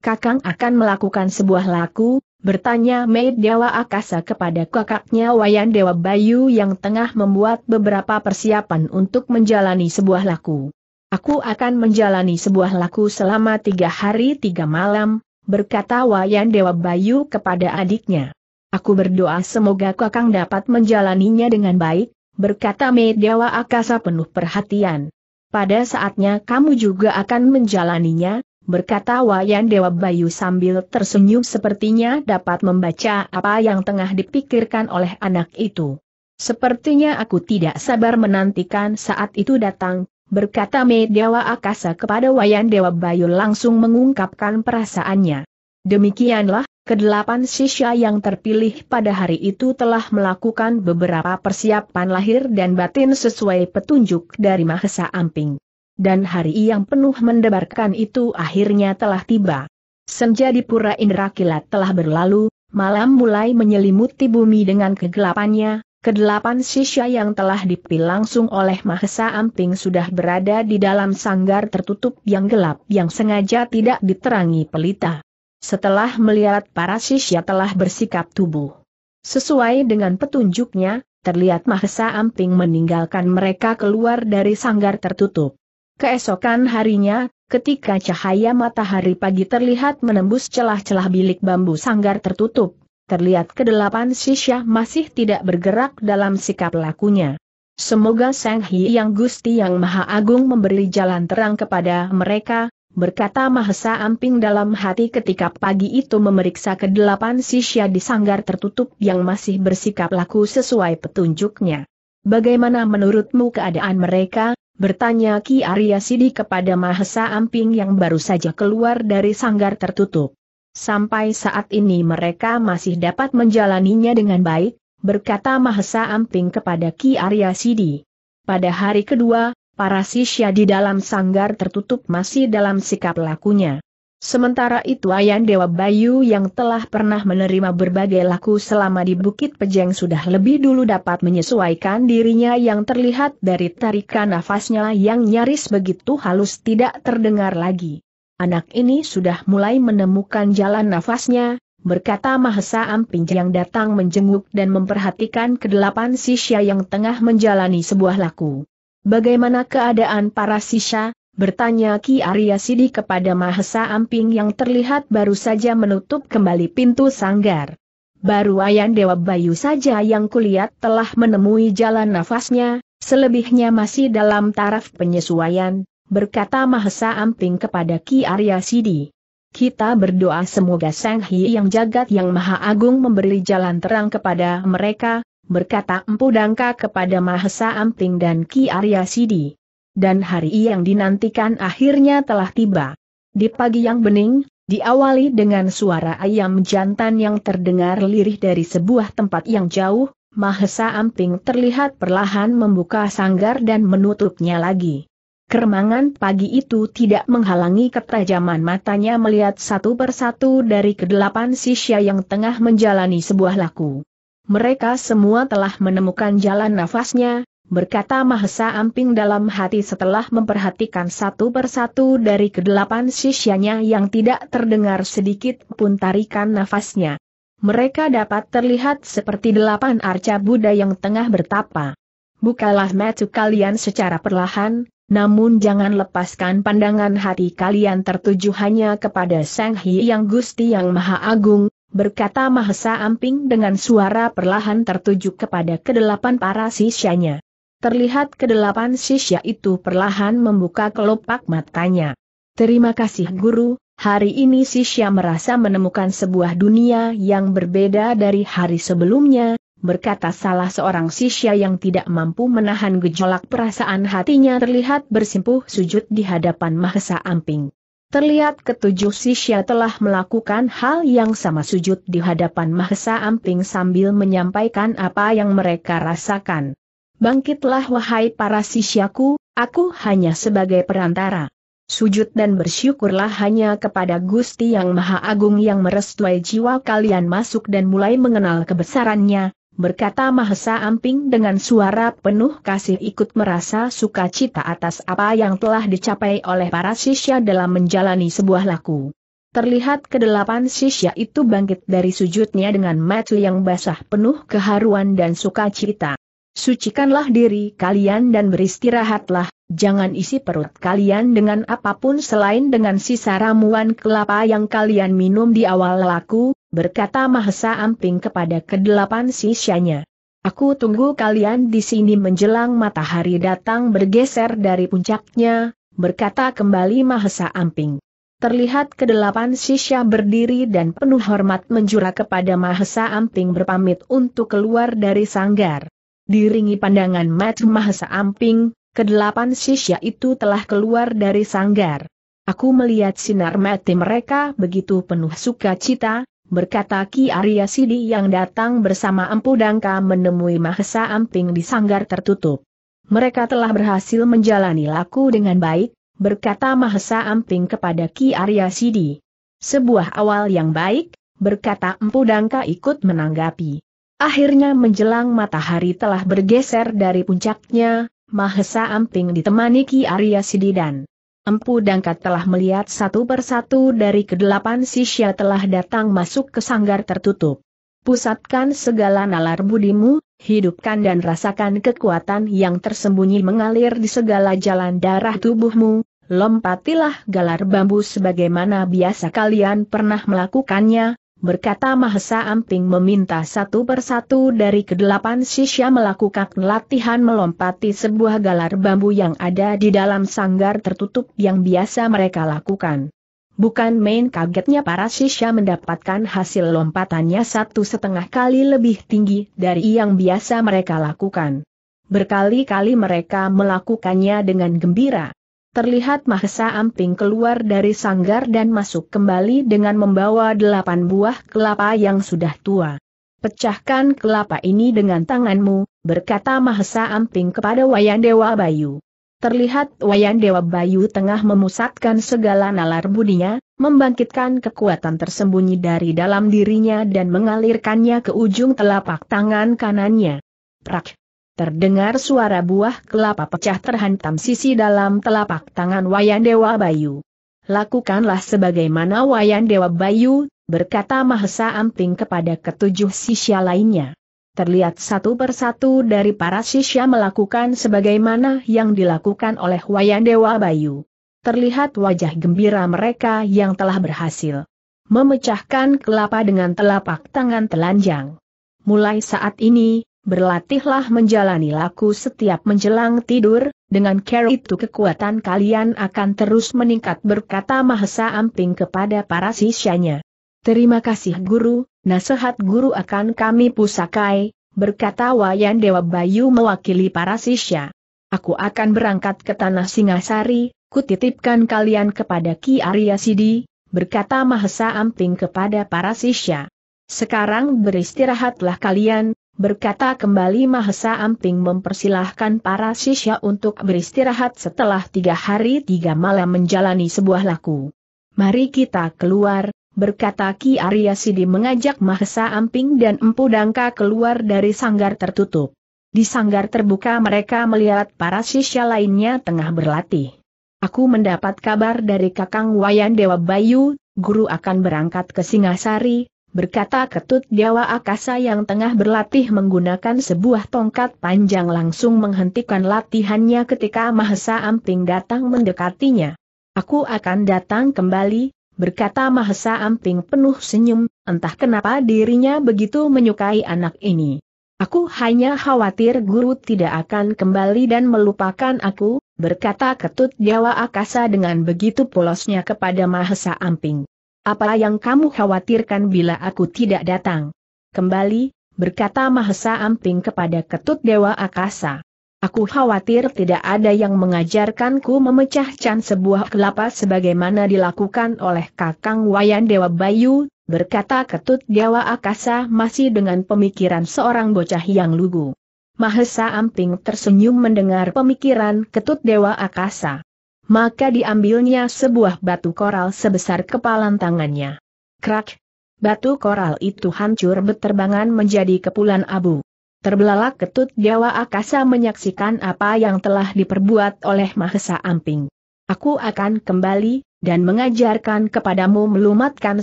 Kakang akan melakukan sebuah laku, bertanya Maid Dewa Akasa kepada kakaknya Wayan Dewa Bayu yang tengah membuat beberapa persiapan untuk menjalani sebuah laku. Aku akan menjalani sebuah laku selama tiga hari tiga malam, berkata Wayan Dewa Bayu kepada adiknya. Aku berdoa semoga Kakang dapat menjalaninya dengan baik, berkata Medewa Akasa penuh perhatian. Pada saatnya kamu juga akan menjalaninya, berkata Wayan Dewa Bayu sambil tersenyum sepertinya dapat membaca apa yang tengah dipikirkan oleh anak itu. Sepertinya aku tidak sabar menantikan saat itu datang, berkata Medewa Akasa kepada Wayan Dewa Bayu langsung mengungkapkan perasaannya. Demikianlah, kedelapan sisya yang terpilih pada hari itu telah melakukan beberapa persiapan lahir dan batin sesuai petunjuk dari Mahesa Amping. Dan hari yang penuh mendebarkan itu akhirnya telah tiba. Senja di Pura Indra Kilat telah berlalu, malam mulai menyelimuti bumi dengan kegelapannya, Kedelapan sisya yang telah dipil langsung oleh Mahesa Amping sudah berada di dalam sanggar tertutup yang gelap yang sengaja tidak diterangi pelita. Setelah melihat para sisya telah bersikap tubuh. Sesuai dengan petunjuknya, terlihat Mahesa Amping meninggalkan mereka keluar dari sanggar tertutup. Keesokan harinya, ketika cahaya matahari pagi terlihat menembus celah-celah bilik bambu sanggar tertutup, terlihat kedelapan si masih tidak bergerak dalam sikap lakunya. Semoga Sang yang Gusti Yang Maha Agung memberi jalan terang kepada mereka, berkata Mahesa Amping dalam hati ketika pagi itu memeriksa kedelapan sisya di sanggar tertutup yang masih bersikap laku sesuai petunjuknya. Bagaimana menurutmu keadaan mereka? bertanya Ki Arya Sidi kepada Mahesa Amping yang baru saja keluar dari sanggar tertutup. Sampai saat ini mereka masih dapat menjalaninya dengan baik, berkata Mahesa Amping kepada Ki Arya Sidi. Pada hari kedua, para sisya di dalam sanggar tertutup masih dalam sikap lakunya. Sementara itu Ayan Dewa Bayu yang telah pernah menerima berbagai laku selama di Bukit Pejeng sudah lebih dulu dapat menyesuaikan dirinya yang terlihat dari tarikan nafasnya yang nyaris begitu halus tidak terdengar lagi. Anak ini sudah mulai menemukan jalan nafasnya, berkata Mahesa Amping yang datang menjenguk dan memperhatikan kedelapan sisya yang tengah menjalani sebuah laku. Bagaimana keadaan para sisya? Bertanya Ki Arya Sidi kepada Mahesa Amping yang terlihat baru saja menutup kembali pintu sanggar. Baru Ayan Dewa Bayu saja yang kulihat telah menemui jalan nafasnya, selebihnya masih dalam taraf penyesuaian, berkata Mahesa Amping kepada Ki Arya Sidi. Kita berdoa semoga Sang Hi yang jagat yang maha agung memberi jalan terang kepada mereka, berkata Empu Dangka kepada Mahesa Amping dan Ki Arya Sidi. Dan hari yang dinantikan akhirnya telah tiba. Di pagi yang bening, diawali dengan suara ayam jantan yang terdengar lirih dari sebuah tempat yang jauh, Mahesa Amping terlihat perlahan membuka sanggar dan menutupnya lagi. Keremangan pagi itu tidak menghalangi ketajaman matanya melihat satu persatu dari kedelapan sisya yang tengah menjalani sebuah laku. Mereka semua telah menemukan jalan nafasnya, berkata Mahesa Amping dalam hati setelah memperhatikan satu persatu dari kedelapan sisyanya yang tidak terdengar sedikit pun tarikan nafasnya. Mereka dapat terlihat seperti delapan arca Buddha yang tengah bertapa. Bukalah metu kalian secara perlahan, namun jangan lepaskan pandangan hati kalian tertuju hanya kepada Sang yang Gusti yang Maha Agung, berkata Mahesa Amping dengan suara perlahan tertuju kepada kedelapan para sisyanya. Terlihat kedelapan sisya itu perlahan membuka kelopak matanya. Terima kasih guru, hari ini sisya merasa menemukan sebuah dunia yang berbeda dari hari sebelumnya, berkata salah seorang sisya yang tidak mampu menahan gejolak perasaan hatinya terlihat bersimpuh sujud di hadapan Mahesa Amping. Terlihat ketujuh sisya telah melakukan hal yang sama sujud di hadapan Mahesa Amping sambil menyampaikan apa yang mereka rasakan. Bangkitlah wahai para sisyaku, aku hanya sebagai perantara. Sujud dan bersyukurlah hanya kepada Gusti Yang Maha Agung yang merestui jiwa kalian masuk dan mulai mengenal kebesarannya, berkata Mahesa Amping dengan suara penuh kasih ikut merasa sukacita atas apa yang telah dicapai oleh para sisya dalam menjalani sebuah laku. Terlihat kedelapan sisya itu bangkit dari sujudnya dengan mata yang basah penuh keharuan dan sukacita. Sucikanlah diri kalian dan beristirahatlah, Jangan isi perut kalian dengan apapun selain dengan sisa ramuan kelapa yang kalian minum di awal laku, berkata Mahesa Amping kepada kedelapan sisanya. Aku tunggu kalian di sini menjelang matahari datang bergeser dari puncaknya, berkata kembali Mahesa Amping. Terlihat kedelapan sisya berdiri dan penuh hormat menjura kepada Mahesa Amping berpamit untuk keluar dari sanggar. Diringi pandangan Mat Mahesa Amping, Kedelapan sisya itu telah keluar dari sanggar. Aku melihat sinar mati mereka begitu penuh sukacita, berkata Ki Arya Sidi yang datang bersama Empu Dangka menemui Mahesa Amping di sanggar tertutup. Mereka telah berhasil menjalani laku dengan baik, berkata Mahesa Amping kepada Ki Arya Sidi. Sebuah awal yang baik, berkata Empu Dangka ikut menanggapi. Akhirnya menjelang matahari telah bergeser dari puncaknya, Mahesa Amping ditemani Ki Arya Sididan. Empu Dangkat telah melihat satu persatu dari kedelapan sisya telah datang masuk ke sanggar tertutup. Pusatkan segala nalar budimu, hidupkan dan rasakan kekuatan yang tersembunyi mengalir di segala jalan darah tubuhmu, lompatilah galar bambu sebagaimana biasa kalian pernah melakukannya, berkata Mahesa Amping meminta satu persatu dari kedelapan sisya melakukan latihan melompati sebuah galar bambu yang ada di dalam sanggar tertutup yang biasa mereka lakukan. Bukan main kagetnya para sisya mendapatkan hasil lompatannya satu setengah kali lebih tinggi dari yang biasa mereka lakukan. Berkali-kali mereka melakukannya dengan gembira terlihat Mahesa Amping keluar dari sanggar dan masuk kembali dengan membawa delapan buah kelapa yang sudah tua. Pecahkan kelapa ini dengan tanganmu, berkata Mahesa Amping kepada Wayan Dewa Bayu. Terlihat Wayan Dewa Bayu tengah memusatkan segala nalar budinya, membangkitkan kekuatan tersembunyi dari dalam dirinya dan mengalirkannya ke ujung telapak tangan kanannya. Prak! Terdengar suara buah kelapa pecah terhantam sisi dalam telapak tangan Wayan Dewa Bayu. Lakukanlah sebagaimana Wayan Dewa Bayu, berkata Mahesa Amping kepada ketujuh sisya lainnya. Terlihat satu persatu dari para sisya melakukan sebagaimana yang dilakukan oleh Wayan Dewa Bayu. Terlihat wajah gembira mereka yang telah berhasil memecahkan kelapa dengan telapak tangan telanjang. Mulai saat ini, berlatihlah menjalani laku setiap menjelang tidur, dengan care itu kekuatan kalian akan terus meningkat berkata Mahesa Amping kepada para sisyanya. Terima kasih guru, nasihat guru akan kami pusakai, berkata Wayan Dewa Bayu mewakili para sisya. Aku akan berangkat ke Tanah Singasari, kutitipkan kalian kepada Ki Arya Sidi, berkata Mahesa Amping kepada para sisya. Sekarang beristirahatlah kalian, berkata kembali Mahesa Amping mempersilahkan para sisya untuk beristirahat setelah tiga hari tiga malam menjalani sebuah laku. Mari kita keluar, berkata Ki Arya Sidi mengajak Mahesa Amping dan Empu Dangka keluar dari sanggar tertutup. Di sanggar terbuka mereka melihat para sisya lainnya tengah berlatih. Aku mendapat kabar dari Kakang Wayan Dewa Bayu, guru akan berangkat ke Singasari, berkata ketut Dewa Akasa yang tengah berlatih menggunakan sebuah tongkat panjang langsung menghentikan latihannya ketika Mahesa Amping datang mendekatinya. Aku akan datang kembali, berkata Mahesa Amping penuh senyum, entah kenapa dirinya begitu menyukai anak ini. Aku hanya khawatir guru tidak akan kembali dan melupakan aku, berkata ketut dewa Akasa dengan begitu polosnya kepada Mahesa Amping. Apa yang kamu khawatirkan bila aku tidak datang? Kembali, berkata Mahesa Amping kepada Ketut Dewa Akasa. Aku khawatir tidak ada yang mengajarkanku memecah can sebuah kelapa sebagaimana dilakukan oleh Kakang Wayan Dewa Bayu, berkata Ketut Dewa Akasa masih dengan pemikiran seorang bocah yang lugu. Mahesa Amping tersenyum mendengar pemikiran Ketut Dewa Akasa maka diambilnya sebuah batu koral sebesar kepalan tangannya. Krak! Batu koral itu hancur beterbangan menjadi kepulan abu. Terbelalak ketut Jawa Akasa menyaksikan apa yang telah diperbuat oleh Mahesa Amping. Aku akan kembali, dan mengajarkan kepadamu melumatkan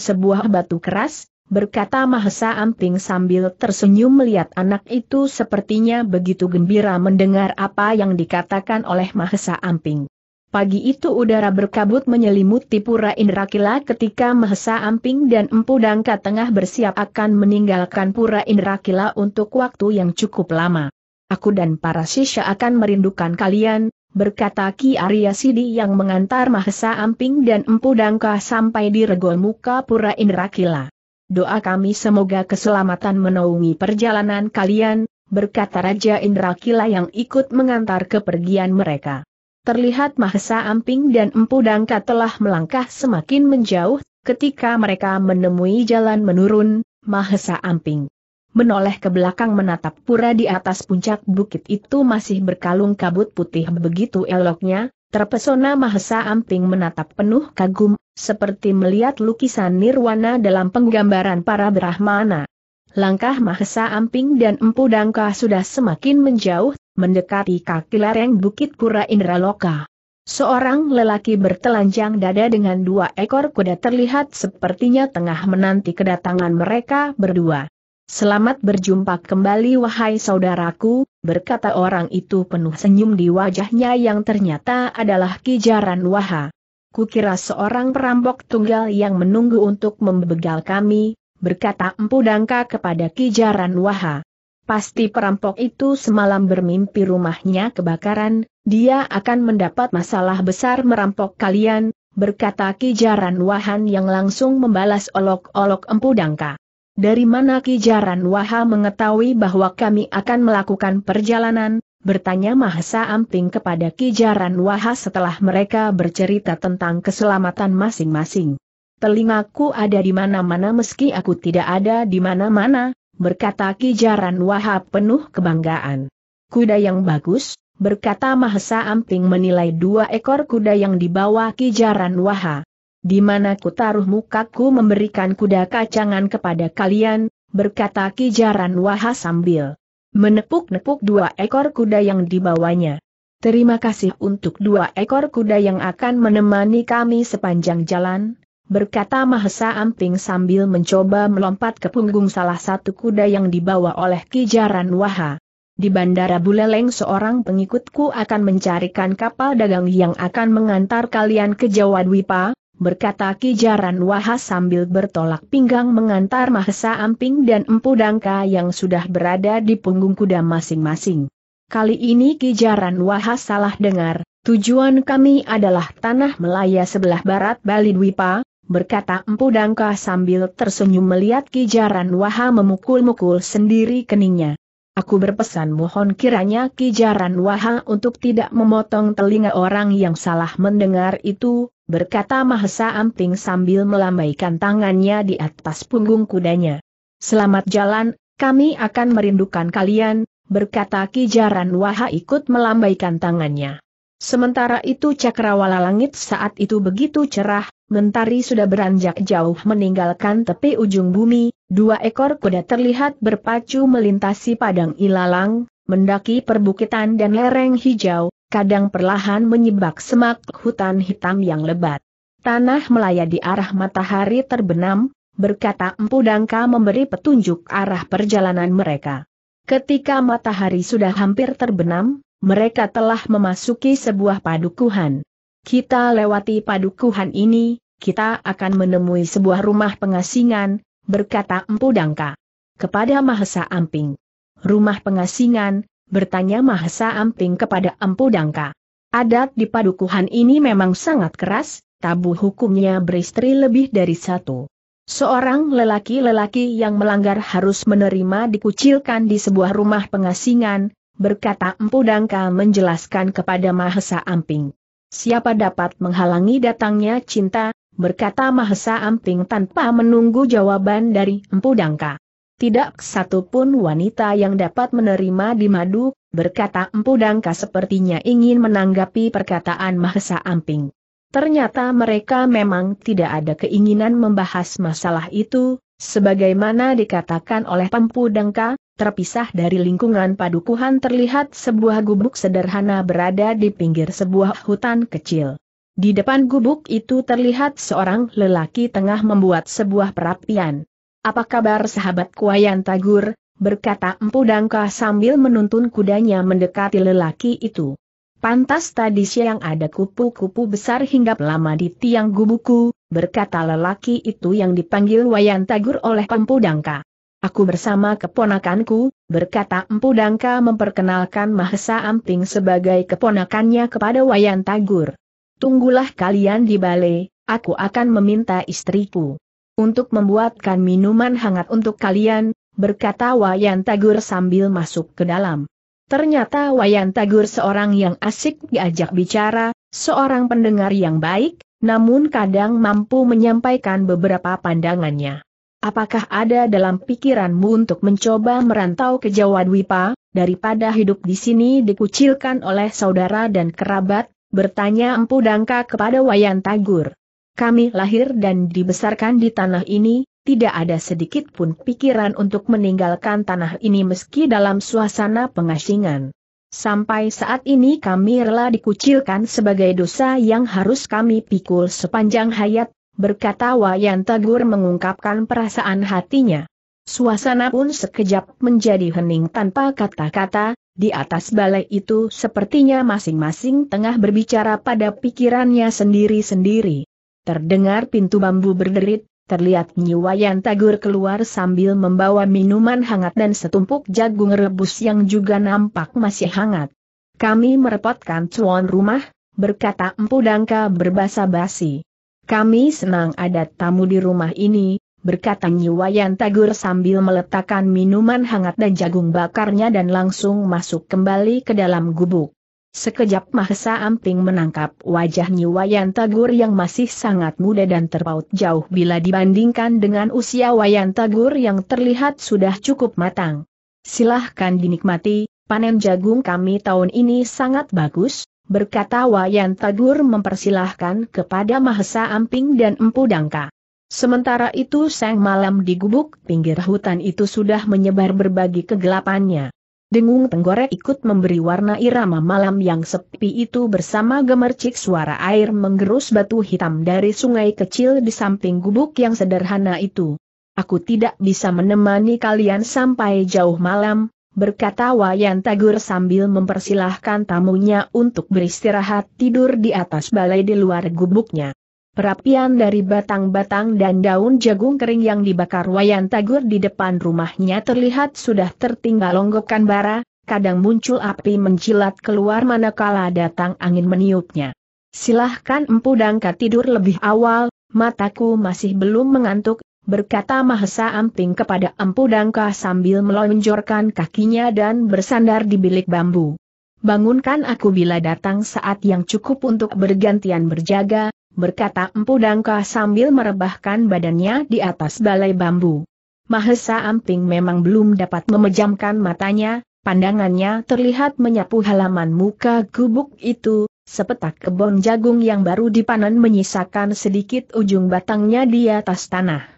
sebuah batu keras, berkata Mahesa Amping sambil tersenyum melihat anak itu sepertinya begitu gembira mendengar apa yang dikatakan oleh Mahesa Amping. Pagi itu udara berkabut menyelimuti Pura Indrakila ketika Mahesa Amping dan Empu Dangka tengah bersiap akan meninggalkan Pura Indrakila untuk waktu yang cukup lama. Aku dan para sisya akan merindukan kalian, berkata Ki Arya Sidi yang mengantar Mahesa Amping dan Empu Dangka sampai di regol muka Pura Indrakila. Doa kami semoga keselamatan menaungi perjalanan kalian, berkata Raja Indrakila yang ikut mengantar kepergian mereka terlihat Mahesa Amping dan Empu Dangka telah melangkah semakin menjauh, ketika mereka menemui jalan menurun, Mahesa Amping menoleh ke belakang menatap pura di atas puncak bukit itu masih berkalung kabut putih begitu eloknya, terpesona Mahesa Amping menatap penuh kagum, seperti melihat lukisan nirwana dalam penggambaran para Brahmana. Langkah Mahesa Amping dan Empu Dangka sudah semakin menjauh, mendekati kaki lereng Bukit Pura Indraloka. Seorang lelaki bertelanjang dada dengan dua ekor kuda terlihat sepertinya tengah menanti kedatangan mereka berdua. Selamat berjumpa kembali wahai saudaraku, berkata orang itu penuh senyum di wajahnya yang ternyata adalah Kijaran Waha. Kukira seorang perampok tunggal yang menunggu untuk membegal kami, berkata Empu Dangka kepada Kijaran Waha. Pasti perampok itu semalam bermimpi rumahnya kebakaran, dia akan mendapat masalah besar merampok kalian, berkata Kijaran Wahan yang langsung membalas olok-olok Empu Dangka. Dari mana Kijaran Waha mengetahui bahwa kami akan melakukan perjalanan, bertanya Mahasa Amping kepada Kijaran Waha setelah mereka bercerita tentang keselamatan masing-masing. Telingaku ada di mana-mana meski aku tidak ada di mana-mana, berkata Kijaran Wahab penuh kebanggaan. Kuda yang bagus, berkata Mahesa Amping menilai dua ekor kuda yang dibawa Kijaran Wahab. Di mana ku taruh mukaku memberikan kuda kacangan kepada kalian, berkata Kijaran Waha sambil menepuk-nepuk dua ekor kuda yang dibawanya. Terima kasih untuk dua ekor kuda yang akan menemani kami sepanjang jalan, berkata Mahesa Amping sambil mencoba melompat ke punggung salah satu kuda yang dibawa oleh Kijaran Waha. Di Bandara Buleleng seorang pengikutku akan mencarikan kapal dagang yang akan mengantar kalian ke Jawa Dwipa, berkata Kijaran Waha sambil bertolak pinggang mengantar Mahesa Amping dan Empu Dangka yang sudah berada di punggung kuda masing-masing. Kali ini Kijaran Waha salah dengar, tujuan kami adalah tanah Melaya sebelah barat Bali Dwipa, berkata Empu Dangka sambil tersenyum melihat Kijaran Waha memukul-mukul sendiri keningnya. Aku berpesan mohon kiranya Kijaran Waha untuk tidak memotong telinga orang yang salah mendengar itu, berkata Mahesa Amping sambil melambaikan tangannya di atas punggung kudanya. Selamat jalan, kami akan merindukan kalian, berkata Kijaran Waha ikut melambaikan tangannya. Sementara itu cakrawala langit saat itu begitu cerah, mentari sudah beranjak jauh meninggalkan tepi ujung bumi, dua ekor kuda terlihat berpacu melintasi padang ilalang, mendaki perbukitan dan lereng hijau, kadang perlahan menyebak semak hutan hitam yang lebat. Tanah melaya di arah matahari terbenam, berkata Empu Dangka memberi petunjuk arah perjalanan mereka. Ketika matahari sudah hampir terbenam, mereka telah memasuki sebuah padukuhan. Kita lewati padukuhan ini, kita akan menemui sebuah rumah pengasingan, berkata Empu Dangka. Kepada Mahesa Amping. Rumah pengasingan, bertanya Mahesa Amping kepada Empu Dangka. Adat di padukuhan ini memang sangat keras, tabu hukumnya beristri lebih dari satu. Seorang lelaki-lelaki yang melanggar harus menerima dikucilkan di sebuah rumah pengasingan, berkata Empu Dangka menjelaskan kepada Mahesa Amping. Siapa dapat menghalangi datangnya cinta, berkata Mahesa Amping tanpa menunggu jawaban dari Empu Dangka. Tidak satupun wanita yang dapat menerima di madu, berkata Empu Dangka sepertinya ingin menanggapi perkataan Mahesa Amping. Ternyata mereka memang tidak ada keinginan membahas masalah itu, sebagaimana dikatakan oleh Pempu Dangka, terpisah dari lingkungan padukuhan terlihat sebuah gubuk sederhana berada di pinggir sebuah hutan kecil. Di depan gubuk itu terlihat seorang lelaki tengah membuat sebuah perapian. Apa kabar sahabat Wayan Tagur, berkata Empu Dangka sambil menuntun kudanya mendekati lelaki itu. Pantas tadi siang ada kupu-kupu besar hinggap lama di tiang gubuku, berkata lelaki itu yang dipanggil Wayan Tagur oleh Empu Dangka. Aku bersama keponakanku, berkata Empu Dangka memperkenalkan Mahesa Amping sebagai keponakannya kepada Wayan Tagur. Tunggulah kalian di balai, aku akan meminta istriku untuk membuatkan minuman hangat untuk kalian, berkata Wayan Tagur sambil masuk ke dalam. Ternyata Wayan Tagur seorang yang asik diajak bicara, seorang pendengar yang baik, namun kadang mampu menyampaikan beberapa pandangannya. Apakah ada dalam pikiranmu untuk mencoba merantau ke Jawa Dwipa, daripada hidup di sini dikucilkan oleh saudara dan kerabat? Bertanya Empu Dangka kepada Wayan Tagur. Kami lahir dan dibesarkan di tanah ini, tidak ada sedikit pun pikiran untuk meninggalkan tanah ini meski dalam suasana pengasingan. Sampai saat ini kami rela dikucilkan sebagai dosa yang harus kami pikul sepanjang hayat, berkata Wayan Tagur mengungkapkan perasaan hatinya. Suasana pun sekejap menjadi hening tanpa kata-kata, di atas balai itu sepertinya masing-masing tengah berbicara pada pikirannya sendiri-sendiri. Terdengar pintu bambu berderit, terlihat Wayan Tagur keluar sambil membawa minuman hangat dan setumpuk jagung rebus yang juga nampak masih hangat. Kami merepotkan cuan rumah, berkata Empu Dangka berbasa basi. Kami senang ada tamu di rumah ini, berkata Nyiwayan Tagur sambil meletakkan minuman hangat dan jagung bakarnya dan langsung masuk kembali ke dalam gubuk. Sekejap Mahesa Amping menangkap wajah Nyiwayan Tagur yang masih sangat muda dan terpaut jauh bila dibandingkan dengan usia Wayan Tagur yang terlihat sudah cukup matang. Silahkan dinikmati, panen jagung kami tahun ini sangat bagus, berkata Wayan tagur mempersilahkan kepada Mahesa Amping dan Empu Dangka. Sementara itu sang malam di gubuk pinggir hutan itu sudah menyebar berbagi kegelapannya. Dengung tenggorek ikut memberi warna irama malam yang sepi itu bersama gemercik suara air menggerus batu hitam dari sungai kecil di samping gubuk yang sederhana itu. Aku tidak bisa menemani kalian sampai jauh malam, berkata Wayan Tagur sambil mempersilahkan tamunya untuk beristirahat tidur di atas balai di luar gubuknya. Perapian dari batang-batang dan daun jagung kering yang dibakar Wayan Tagur di depan rumahnya terlihat sudah tertinggal longgokan bara, kadang muncul api menjilat keluar manakala datang angin meniupnya. Silahkan empu dangka tidur lebih awal, mataku masih belum mengantuk, berkata Mahesa Amping kepada Empu Dangka sambil melonjorkan kakinya dan bersandar di bilik bambu. Bangunkan aku bila datang saat yang cukup untuk bergantian berjaga, berkata Empu Dangka sambil merebahkan badannya di atas balai bambu. Mahesa Amping memang belum dapat memejamkan matanya, pandangannya terlihat menyapu halaman muka gubuk itu, sepetak kebun jagung yang baru dipanen menyisakan sedikit ujung batangnya di atas tanah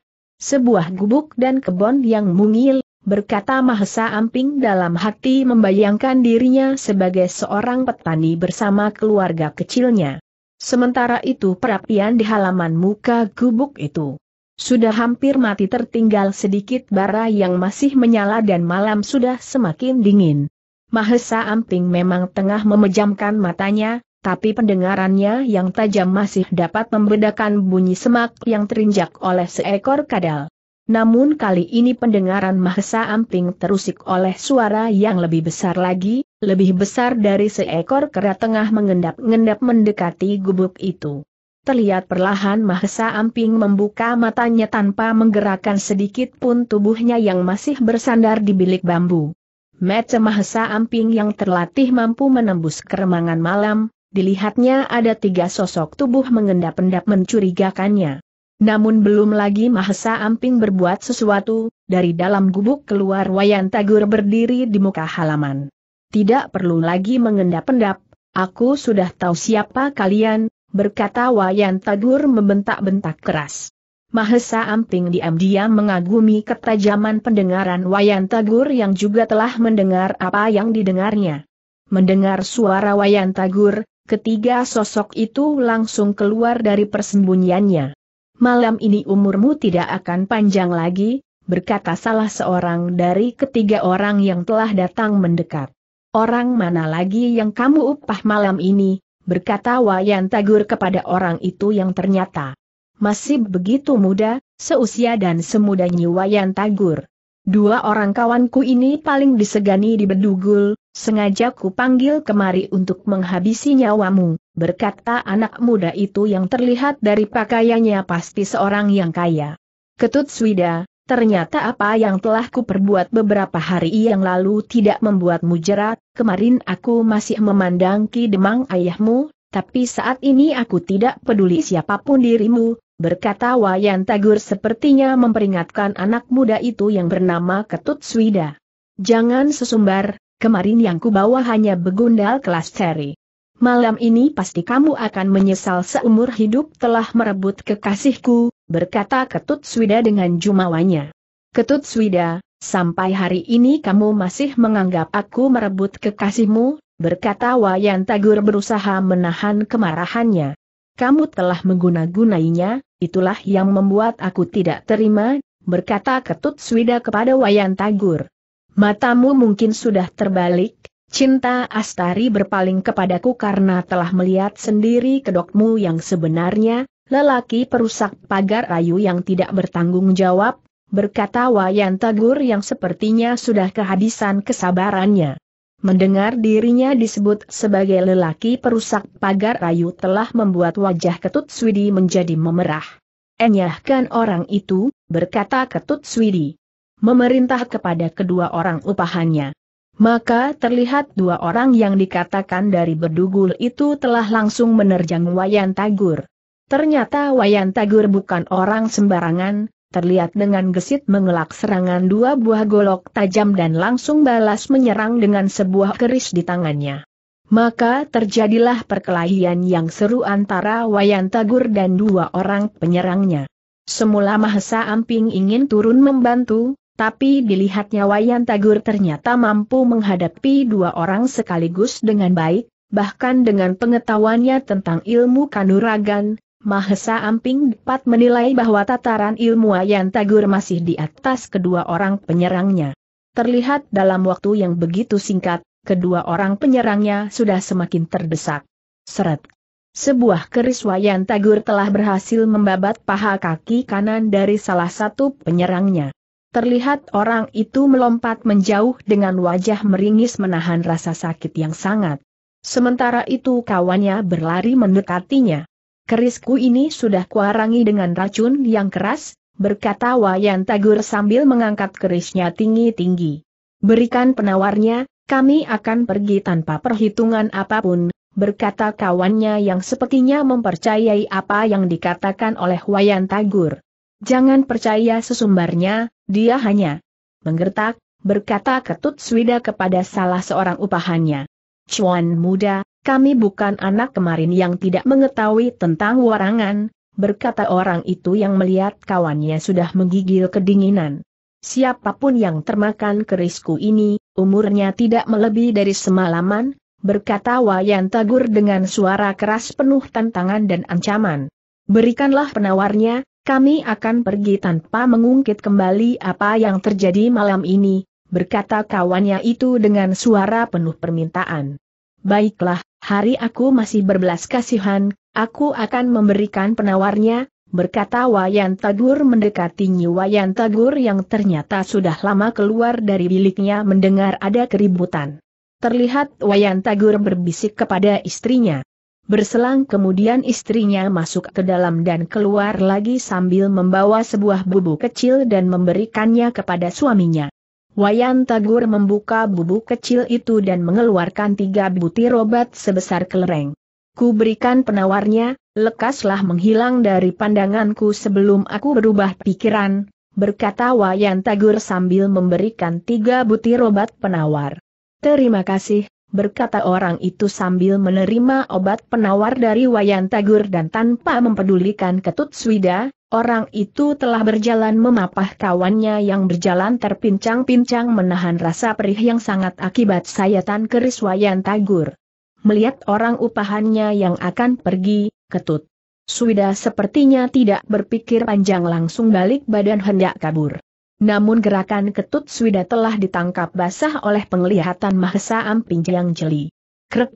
sebuah gubuk dan kebon yang mungil, berkata Mahesa Amping dalam hati membayangkan dirinya sebagai seorang petani bersama keluarga kecilnya. Sementara itu perapian di halaman muka gubuk itu. Sudah hampir mati tertinggal sedikit bara yang masih menyala dan malam sudah semakin dingin. Mahesa Amping memang tengah memejamkan matanya, tapi pendengarannya yang tajam masih dapat membedakan bunyi semak yang terinjak oleh seekor kadal. Namun kali ini pendengaran Mahesa Amping terusik oleh suara yang lebih besar lagi, lebih besar dari seekor kera tengah mengendap-endap mendekati gubuk itu. Terlihat perlahan Mahesa Amping membuka matanya tanpa menggerakkan sedikit pun tubuhnya yang masih bersandar di bilik bambu. Mece Mahesa Amping yang terlatih mampu menembus keremangan malam, dilihatnya ada tiga sosok tubuh mengendap-endap mencurigakannya. Namun belum lagi Mahesa Amping berbuat sesuatu, dari dalam gubuk keluar Wayan Tagur berdiri di muka halaman. Tidak perlu lagi mengendap-endap, aku sudah tahu siapa kalian, berkata Wayan Tagur membentak-bentak keras. Mahesa Amping diam-diam mengagumi ketajaman pendengaran Wayan Tagur yang juga telah mendengar apa yang didengarnya. Mendengar suara Wayan Tagur, ketiga sosok itu langsung keluar dari persembunyiannya. Malam ini umurmu tidak akan panjang lagi, berkata salah seorang dari ketiga orang yang telah datang mendekat. Orang mana lagi yang kamu upah malam ini, berkata Wayan Tagur kepada orang itu yang ternyata masih begitu muda, seusia dan semuda Wayan Tagur. Dua orang kawanku ini paling disegani di Bedugul, sengaja ku panggil kemari untuk menghabisi nyawamu, berkata anak muda itu yang terlihat dari pakaiannya pasti seorang yang kaya. Ketut Swida, ternyata apa yang telah ku perbuat beberapa hari yang lalu tidak membuatmu jerat, kemarin aku masih memandang Ki Demang ayahmu, tapi saat ini aku tidak peduli siapapun dirimu, berkata Wayan Tagur sepertinya memperingatkan anak muda itu yang bernama Ketut Swida. Jangan sesumbar, kemarin yang kubawa hanya begundal kelas seri. Malam ini pasti kamu akan menyesal seumur hidup telah merebut kekasihku, berkata Ketut Swida dengan jumawanya. Ketut Swida, sampai hari ini kamu masih menganggap aku merebut kekasihmu, berkata Wayan Tagur berusaha menahan kemarahannya. Kamu telah mengguna-gunainya, itulah yang membuat aku tidak terima, berkata Ketut Swida kepada Wayan Tagur. Matamu mungkin sudah terbalik, cinta Astari berpaling kepadaku karena telah melihat sendiri kedokmu yang sebenarnya, lelaki perusak pagar rayu yang tidak bertanggung jawab, berkata Wayan Tagur yang sepertinya sudah kehabisan kesabarannya. Mendengar dirinya disebut sebagai lelaki perusak pagar rayu telah membuat wajah Ketut Swidi menjadi memerah. Enyahkan orang itu, berkata Ketut Swidi. Memerintah kepada kedua orang upahannya. Maka terlihat dua orang yang dikatakan dari berdugul itu telah langsung menerjang Wayan Tagur. Ternyata Wayan Tagur bukan orang sembarangan, terlihat dengan gesit mengelak serangan dua buah golok tajam dan langsung balas menyerang dengan sebuah keris di tangannya. Maka terjadilah perkelahian yang seru antara Wayan Tagur dan dua orang penyerangnya. Semula Mahesa Amping ingin turun membantu, tapi dilihatnya Wayan Tagur ternyata mampu menghadapi dua orang sekaligus dengan baik, bahkan dengan pengetahuannya tentang ilmu kanuragan, Mahesa Amping dapat menilai bahwa tataran ilmu Ayan Tagur masih di atas kedua orang penyerangnya. Terlihat dalam waktu yang begitu singkat, kedua orang penyerangnya sudah semakin terdesak. Seret. Sebuah keris Wayan Tagur telah berhasil membabat paha kaki kanan dari salah satu penyerangnya. Terlihat orang itu melompat menjauh dengan wajah meringis menahan rasa sakit yang sangat. Sementara itu kawannya berlari mendekatinya kerisku ini sudah kuarangi dengan racun yang keras, berkata Wayan Tagur sambil mengangkat kerisnya tinggi-tinggi. Berikan penawarnya, kami akan pergi tanpa perhitungan apapun, berkata kawannya yang sepertinya mempercayai apa yang dikatakan oleh Wayan Tagur. Jangan percaya sesumbarnya, dia hanya menggertak, berkata Ketut Swida kepada salah seorang upahannya. Cuan muda, kami bukan anak kemarin yang tidak mengetahui tentang warangan, berkata orang itu yang melihat kawannya sudah menggigil kedinginan. Siapapun yang termakan kerisku ini, umurnya tidak melebihi dari semalaman, berkata Wayan Tagur dengan suara keras penuh tantangan dan ancaman. Berikanlah penawarnya, kami akan pergi tanpa mengungkit kembali apa yang terjadi malam ini, berkata kawannya itu dengan suara penuh permintaan. Baiklah, hari aku masih berbelas kasihan, aku akan memberikan penawarnya, berkata Wayan Tagur mendekati Wayan Tagur yang ternyata sudah lama keluar dari biliknya mendengar ada keributan. Terlihat Wayan Tagur berbisik kepada istrinya. Berselang kemudian istrinya masuk ke dalam dan keluar lagi sambil membawa sebuah bubuk kecil dan memberikannya kepada suaminya. Wayan Tagur membuka bubuk kecil itu dan mengeluarkan tiga butir obat sebesar kelereng. Ku berikan penawarnya, lekaslah menghilang dari pandanganku sebelum aku berubah pikiran, berkata Wayan Tagur sambil memberikan tiga butir obat penawar. Terima kasih, berkata orang itu sambil menerima obat penawar dari Wayan Tagur dan tanpa mempedulikan Ketut Swida, Orang itu telah berjalan memapah kawannya yang berjalan terpincang-pincang menahan rasa perih yang sangat akibat sayatan keriswayan Tagur. Melihat orang upahannya yang akan pergi, ketut. Suida sepertinya tidak berpikir panjang langsung balik badan hendak kabur. Namun gerakan ketut Suida telah ditangkap basah oleh penglihatan Mahesa Amping yang jeli. Krek,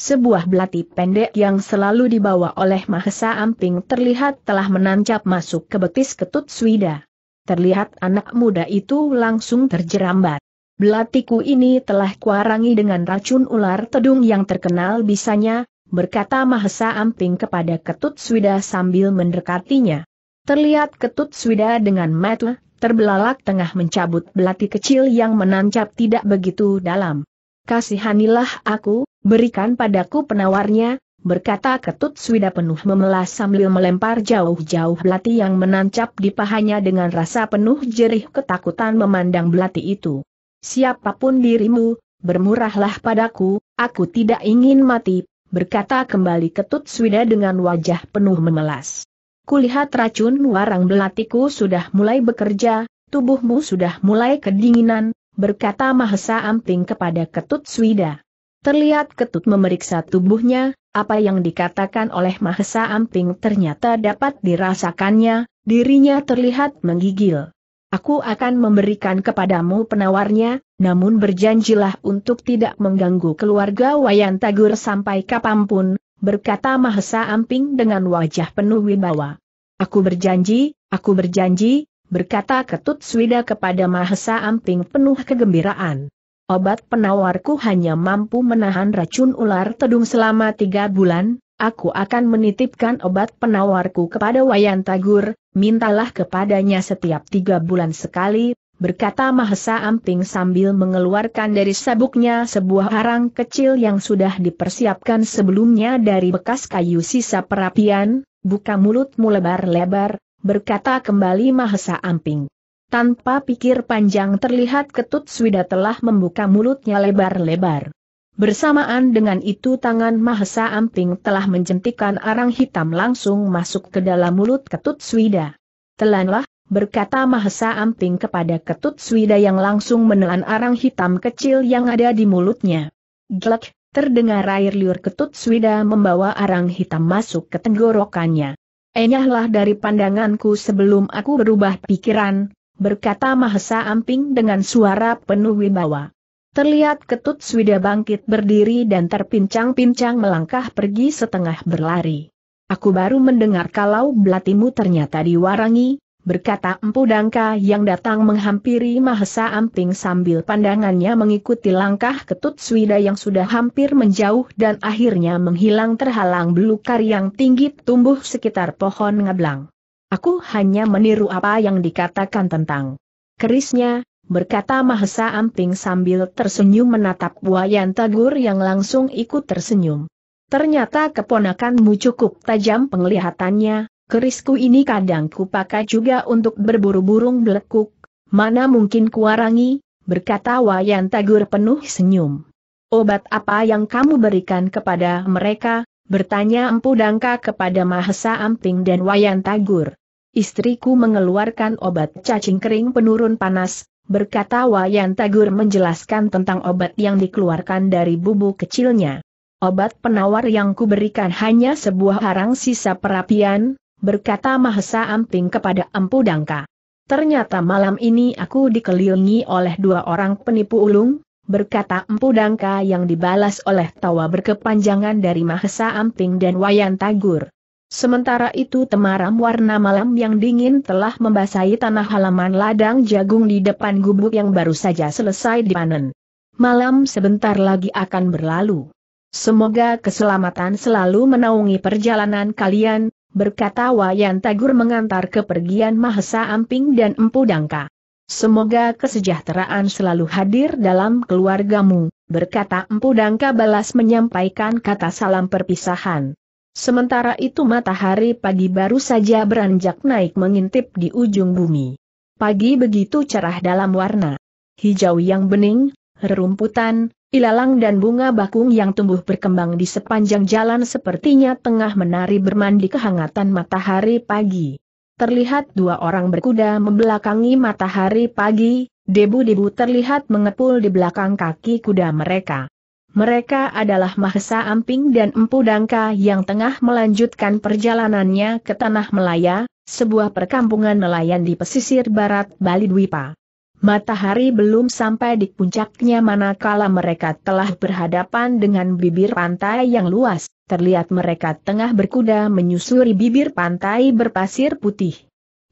sebuah belati pendek yang selalu dibawa oleh Mahesa Amping terlihat telah menancap masuk ke betis ketut Swida. Terlihat anak muda itu langsung terjerambat. Belatiku ini telah kuarangi dengan racun ular tedung yang terkenal bisanya, berkata Mahesa Amping kepada Ketut Swida sambil mendekatinya. Terlihat Ketut Swida dengan metu, terbelalak tengah mencabut belati kecil yang menancap tidak begitu dalam. Kasihanilah aku, Berikan padaku penawarnya, berkata Ketut Swida penuh memelas sambil melempar jauh-jauh belati yang menancap di pahanya dengan rasa penuh jerih ketakutan memandang belati itu. Siapapun dirimu, bermurahlah padaku, aku tidak ingin mati, berkata kembali Ketut Swida dengan wajah penuh memelas. Kulihat racun warang belatiku sudah mulai bekerja, tubuhmu sudah mulai kedinginan, berkata Mahesa Amping kepada Ketut Swida. Terlihat Ketut memeriksa tubuhnya, apa yang dikatakan oleh Mahesa Amping ternyata dapat dirasakannya, dirinya terlihat menggigil. Aku akan memberikan kepadamu penawarnya, namun berjanjilah untuk tidak mengganggu keluarga Wayan Tagur sampai kapanpun, berkata Mahesa Amping dengan wajah penuh wibawa. Aku berjanji, aku berjanji, berkata Ketut Swida kepada Mahesa Amping penuh kegembiraan. Obat penawarku hanya mampu menahan racun ular tedung selama tiga bulan, aku akan menitipkan obat penawarku kepada Wayan Tagur, mintalah kepadanya setiap tiga bulan sekali, berkata Mahesa Amping sambil mengeluarkan dari sabuknya sebuah harang kecil yang sudah dipersiapkan sebelumnya dari bekas kayu sisa perapian, buka mulutmu lebar-lebar, berkata kembali Mahesa Amping. Tanpa pikir panjang terlihat ketut Swida telah membuka mulutnya lebar-lebar. Bersamaan dengan itu tangan Mahesa Amping telah menjentikan arang hitam langsung masuk ke dalam mulut ketut Swida. Telanlah, berkata Mahesa Amping kepada ketut Swida yang langsung menelan arang hitam kecil yang ada di mulutnya. Glek, Terdengar air liur ketut Swida membawa arang hitam masuk ke tenggorokannya. Enyahlah dari pandanganku sebelum aku berubah pikiran, berkata Mahesa Amping dengan suara penuh wibawa. Terlihat ketut swida bangkit berdiri dan terpincang-pincang melangkah pergi setengah berlari. Aku baru mendengar kalau belatimu ternyata diwarangi, berkata Empu Dangka yang datang menghampiri Mahesa Amping sambil pandangannya mengikuti langkah ketut swida yang sudah hampir menjauh dan akhirnya menghilang terhalang belukar yang tinggi tumbuh sekitar pohon ngeblang. Aku hanya meniru apa yang dikatakan tentang kerisnya, berkata Mahesa Amping sambil tersenyum menatap Wayan Tagur yang langsung ikut tersenyum. Ternyata keponakanmu cukup tajam penglihatannya, kerisku ini kadang kupakai juga untuk berburu burung belekuk, mana mungkin kuarangi, berkata Wayan Tagur penuh senyum. Obat apa yang kamu berikan kepada mereka, bertanya Empu Dangka kepada Mahesa Amping dan Wayan Tagur. Istriku mengeluarkan obat cacing kering penurun panas, berkata Wayan Tagur menjelaskan tentang obat yang dikeluarkan dari bubu kecilnya. Obat penawar yang kuberikan hanya sebuah harang sisa perapian, berkata Mahesa Amping kepada Empu Dangka. Ternyata malam ini aku dikelilingi oleh dua orang penipu ulung, berkata Empu Dangka yang dibalas oleh tawa berkepanjangan dari Mahesa Amping dan Wayan Tagur. Sementara itu temaram warna malam yang dingin telah membasahi tanah halaman ladang jagung di depan gubuk yang baru saja selesai dipanen. Malam sebentar lagi akan berlalu. Semoga keselamatan selalu menaungi perjalanan kalian, berkata Wayan Tagur mengantar kepergian Mahesa Amping dan Empu Dangka. Semoga kesejahteraan selalu hadir dalam keluargamu, berkata Empu Dangka balas menyampaikan kata salam perpisahan. Sementara itu matahari pagi baru saja beranjak naik mengintip di ujung bumi. Pagi begitu cerah dalam warna hijau yang bening, rerumputan, ilalang dan bunga bakung yang tumbuh berkembang di sepanjang jalan sepertinya tengah menari bermandi kehangatan matahari pagi. Terlihat dua orang berkuda membelakangi matahari pagi, debu-debu terlihat mengepul di belakang kaki kuda mereka. Mereka adalah Mahesa Amping dan Empu Dangka yang tengah melanjutkan perjalanannya ke Tanah Melaya, sebuah perkampungan nelayan di pesisir barat Bali Dwipa. Matahari belum sampai di puncaknya manakala mereka telah berhadapan dengan bibir pantai yang luas, terlihat mereka tengah berkuda menyusuri bibir pantai berpasir putih.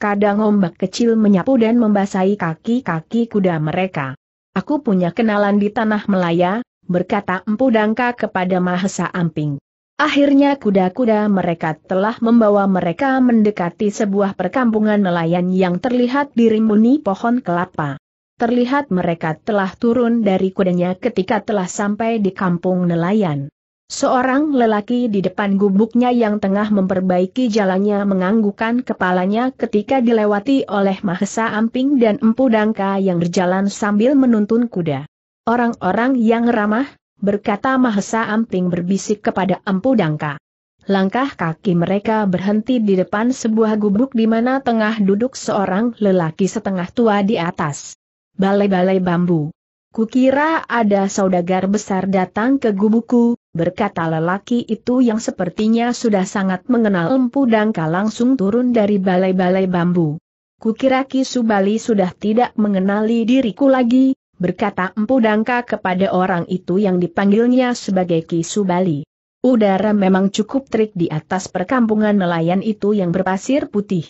Kadang ombak kecil menyapu dan membasahi kaki-kaki kuda mereka. Aku punya kenalan di Tanah Melaya, berkata Empu Dangka kepada Mahesa Amping. Akhirnya kuda-kuda mereka telah membawa mereka mendekati sebuah perkampungan nelayan yang terlihat dirimbuni pohon kelapa. Terlihat mereka telah turun dari kudanya ketika telah sampai di kampung nelayan. Seorang lelaki di depan gubuknya yang tengah memperbaiki jalannya menganggukkan kepalanya ketika dilewati oleh Mahesa Amping dan Empu Dangka yang berjalan sambil menuntun kuda. Orang-orang yang ramah, berkata Mahesa Amping berbisik kepada Empu Dangka. Langkah kaki mereka berhenti di depan sebuah gubuk di mana tengah duduk seorang lelaki setengah tua di atas. Balai-balai bambu. Kukira ada saudagar besar datang ke gubuku, berkata lelaki itu yang sepertinya sudah sangat mengenal empu dangka langsung turun dari balai-balai bambu. Kukira Kisubali sudah tidak mengenali diriku lagi, berkata Empu Dangka kepada orang itu yang dipanggilnya sebagai Kisu Bali. Udara memang cukup terik di atas perkampungan nelayan itu yang berpasir putih.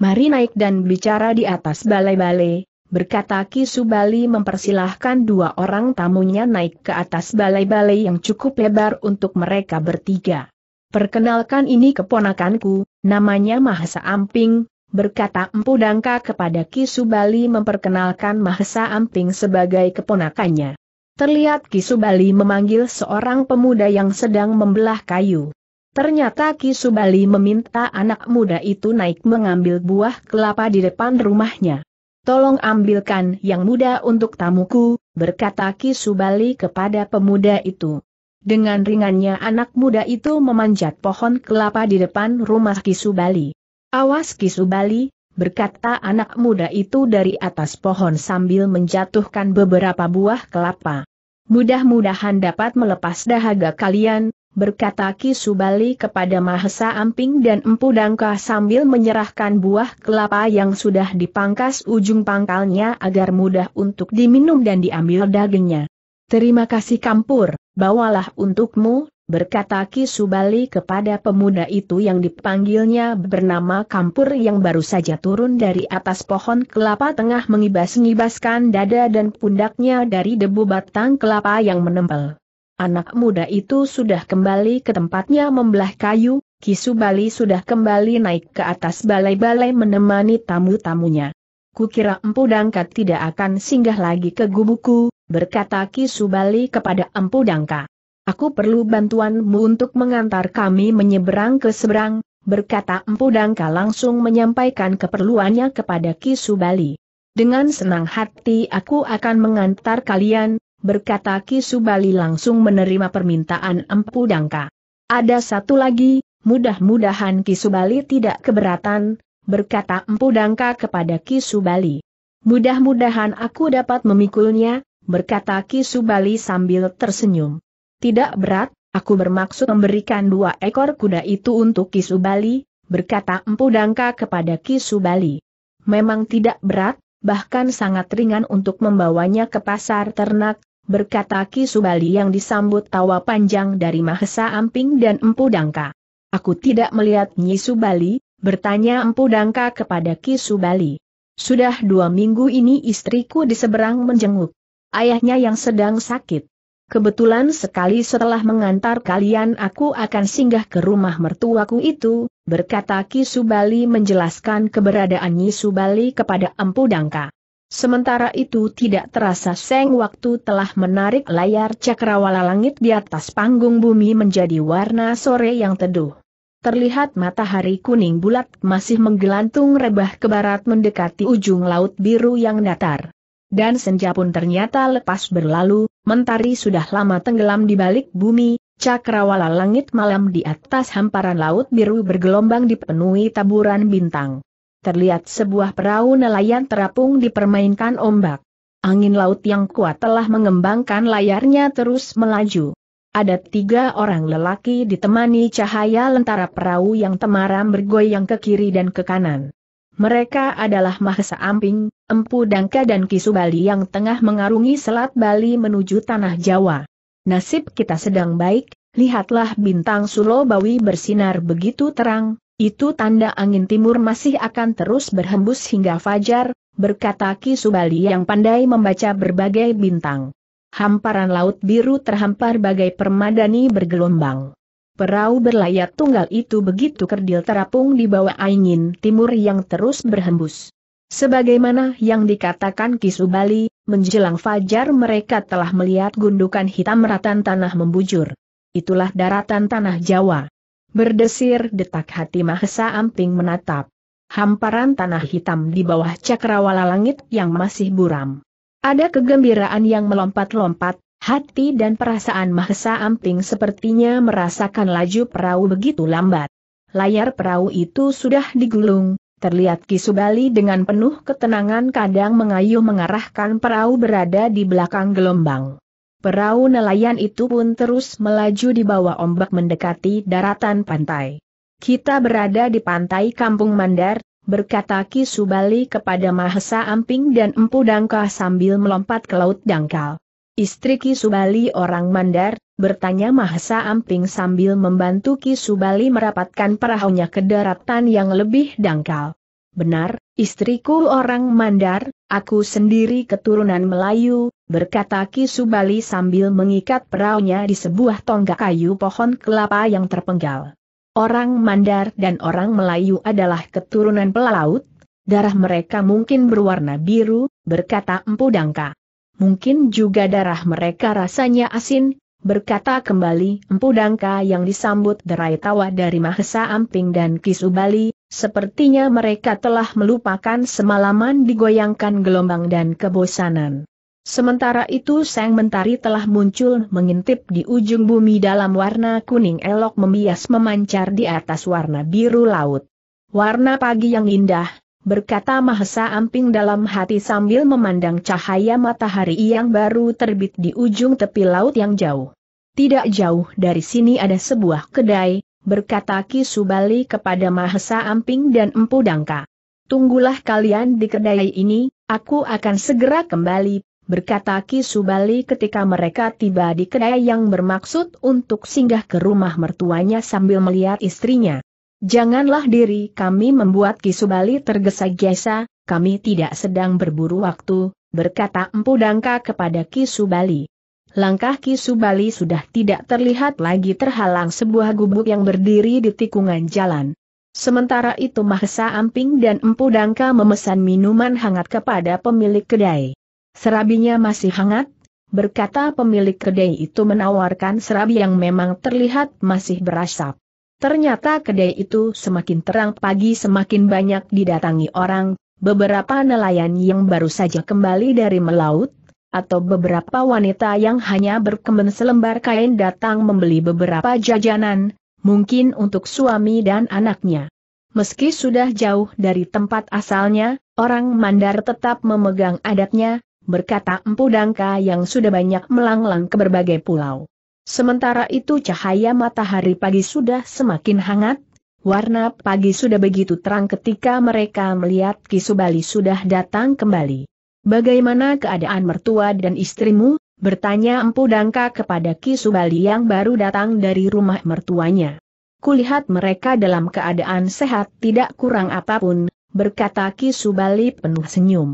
Mari naik dan bicara di atas balai-balai, berkata Kisu Bali mempersilahkan dua orang tamunya naik ke atas balai-balai yang cukup lebar untuk mereka bertiga. Perkenalkan ini keponakanku, namanya Mahasa Amping, berkata Empu Dangka kepada Kisubali memperkenalkan Mahesa Amping sebagai keponakannya. Terlihat Kisubali memanggil seorang pemuda yang sedang membelah kayu. Ternyata Kisubali meminta anak muda itu naik mengambil buah kelapa di depan rumahnya. Tolong ambilkan yang muda untuk tamuku, berkata Kisubali kepada pemuda itu. Dengan ringannya anak muda itu memanjat pohon kelapa di depan rumah Kisubali. Awas Kisubali, berkata anak muda itu dari atas pohon sambil menjatuhkan beberapa buah kelapa. Mudah-mudahan dapat melepas dahaga kalian, berkata Kisubali kepada Mahesa Amping dan Empu Dangka sambil menyerahkan buah kelapa yang sudah dipangkas ujung pangkalnya agar mudah untuk diminum dan diambil dagingnya. Terima kasih Kampur, bawalah untukmu, berkata subali kepada pemuda itu yang dipanggilnya bernama Kampur yang baru saja turun dari atas pohon kelapa tengah mengibas-ngibaskan dada dan pundaknya dari debu batang kelapa yang menempel. Anak muda itu sudah kembali ke tempatnya membelah kayu, Kisubali sudah kembali naik ke atas balai-balai menemani tamu-tamunya. Kukira Empu Dangka tidak akan singgah lagi ke gubuku, berkata Kisubali kepada Empu Dangka. Aku perlu bantuanmu untuk mengantar kami menyeberang ke seberang, berkata Empu Dangka langsung menyampaikan keperluannya kepada Kisubali. Dengan senang hati aku akan mengantar kalian, berkata Kisubali langsung menerima permintaan Empu Dangka. Ada satu lagi, mudah-mudahan Kisubali tidak keberatan, berkata Empu Dangka kepada Kisubali. Mudah-mudahan aku dapat memikulnya, berkata Kisubali sambil tersenyum. Tidak berat, aku bermaksud memberikan dua ekor kuda itu untuk Kisubali, berkata Empu Dangka kepada Kisubali. Memang tidak berat, bahkan sangat ringan untuk membawanya ke pasar ternak, berkata Kisubali yang disambut tawa panjang dari Mahesa Amping dan Empu Dangka. Aku tidak melihat Nyi Subali, bertanya Empu Dangka kepada Kisubali. Sudah dua minggu ini istriku di seberang menjenguk. Ayahnya yang sedang sakit. Kebetulan sekali setelah mengantar kalian aku akan singgah ke rumah mertuaku itu, berkata Ki Subali menjelaskan keberadaan Nyi Subali kepada Empu Dangka. Sementara itu tidak terasa seng waktu telah menarik layar cakrawala langit di atas panggung bumi menjadi warna sore yang teduh. Terlihat matahari kuning bulat masih menggelantung rebah ke barat mendekati ujung laut biru yang datar dan senja pun ternyata lepas berlalu, mentari sudah lama tenggelam di balik bumi, cakrawala langit malam di atas hamparan laut biru bergelombang dipenuhi taburan bintang. Terlihat sebuah perahu nelayan terapung dipermainkan ombak. Angin laut yang kuat telah mengembangkan layarnya terus melaju. Ada tiga orang lelaki ditemani cahaya lentara perahu yang temaram bergoyang ke kiri dan ke kanan. Mereka adalah Mahesa Amping, Empu Dangka dan Kisubali yang tengah mengarungi Selat Bali menuju Tanah Jawa. Nasib kita sedang baik, lihatlah bintang Sulobawi bersinar begitu terang, itu tanda angin timur masih akan terus berhembus hingga fajar, berkata Kisubali yang pandai membaca berbagai bintang. Hamparan laut biru terhampar bagai permadani bergelombang. Perahu berlayar tunggal itu begitu kerdil terapung di bawah angin timur yang terus berhembus. Sebagaimana yang dikatakan Kisubali, menjelang fajar mereka telah melihat gundukan hitam ratan tanah membujur. Itulah daratan tanah Jawa. Berdesir detak hati Mahesa Amping menatap. Hamparan tanah hitam di bawah cakrawala langit yang masih buram. Ada kegembiraan yang melompat-lompat, Hati dan perasaan Mahesa Amping sepertinya merasakan laju perahu begitu lambat. Layar perahu itu sudah digulung, terlihat Kisubali dengan penuh ketenangan kadang mengayuh mengarahkan perahu berada di belakang gelombang. Perahu nelayan itu pun terus melaju di bawah ombak mendekati daratan pantai. Kita berada di pantai Kampung Mandar, berkata Ki Subali kepada Mahesa Amping dan Empu Dangka sambil melompat ke laut dangkal. Istri Ki Subali orang Mandar, bertanya Mahesa Amping sambil membantu Subali merapatkan perahunya ke daratan yang lebih dangkal. Benar, istriku orang Mandar, aku sendiri keturunan Melayu, berkata Ki Subali sambil mengikat perahunya di sebuah tonggak kayu pohon kelapa yang terpenggal. Orang Mandar dan orang Melayu adalah keturunan pelaut, darah mereka mungkin berwarna biru, berkata Empu Dangka mungkin juga darah mereka rasanya asin, berkata kembali Empu Dangka yang disambut derai tawa dari Mahesa Amping dan Kisubali, sepertinya mereka telah melupakan semalaman digoyangkan gelombang dan kebosanan. Sementara itu Sang Mentari telah muncul mengintip di ujung bumi dalam warna kuning elok membias memancar di atas warna biru laut. Warna pagi yang indah, berkata Mahesa Amping dalam hati sambil memandang cahaya matahari yang baru terbit di ujung tepi laut yang jauh. Tidak jauh dari sini ada sebuah kedai, berkata Ki Subali kepada Mahesa Amping dan Empu Dangka. Tunggulah kalian di kedai ini, aku akan segera kembali, berkata Ki Subali ketika mereka tiba di kedai yang bermaksud untuk singgah ke rumah mertuanya sambil melihat istrinya. Janganlah diri kami membuat Kisubali tergesa-gesa, kami tidak sedang berburu waktu, berkata Empu Dangka kepada Kisubali. Langkah Kisubali sudah tidak terlihat lagi terhalang sebuah gubuk yang berdiri di tikungan jalan. Sementara itu Mahesa Amping dan Empu Dangka memesan minuman hangat kepada pemilik kedai. Serabinya masih hangat, berkata pemilik kedai itu menawarkan serabi yang memang terlihat masih berasap. Ternyata kedai itu semakin terang pagi semakin banyak didatangi orang, beberapa nelayan yang baru saja kembali dari melaut, atau beberapa wanita yang hanya berkemen selembar kain datang membeli beberapa jajanan, mungkin untuk suami dan anaknya. Meski sudah jauh dari tempat asalnya, orang Mandar tetap memegang adatnya, berkata Empu Dangka yang sudah banyak melanglang ke berbagai pulau. Sementara itu cahaya matahari pagi sudah semakin hangat, warna pagi sudah begitu terang ketika mereka melihat Kisubali sudah datang kembali. Bagaimana keadaan mertua dan istrimu? Bertanya Empu Dangka kepada Kisubali yang baru datang dari rumah mertuanya. Kulihat mereka dalam keadaan sehat tidak kurang apapun, berkata Kisubali penuh senyum.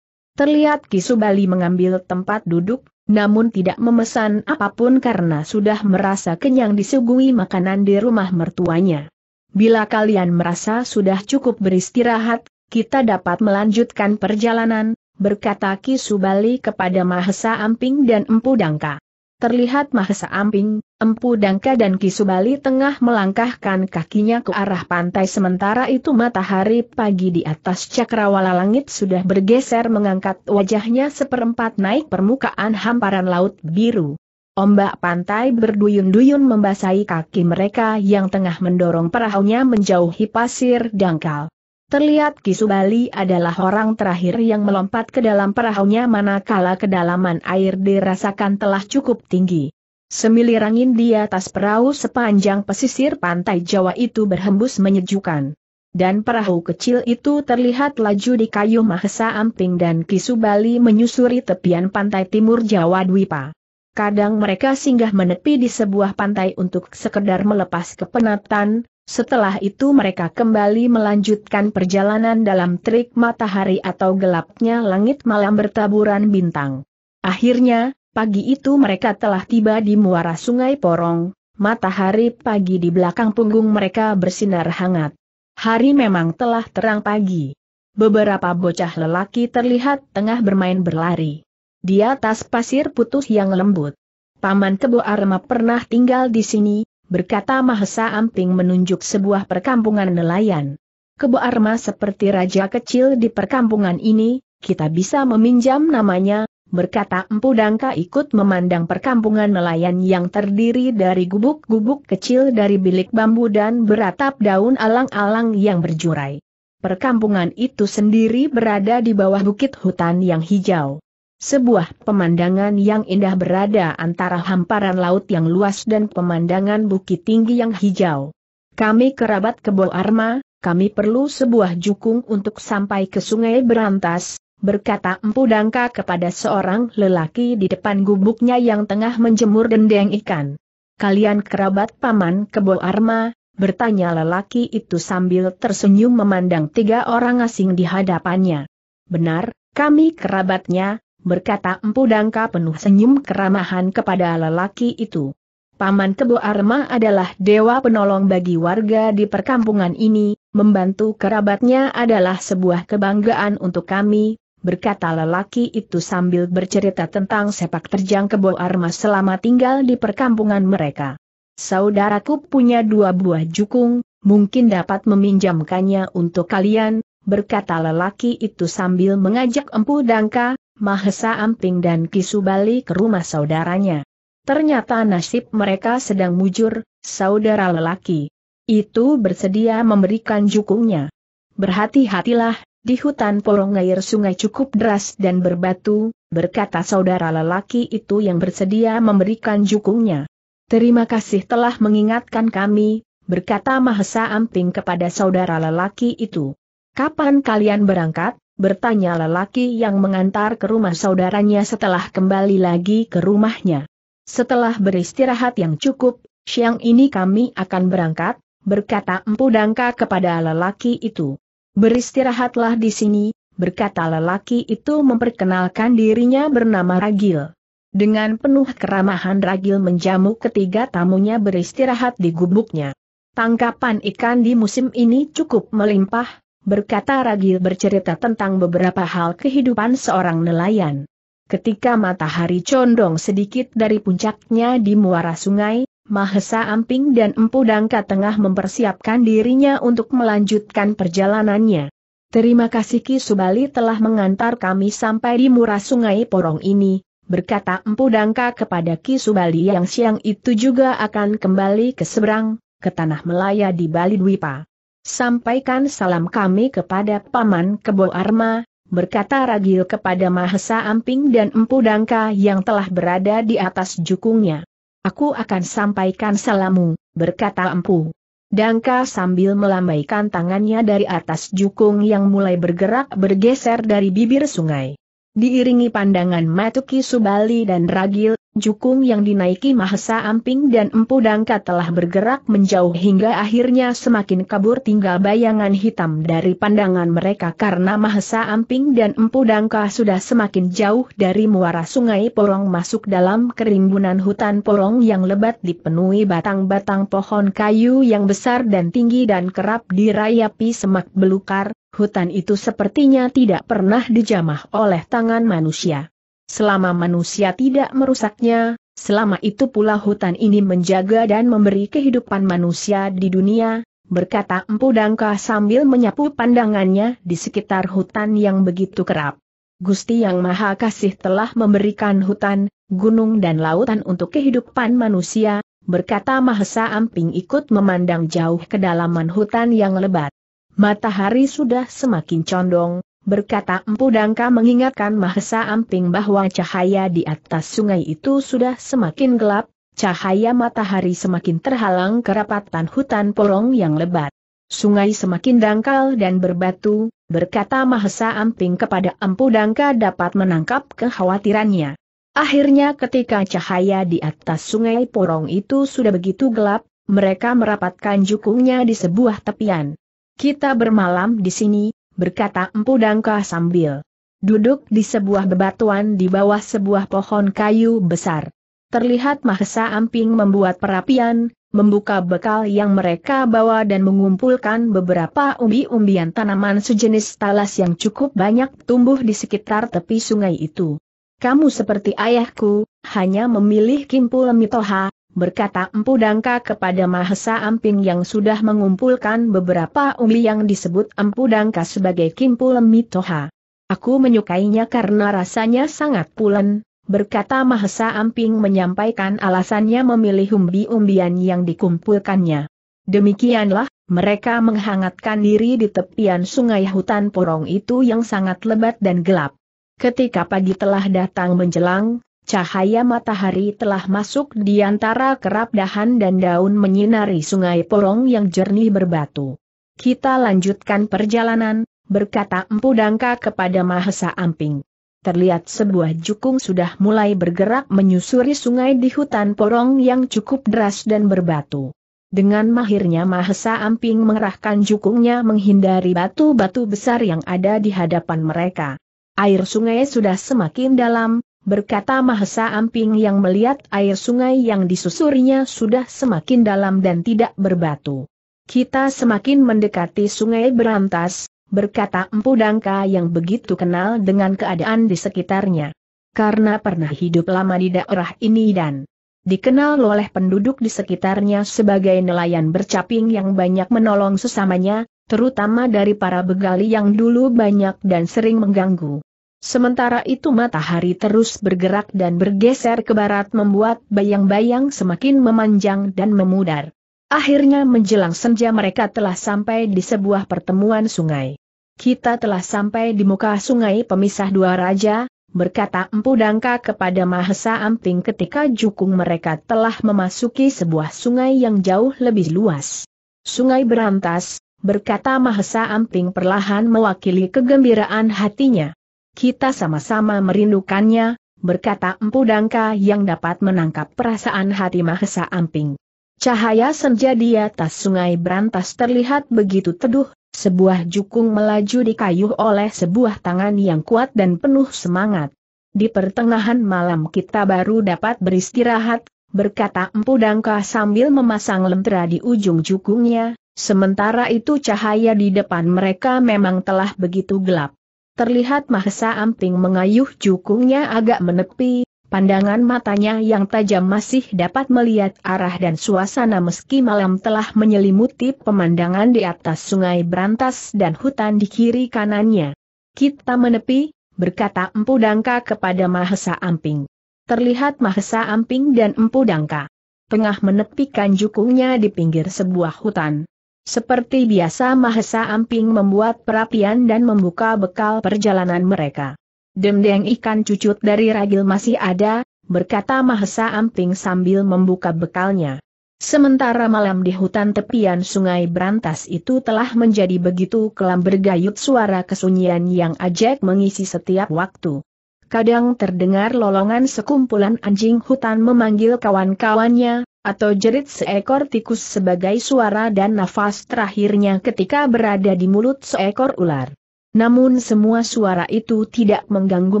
Terlihat Kisubali mengambil tempat duduk, namun tidak memesan apapun karena sudah merasa kenyang disuguhi makanan di rumah mertuanya. Bila kalian merasa sudah cukup beristirahat, kita dapat melanjutkan perjalanan, berkata Ki Subali kepada Mahesa Amping dan Empu Dangka terlihat Mahesa Amping, Empu Dangka dan Kisubali tengah melangkahkan kakinya ke arah pantai sementara itu matahari pagi di atas cakrawala langit sudah bergeser mengangkat wajahnya seperempat naik permukaan hamparan laut biru. Ombak pantai berduyun-duyun membasahi kaki mereka yang tengah mendorong perahunya menjauhi pasir dangkal. Terlihat Kisubali adalah orang terakhir yang melompat ke dalam perahunya manakala kedalaman air dirasakan telah cukup tinggi. Semilir angin di atas perahu sepanjang pesisir pantai Jawa itu berhembus menyejukkan. Dan perahu kecil itu terlihat laju di kayu Mahesa Amping dan Kisubali menyusuri tepian pantai timur Jawa Dwipa. Kadang mereka singgah menepi di sebuah pantai untuk sekedar melepas kepenatan, setelah itu mereka kembali melanjutkan perjalanan dalam trik matahari atau gelapnya langit malam bertaburan bintang. Akhirnya, pagi itu mereka telah tiba di muara sungai Porong, matahari pagi di belakang punggung mereka bersinar hangat. Hari memang telah terang pagi. Beberapa bocah lelaki terlihat tengah bermain berlari. Di atas pasir putus yang lembut. Paman Kebo Arma pernah tinggal di sini, berkata Mahesa Amping menunjuk sebuah perkampungan nelayan. Kebo Arma seperti raja kecil di perkampungan ini, kita bisa meminjam namanya, berkata Empu Dangka ikut memandang perkampungan nelayan yang terdiri dari gubuk-gubuk kecil dari bilik bambu dan beratap daun alang-alang yang berjurai. Perkampungan itu sendiri berada di bawah bukit hutan yang hijau. Sebuah pemandangan yang indah berada antara hamparan laut yang luas dan pemandangan bukit tinggi yang hijau. Kami kerabat Kebo Arma, kami perlu sebuah jukung untuk sampai ke sungai berantas, berkata Empu Dangka kepada seorang lelaki di depan gubuknya yang tengah menjemur dendeng ikan. Kalian kerabat paman Kebo Arma, bertanya lelaki itu sambil tersenyum memandang tiga orang asing di hadapannya. Benar, kami kerabatnya, berkata Empu Dangka penuh senyum keramahan kepada lelaki itu. Paman Kebo Arma adalah dewa penolong bagi warga di perkampungan ini, membantu kerabatnya adalah sebuah kebanggaan untuk kami, berkata lelaki itu sambil bercerita tentang sepak terjang Kebo Arma selama tinggal di perkampungan mereka. Saudaraku punya dua buah jukung, mungkin dapat meminjamkannya untuk kalian, berkata lelaki itu sambil mengajak Empu Dangka, Mahesa Amping dan Kisubali ke rumah saudaranya. Ternyata nasib mereka sedang mujur, saudara lelaki. Itu bersedia memberikan jukungnya. Berhati-hatilah, di hutan polong air sungai cukup deras dan berbatu, berkata saudara lelaki itu yang bersedia memberikan jukungnya. Terima kasih telah mengingatkan kami, berkata Mahesa Amping kepada saudara lelaki itu. Kapan kalian berangkat? Bertanya lelaki yang mengantar ke rumah saudaranya setelah kembali lagi ke rumahnya. Setelah beristirahat yang cukup, siang ini kami akan berangkat, berkata Empu Dangka kepada lelaki itu. Beristirahatlah di sini, berkata lelaki itu memperkenalkan dirinya bernama Ragil. Dengan penuh keramahan Ragil menjamu ketiga tamunya beristirahat di gubuknya. Tangkapan ikan di musim ini cukup melimpah, berkata Ragil bercerita tentang beberapa hal kehidupan seorang nelayan. Ketika matahari condong sedikit dari puncaknya di muara sungai, Mahesa Amping dan Empu Dangka tengah mempersiapkan dirinya untuk melanjutkan perjalanannya. Terima kasih Ki Subali telah mengantar kami sampai di muara sungai Porong ini, berkata Empu Dangka kepada Ki Subali yang siang itu juga akan kembali ke seberang, ke tanah Melaya di Bali Dwipa. Sampaikan salam kami kepada Paman Kebo Arma, berkata Ragil kepada Mahesa Amping dan Empu Dangka yang telah berada di atas jukungnya. Aku akan sampaikan salammu, berkata Empu. Dangka sambil melambaikan tangannya dari atas jukung yang mulai bergerak bergeser dari bibir sungai. Diiringi pandangan Matuki Subali dan Ragil, Jukung yang dinaiki Mahesa Amping dan Empu Dangka telah bergerak menjauh hingga akhirnya semakin kabur tinggal bayangan hitam dari pandangan mereka karena Mahesa Amping dan Empu Dangka sudah semakin jauh dari muara sungai Polong masuk dalam kerimbunan hutan Polong yang lebat dipenuhi batang-batang pohon kayu yang besar dan tinggi dan kerap dirayapi semak belukar, hutan itu sepertinya tidak pernah dijamah oleh tangan manusia. Selama manusia tidak merusaknya, selama itu pula hutan ini menjaga dan memberi kehidupan manusia di dunia, berkata Empu Dangka sambil menyapu pandangannya di sekitar hutan yang begitu kerap. Gusti Yang Maha Kasih telah memberikan hutan, gunung dan lautan untuk kehidupan manusia, berkata Mahesa Amping ikut memandang jauh kedalaman hutan yang lebat. Matahari sudah semakin condong, berkata Empu Dangka mengingatkan Mahesa Amping bahwa cahaya di atas sungai itu sudah semakin gelap, cahaya matahari semakin terhalang kerapatan hutan porong yang lebat. Sungai semakin dangkal dan berbatu, berkata Mahesa Amping kepada Empu Dangka dapat menangkap kekhawatirannya. Akhirnya ketika cahaya di atas sungai Porong itu sudah begitu gelap, mereka merapatkan jukungnya di sebuah tepian. Kita bermalam di sini, berkata Empu Dangka sambil duduk di sebuah bebatuan di bawah sebuah pohon kayu besar. Terlihat Mahesa Amping membuat perapian, membuka bekal yang mereka bawa dan mengumpulkan beberapa umbi-umbian tanaman sejenis talas yang cukup banyak tumbuh di sekitar tepi sungai itu. Kamu seperti ayahku, hanya memilih kimpul mitoha, berkata Empu Dangka kepada Mahesa Amping yang sudah mengumpulkan beberapa umbi yang disebut Empu Dangka sebagai Kimpul Mitoha. Aku menyukainya karena rasanya sangat pulen, berkata Mahesa Amping menyampaikan alasannya memilih umbi-umbian yang dikumpulkannya. Demikianlah, mereka menghangatkan diri di tepian sungai hutan porong itu yang sangat lebat dan gelap. Ketika pagi telah datang menjelang, Cahaya matahari telah masuk di antara kerap dahan dan daun menyinari sungai Porong yang jernih berbatu. Kita lanjutkan perjalanan, berkata Empu Dangka kepada Mahesa Amping. Terlihat sebuah jukung sudah mulai bergerak menyusuri sungai di hutan Porong yang cukup deras dan berbatu. Dengan mahirnya Mahesa Amping mengerahkan jukungnya menghindari batu-batu besar yang ada di hadapan mereka. Air sungai sudah semakin dalam, berkata Mahesa Amping yang melihat air sungai yang disusurnya sudah semakin dalam dan tidak berbatu. Kita semakin mendekati sungai berantas, berkata Empu Dangka yang begitu kenal dengan keadaan di sekitarnya. Karena pernah hidup lama di daerah ini dan dikenal oleh penduduk di sekitarnya sebagai nelayan bercaping yang banyak menolong sesamanya, terutama dari para begali yang dulu banyak dan sering mengganggu. Sementara itu matahari terus bergerak dan bergeser ke barat membuat bayang-bayang semakin memanjang dan memudar. Akhirnya menjelang senja mereka telah sampai di sebuah pertemuan sungai. Kita telah sampai di muka sungai pemisah dua raja, berkata Empu Dangka kepada Mahesa Amping ketika jukung mereka telah memasuki sebuah sungai yang jauh lebih luas. Sungai berantas, berkata Mahesa Amping perlahan mewakili kegembiraan hatinya kita sama-sama merindukannya, berkata Empu Dangka yang dapat menangkap perasaan hati Mahesa Amping. Cahaya senja di atas sungai Berantas terlihat begitu teduh, sebuah jukung melaju dikayuh oleh sebuah tangan yang kuat dan penuh semangat. Di pertengahan malam kita baru dapat beristirahat, berkata Empu Dangka sambil memasang lentera di ujung jukungnya, sementara itu cahaya di depan mereka memang telah begitu gelap. Terlihat Mahesa Amping mengayuh cukungnya agak menepi, pandangan matanya yang tajam masih dapat melihat arah dan suasana meski malam telah menyelimuti pemandangan di atas sungai Berantas dan hutan di kiri kanannya. Kita menepi, berkata Empu Dangka kepada Mahesa Amping. Terlihat Mahesa Amping dan Empu Dangka tengah menepikan jukungnya di pinggir sebuah hutan. Seperti biasa Mahesa Amping membuat perapian dan membuka bekal perjalanan mereka. Demdeng ikan cucut dari ragil masih ada, berkata Mahesa Amping sambil membuka bekalnya. Sementara malam di hutan tepian sungai Berantas itu telah menjadi begitu kelam bergayut suara kesunyian yang ajak mengisi setiap waktu. Kadang terdengar lolongan sekumpulan anjing hutan memanggil kawan-kawannya, atau jerit seekor tikus sebagai suara dan nafas terakhirnya ketika berada di mulut seekor ular. Namun semua suara itu tidak mengganggu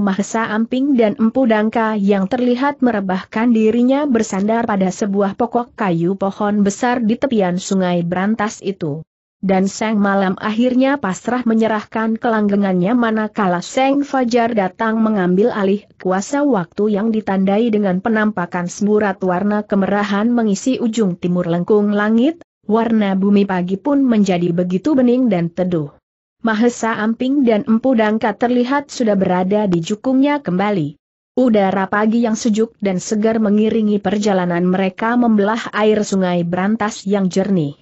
Mahesa Amping dan Empu Dangka yang terlihat merebahkan dirinya bersandar pada sebuah pokok kayu pohon besar di tepian sungai Brantas itu. Dan sang Malam akhirnya pasrah menyerahkan kelanggengannya manakala Seng Fajar datang mengambil alih kuasa waktu yang ditandai dengan penampakan semburat warna kemerahan mengisi ujung timur lengkung langit, warna bumi pagi pun menjadi begitu bening dan teduh. Mahesa Amping dan Empu Dangka terlihat sudah berada di jukungnya kembali. Udara pagi yang sejuk dan segar mengiringi perjalanan mereka membelah air sungai Berantas yang jernih.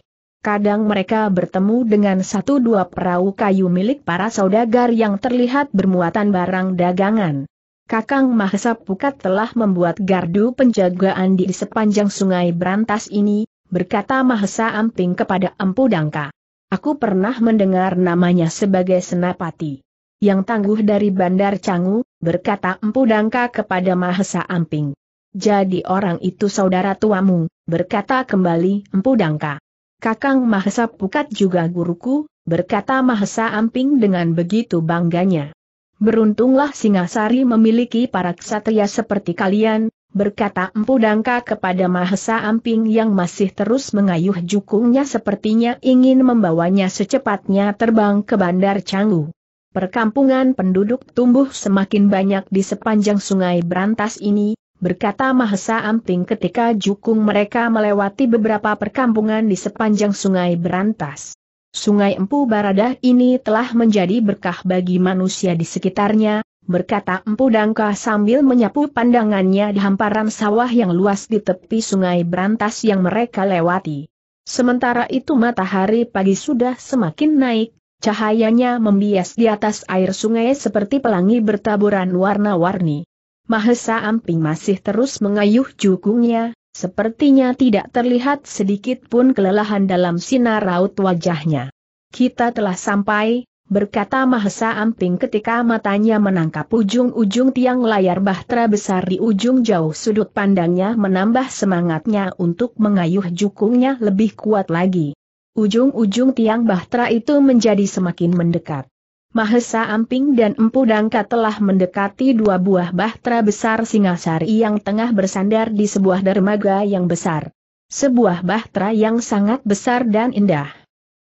Kadang mereka bertemu dengan satu dua perahu kayu milik para saudagar yang terlihat bermuatan barang dagangan. Kakang Mahesa Pukat telah membuat gardu penjagaan di sepanjang sungai Brantas ini, berkata Mahesa Amping kepada Empu Dangka. Aku pernah mendengar namanya sebagai Senapati. Yang tangguh dari Bandar Canggu, berkata Empu Dangka kepada Mahesa Amping. Jadi orang itu saudara tuamu, berkata kembali Empu Dangka. Kakang Mahesa Pukat juga guruku, berkata Mahesa Amping dengan begitu bangganya. Beruntunglah Singasari memiliki para ksatria seperti kalian, berkata Empu Dangka kepada Mahesa Amping yang masih terus mengayuh jukungnya sepertinya ingin membawanya secepatnya terbang ke Bandar Canggu. Perkampungan penduduk tumbuh semakin banyak di sepanjang sungai Berantas ini, berkata Mahesa Amping ketika jukung mereka melewati beberapa perkampungan di sepanjang sungai Berantas. Sungai Empu Baradah ini telah menjadi berkah bagi manusia di sekitarnya, berkata Empu Dangka sambil menyapu pandangannya di hamparan sawah yang luas di tepi sungai Berantas yang mereka lewati. Sementara itu matahari pagi sudah semakin naik, cahayanya membias di atas air sungai seperti pelangi bertaburan warna-warni. Mahesa Amping masih terus mengayuh jukungnya, sepertinya tidak terlihat sedikit pun kelelahan dalam sinar raut wajahnya. Kita telah sampai, berkata Mahesa Amping ketika matanya menangkap ujung-ujung tiang layar bahtera besar di ujung jauh sudut pandangnya menambah semangatnya untuk mengayuh jukungnya lebih kuat lagi. Ujung-ujung tiang bahtera itu menjadi semakin mendekat. Mahesa Amping dan Empu Dangka telah mendekati dua buah bahtera besar Singasari yang tengah bersandar di sebuah dermaga yang besar. Sebuah bahtera yang sangat besar dan indah.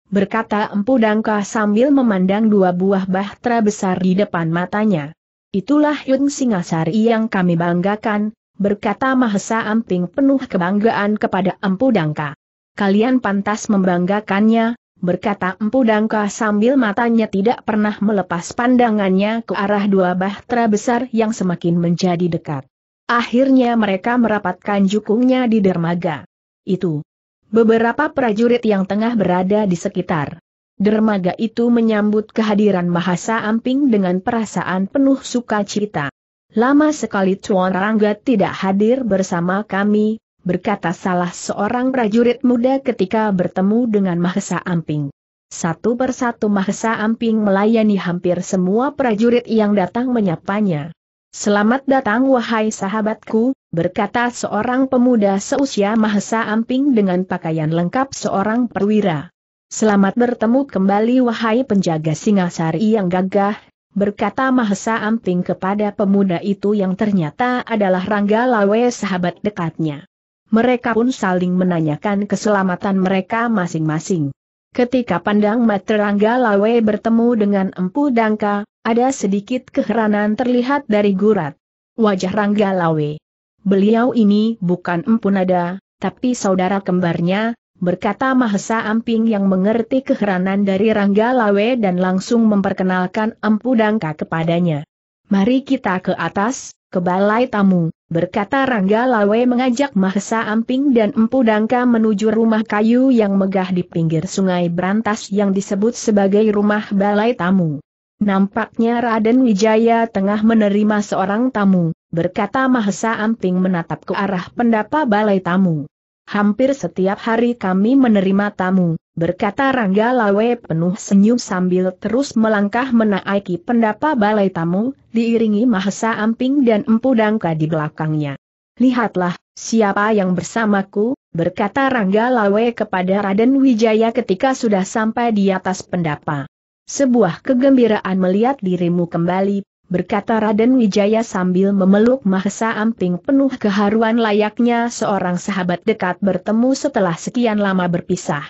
Berkata Empu Dangka sambil memandang dua buah bahtera besar di depan matanya. Itulah Yun Singasari yang kami banggakan, berkata Mahesa Amping penuh kebanggaan kepada Empu Dangka. Kalian pantas membanggakannya, berkata Empu Dangka sambil matanya tidak pernah melepas pandangannya ke arah dua bahtera besar yang semakin menjadi dekat. Akhirnya mereka merapatkan jukungnya di dermaga. Itu. Beberapa prajurit yang tengah berada di sekitar. Dermaga itu menyambut kehadiran Mahasa Amping dengan perasaan penuh sukacita. Lama sekali Tuan Rangga tidak hadir bersama kami, berkata salah seorang prajurit muda ketika bertemu dengan Mahesa Amping. Satu persatu Mahesa Amping melayani hampir semua prajurit yang datang menyapanya. Selamat datang wahai sahabatku, berkata seorang pemuda seusia Mahesa Amping dengan pakaian lengkap seorang perwira. Selamat bertemu kembali wahai penjaga Singasari yang gagah, berkata Mahesa Amping kepada pemuda itu yang ternyata adalah Rangga Lawe sahabat dekatnya mereka pun saling menanyakan keselamatan mereka masing-masing. Ketika pandang mata Rangga Lawe bertemu dengan Empu Dangka, ada sedikit keheranan terlihat dari gurat. Wajah Rangga Lawe. Beliau ini bukan Empu Nada, tapi saudara kembarnya, berkata Mahesa Amping yang mengerti keheranan dari Rangga Lawe dan langsung memperkenalkan Empu Dangka kepadanya. Mari kita ke atas, ke balai tamu berkata Rangga Lawe mengajak Mahesa Amping dan Empu Dangka menuju rumah kayu yang megah di pinggir sungai Brantas yang disebut sebagai rumah balai tamu. Nampaknya Raden Wijaya tengah menerima seorang tamu, berkata Mahesa Amping menatap ke arah pendapa balai tamu. Hampir setiap hari kami menerima tamu, berkata Rangga Lawe penuh senyum sambil terus melangkah menaiki pendapa balai tamu, diiringi Mahesa Amping dan Empu Dangka di belakangnya. Lihatlah, siapa yang bersamaku, berkata Rangga Lawe kepada Raden Wijaya ketika sudah sampai di atas pendapa. Sebuah kegembiraan melihat dirimu kembali, berkata Raden Wijaya sambil memeluk Mahesa Amping penuh keharuan layaknya seorang sahabat dekat bertemu setelah sekian lama berpisah.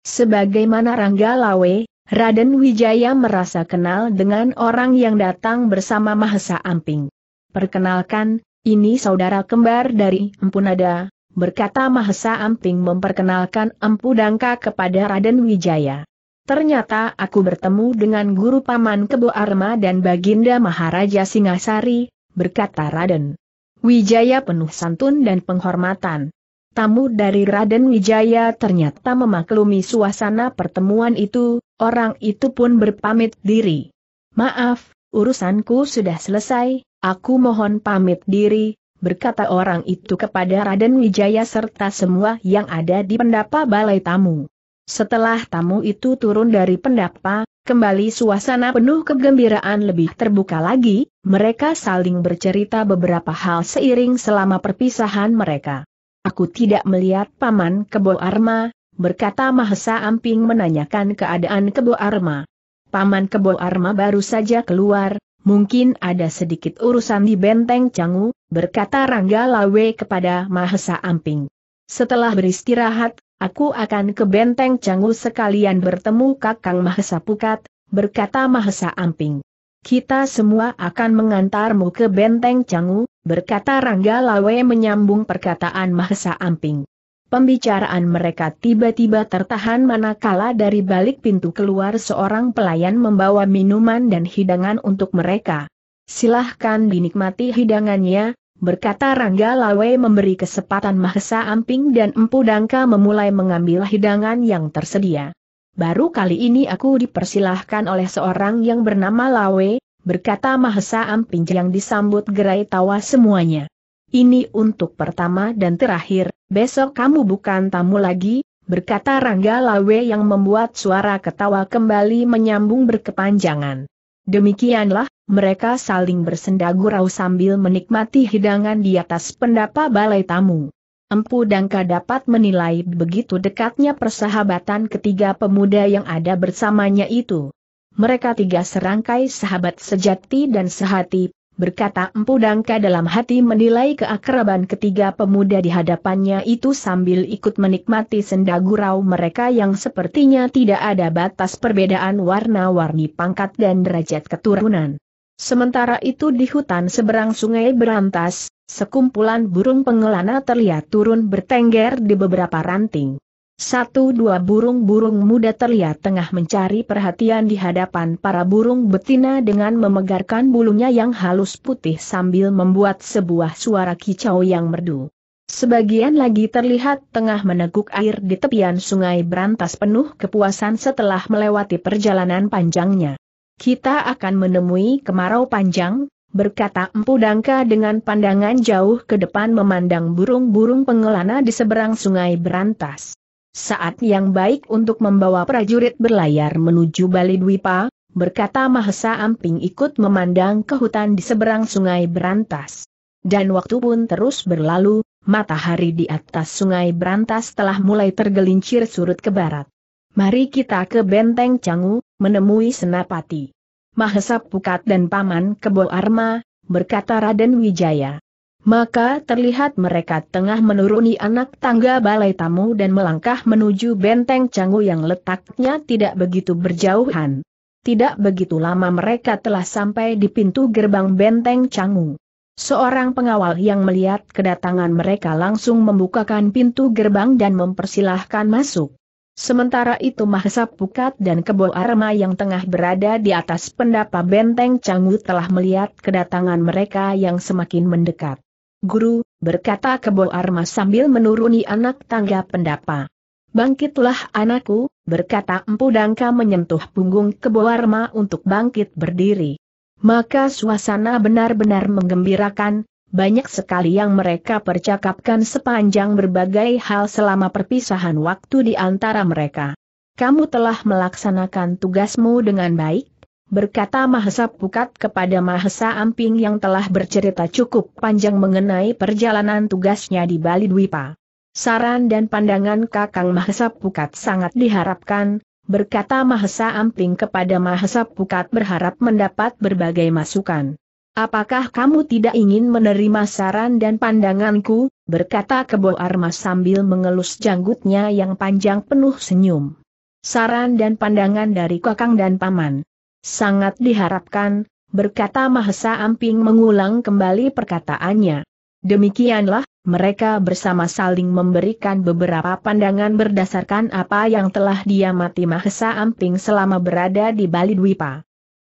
Sebagaimana Rangga Lawe, Raden Wijaya merasa kenal dengan orang yang datang bersama Mahesa Amping. Perkenalkan, ini saudara kembar dari Empunada, berkata Mahesa Amping memperkenalkan Empu Dangka kepada Raden Wijaya. Ternyata aku bertemu dengan guru paman Kebo Arma dan Baginda Maharaja Singasari, berkata Raden. Wijaya penuh santun dan penghormatan tamu dari Raden Wijaya ternyata memaklumi suasana pertemuan itu, orang itu pun berpamit diri. Maaf, urusanku sudah selesai, aku mohon pamit diri, berkata orang itu kepada Raden Wijaya serta semua yang ada di pendapa balai tamu. Setelah tamu itu turun dari pendapa, kembali suasana penuh kegembiraan lebih terbuka lagi, mereka saling bercerita beberapa hal seiring selama perpisahan mereka. Aku tidak melihat paman Kebo Arma, berkata Mahesa Amping menanyakan keadaan Kebo Arma. Paman Kebo Arma baru saja keluar, mungkin ada sedikit urusan di benteng Canggu, berkata Rangga Lawe kepada Mahesa Amping. Setelah beristirahat, aku akan ke benteng Canggu sekalian bertemu Kakang Mahesa Pukat, berkata Mahesa Amping. Kita semua akan mengantarmu ke benteng Canggu, berkata Rangga Lawe menyambung perkataan Mahesa Amping. Pembicaraan mereka tiba-tiba tertahan manakala dari balik pintu keluar seorang pelayan membawa minuman dan hidangan untuk mereka. Silahkan dinikmati hidangannya, berkata Rangga Lawe memberi kesempatan Mahesa Amping dan Empu Dangka memulai mengambil hidangan yang tersedia. Baru kali ini aku dipersilahkan oleh seorang yang bernama Lawe, berkata Mahesa Amping yang disambut gerai tawa semuanya. Ini untuk pertama dan terakhir, besok kamu bukan tamu lagi, berkata Rangga Lawe yang membuat suara ketawa kembali menyambung berkepanjangan. Demikianlah, mereka saling bersenda gurau sambil menikmati hidangan di atas pendapa balai tamu. Empu Dangka dapat menilai begitu dekatnya persahabatan ketiga pemuda yang ada bersamanya itu mereka tiga serangkai sahabat sejati dan sehati, berkata Empu Dangka dalam hati menilai keakraban ketiga pemuda di hadapannya itu sambil ikut menikmati senda gurau mereka yang sepertinya tidak ada batas perbedaan warna-warni pangkat dan derajat keturunan. Sementara itu di hutan seberang sungai Berantas, sekumpulan burung pengelana terlihat turun bertengger di beberapa ranting. Satu dua burung-burung muda terlihat tengah mencari perhatian di hadapan para burung betina dengan memegarkan bulunya yang halus putih sambil membuat sebuah suara kicau yang merdu. Sebagian lagi terlihat tengah meneguk air di tepian sungai berantas penuh kepuasan setelah melewati perjalanan panjangnya. Kita akan menemui kemarau panjang, berkata Empu Dangka dengan pandangan jauh ke depan memandang burung-burung pengelana di seberang sungai berantas. Saat yang baik untuk membawa prajurit berlayar menuju Bali Dwipa, berkata Mahesa Amping ikut memandang ke hutan di seberang sungai Berantas. Dan waktu pun terus berlalu, matahari di atas sungai Berantas telah mulai tergelincir surut ke barat. Mari kita ke Benteng Canggu, menemui Senapati. Mahesa Pukat dan Paman Kebo Arma, berkata Raden Wijaya. Maka terlihat mereka tengah menuruni anak tangga balai tamu dan melangkah menuju benteng canggu yang letaknya tidak begitu berjauhan. Tidak begitu lama mereka telah sampai di pintu gerbang benteng canggu. Seorang pengawal yang melihat kedatangan mereka langsung membukakan pintu gerbang dan mempersilahkan masuk. Sementara itu Mahesa Pukat dan Kebo Arma yang tengah berada di atas pendapa benteng Canggu telah melihat kedatangan mereka yang semakin mendekat. Guru, berkata Kebo Arma sambil menuruni anak tangga pendapa. Bangkitlah anakku, berkata Empu Dangka menyentuh punggung Kebo Arma untuk bangkit berdiri. Maka suasana benar-benar menggembirakan, banyak sekali yang mereka percakapkan sepanjang berbagai hal selama perpisahan waktu di antara mereka. Kamu telah melaksanakan tugasmu dengan baik, berkata Mahesa Pukat kepada Mahesa Amping yang telah bercerita cukup panjang mengenai perjalanan tugasnya di Bali Dwipa. Saran dan pandangan Kakang Mahesa Pukat sangat diharapkan, berkata Mahesa Amping kepada Mahesa Pukat berharap mendapat berbagai masukan. Apakah kamu tidak ingin menerima saran dan pandanganku, berkata Kebo Armas sambil mengelus janggutnya yang panjang penuh senyum. Saran dan pandangan dari kakang dan paman. Sangat diharapkan, berkata Mahesa Amping mengulang kembali perkataannya. Demikianlah, mereka bersama saling memberikan beberapa pandangan berdasarkan apa yang telah diamati Mahesa Amping selama berada di Bali Dwipa.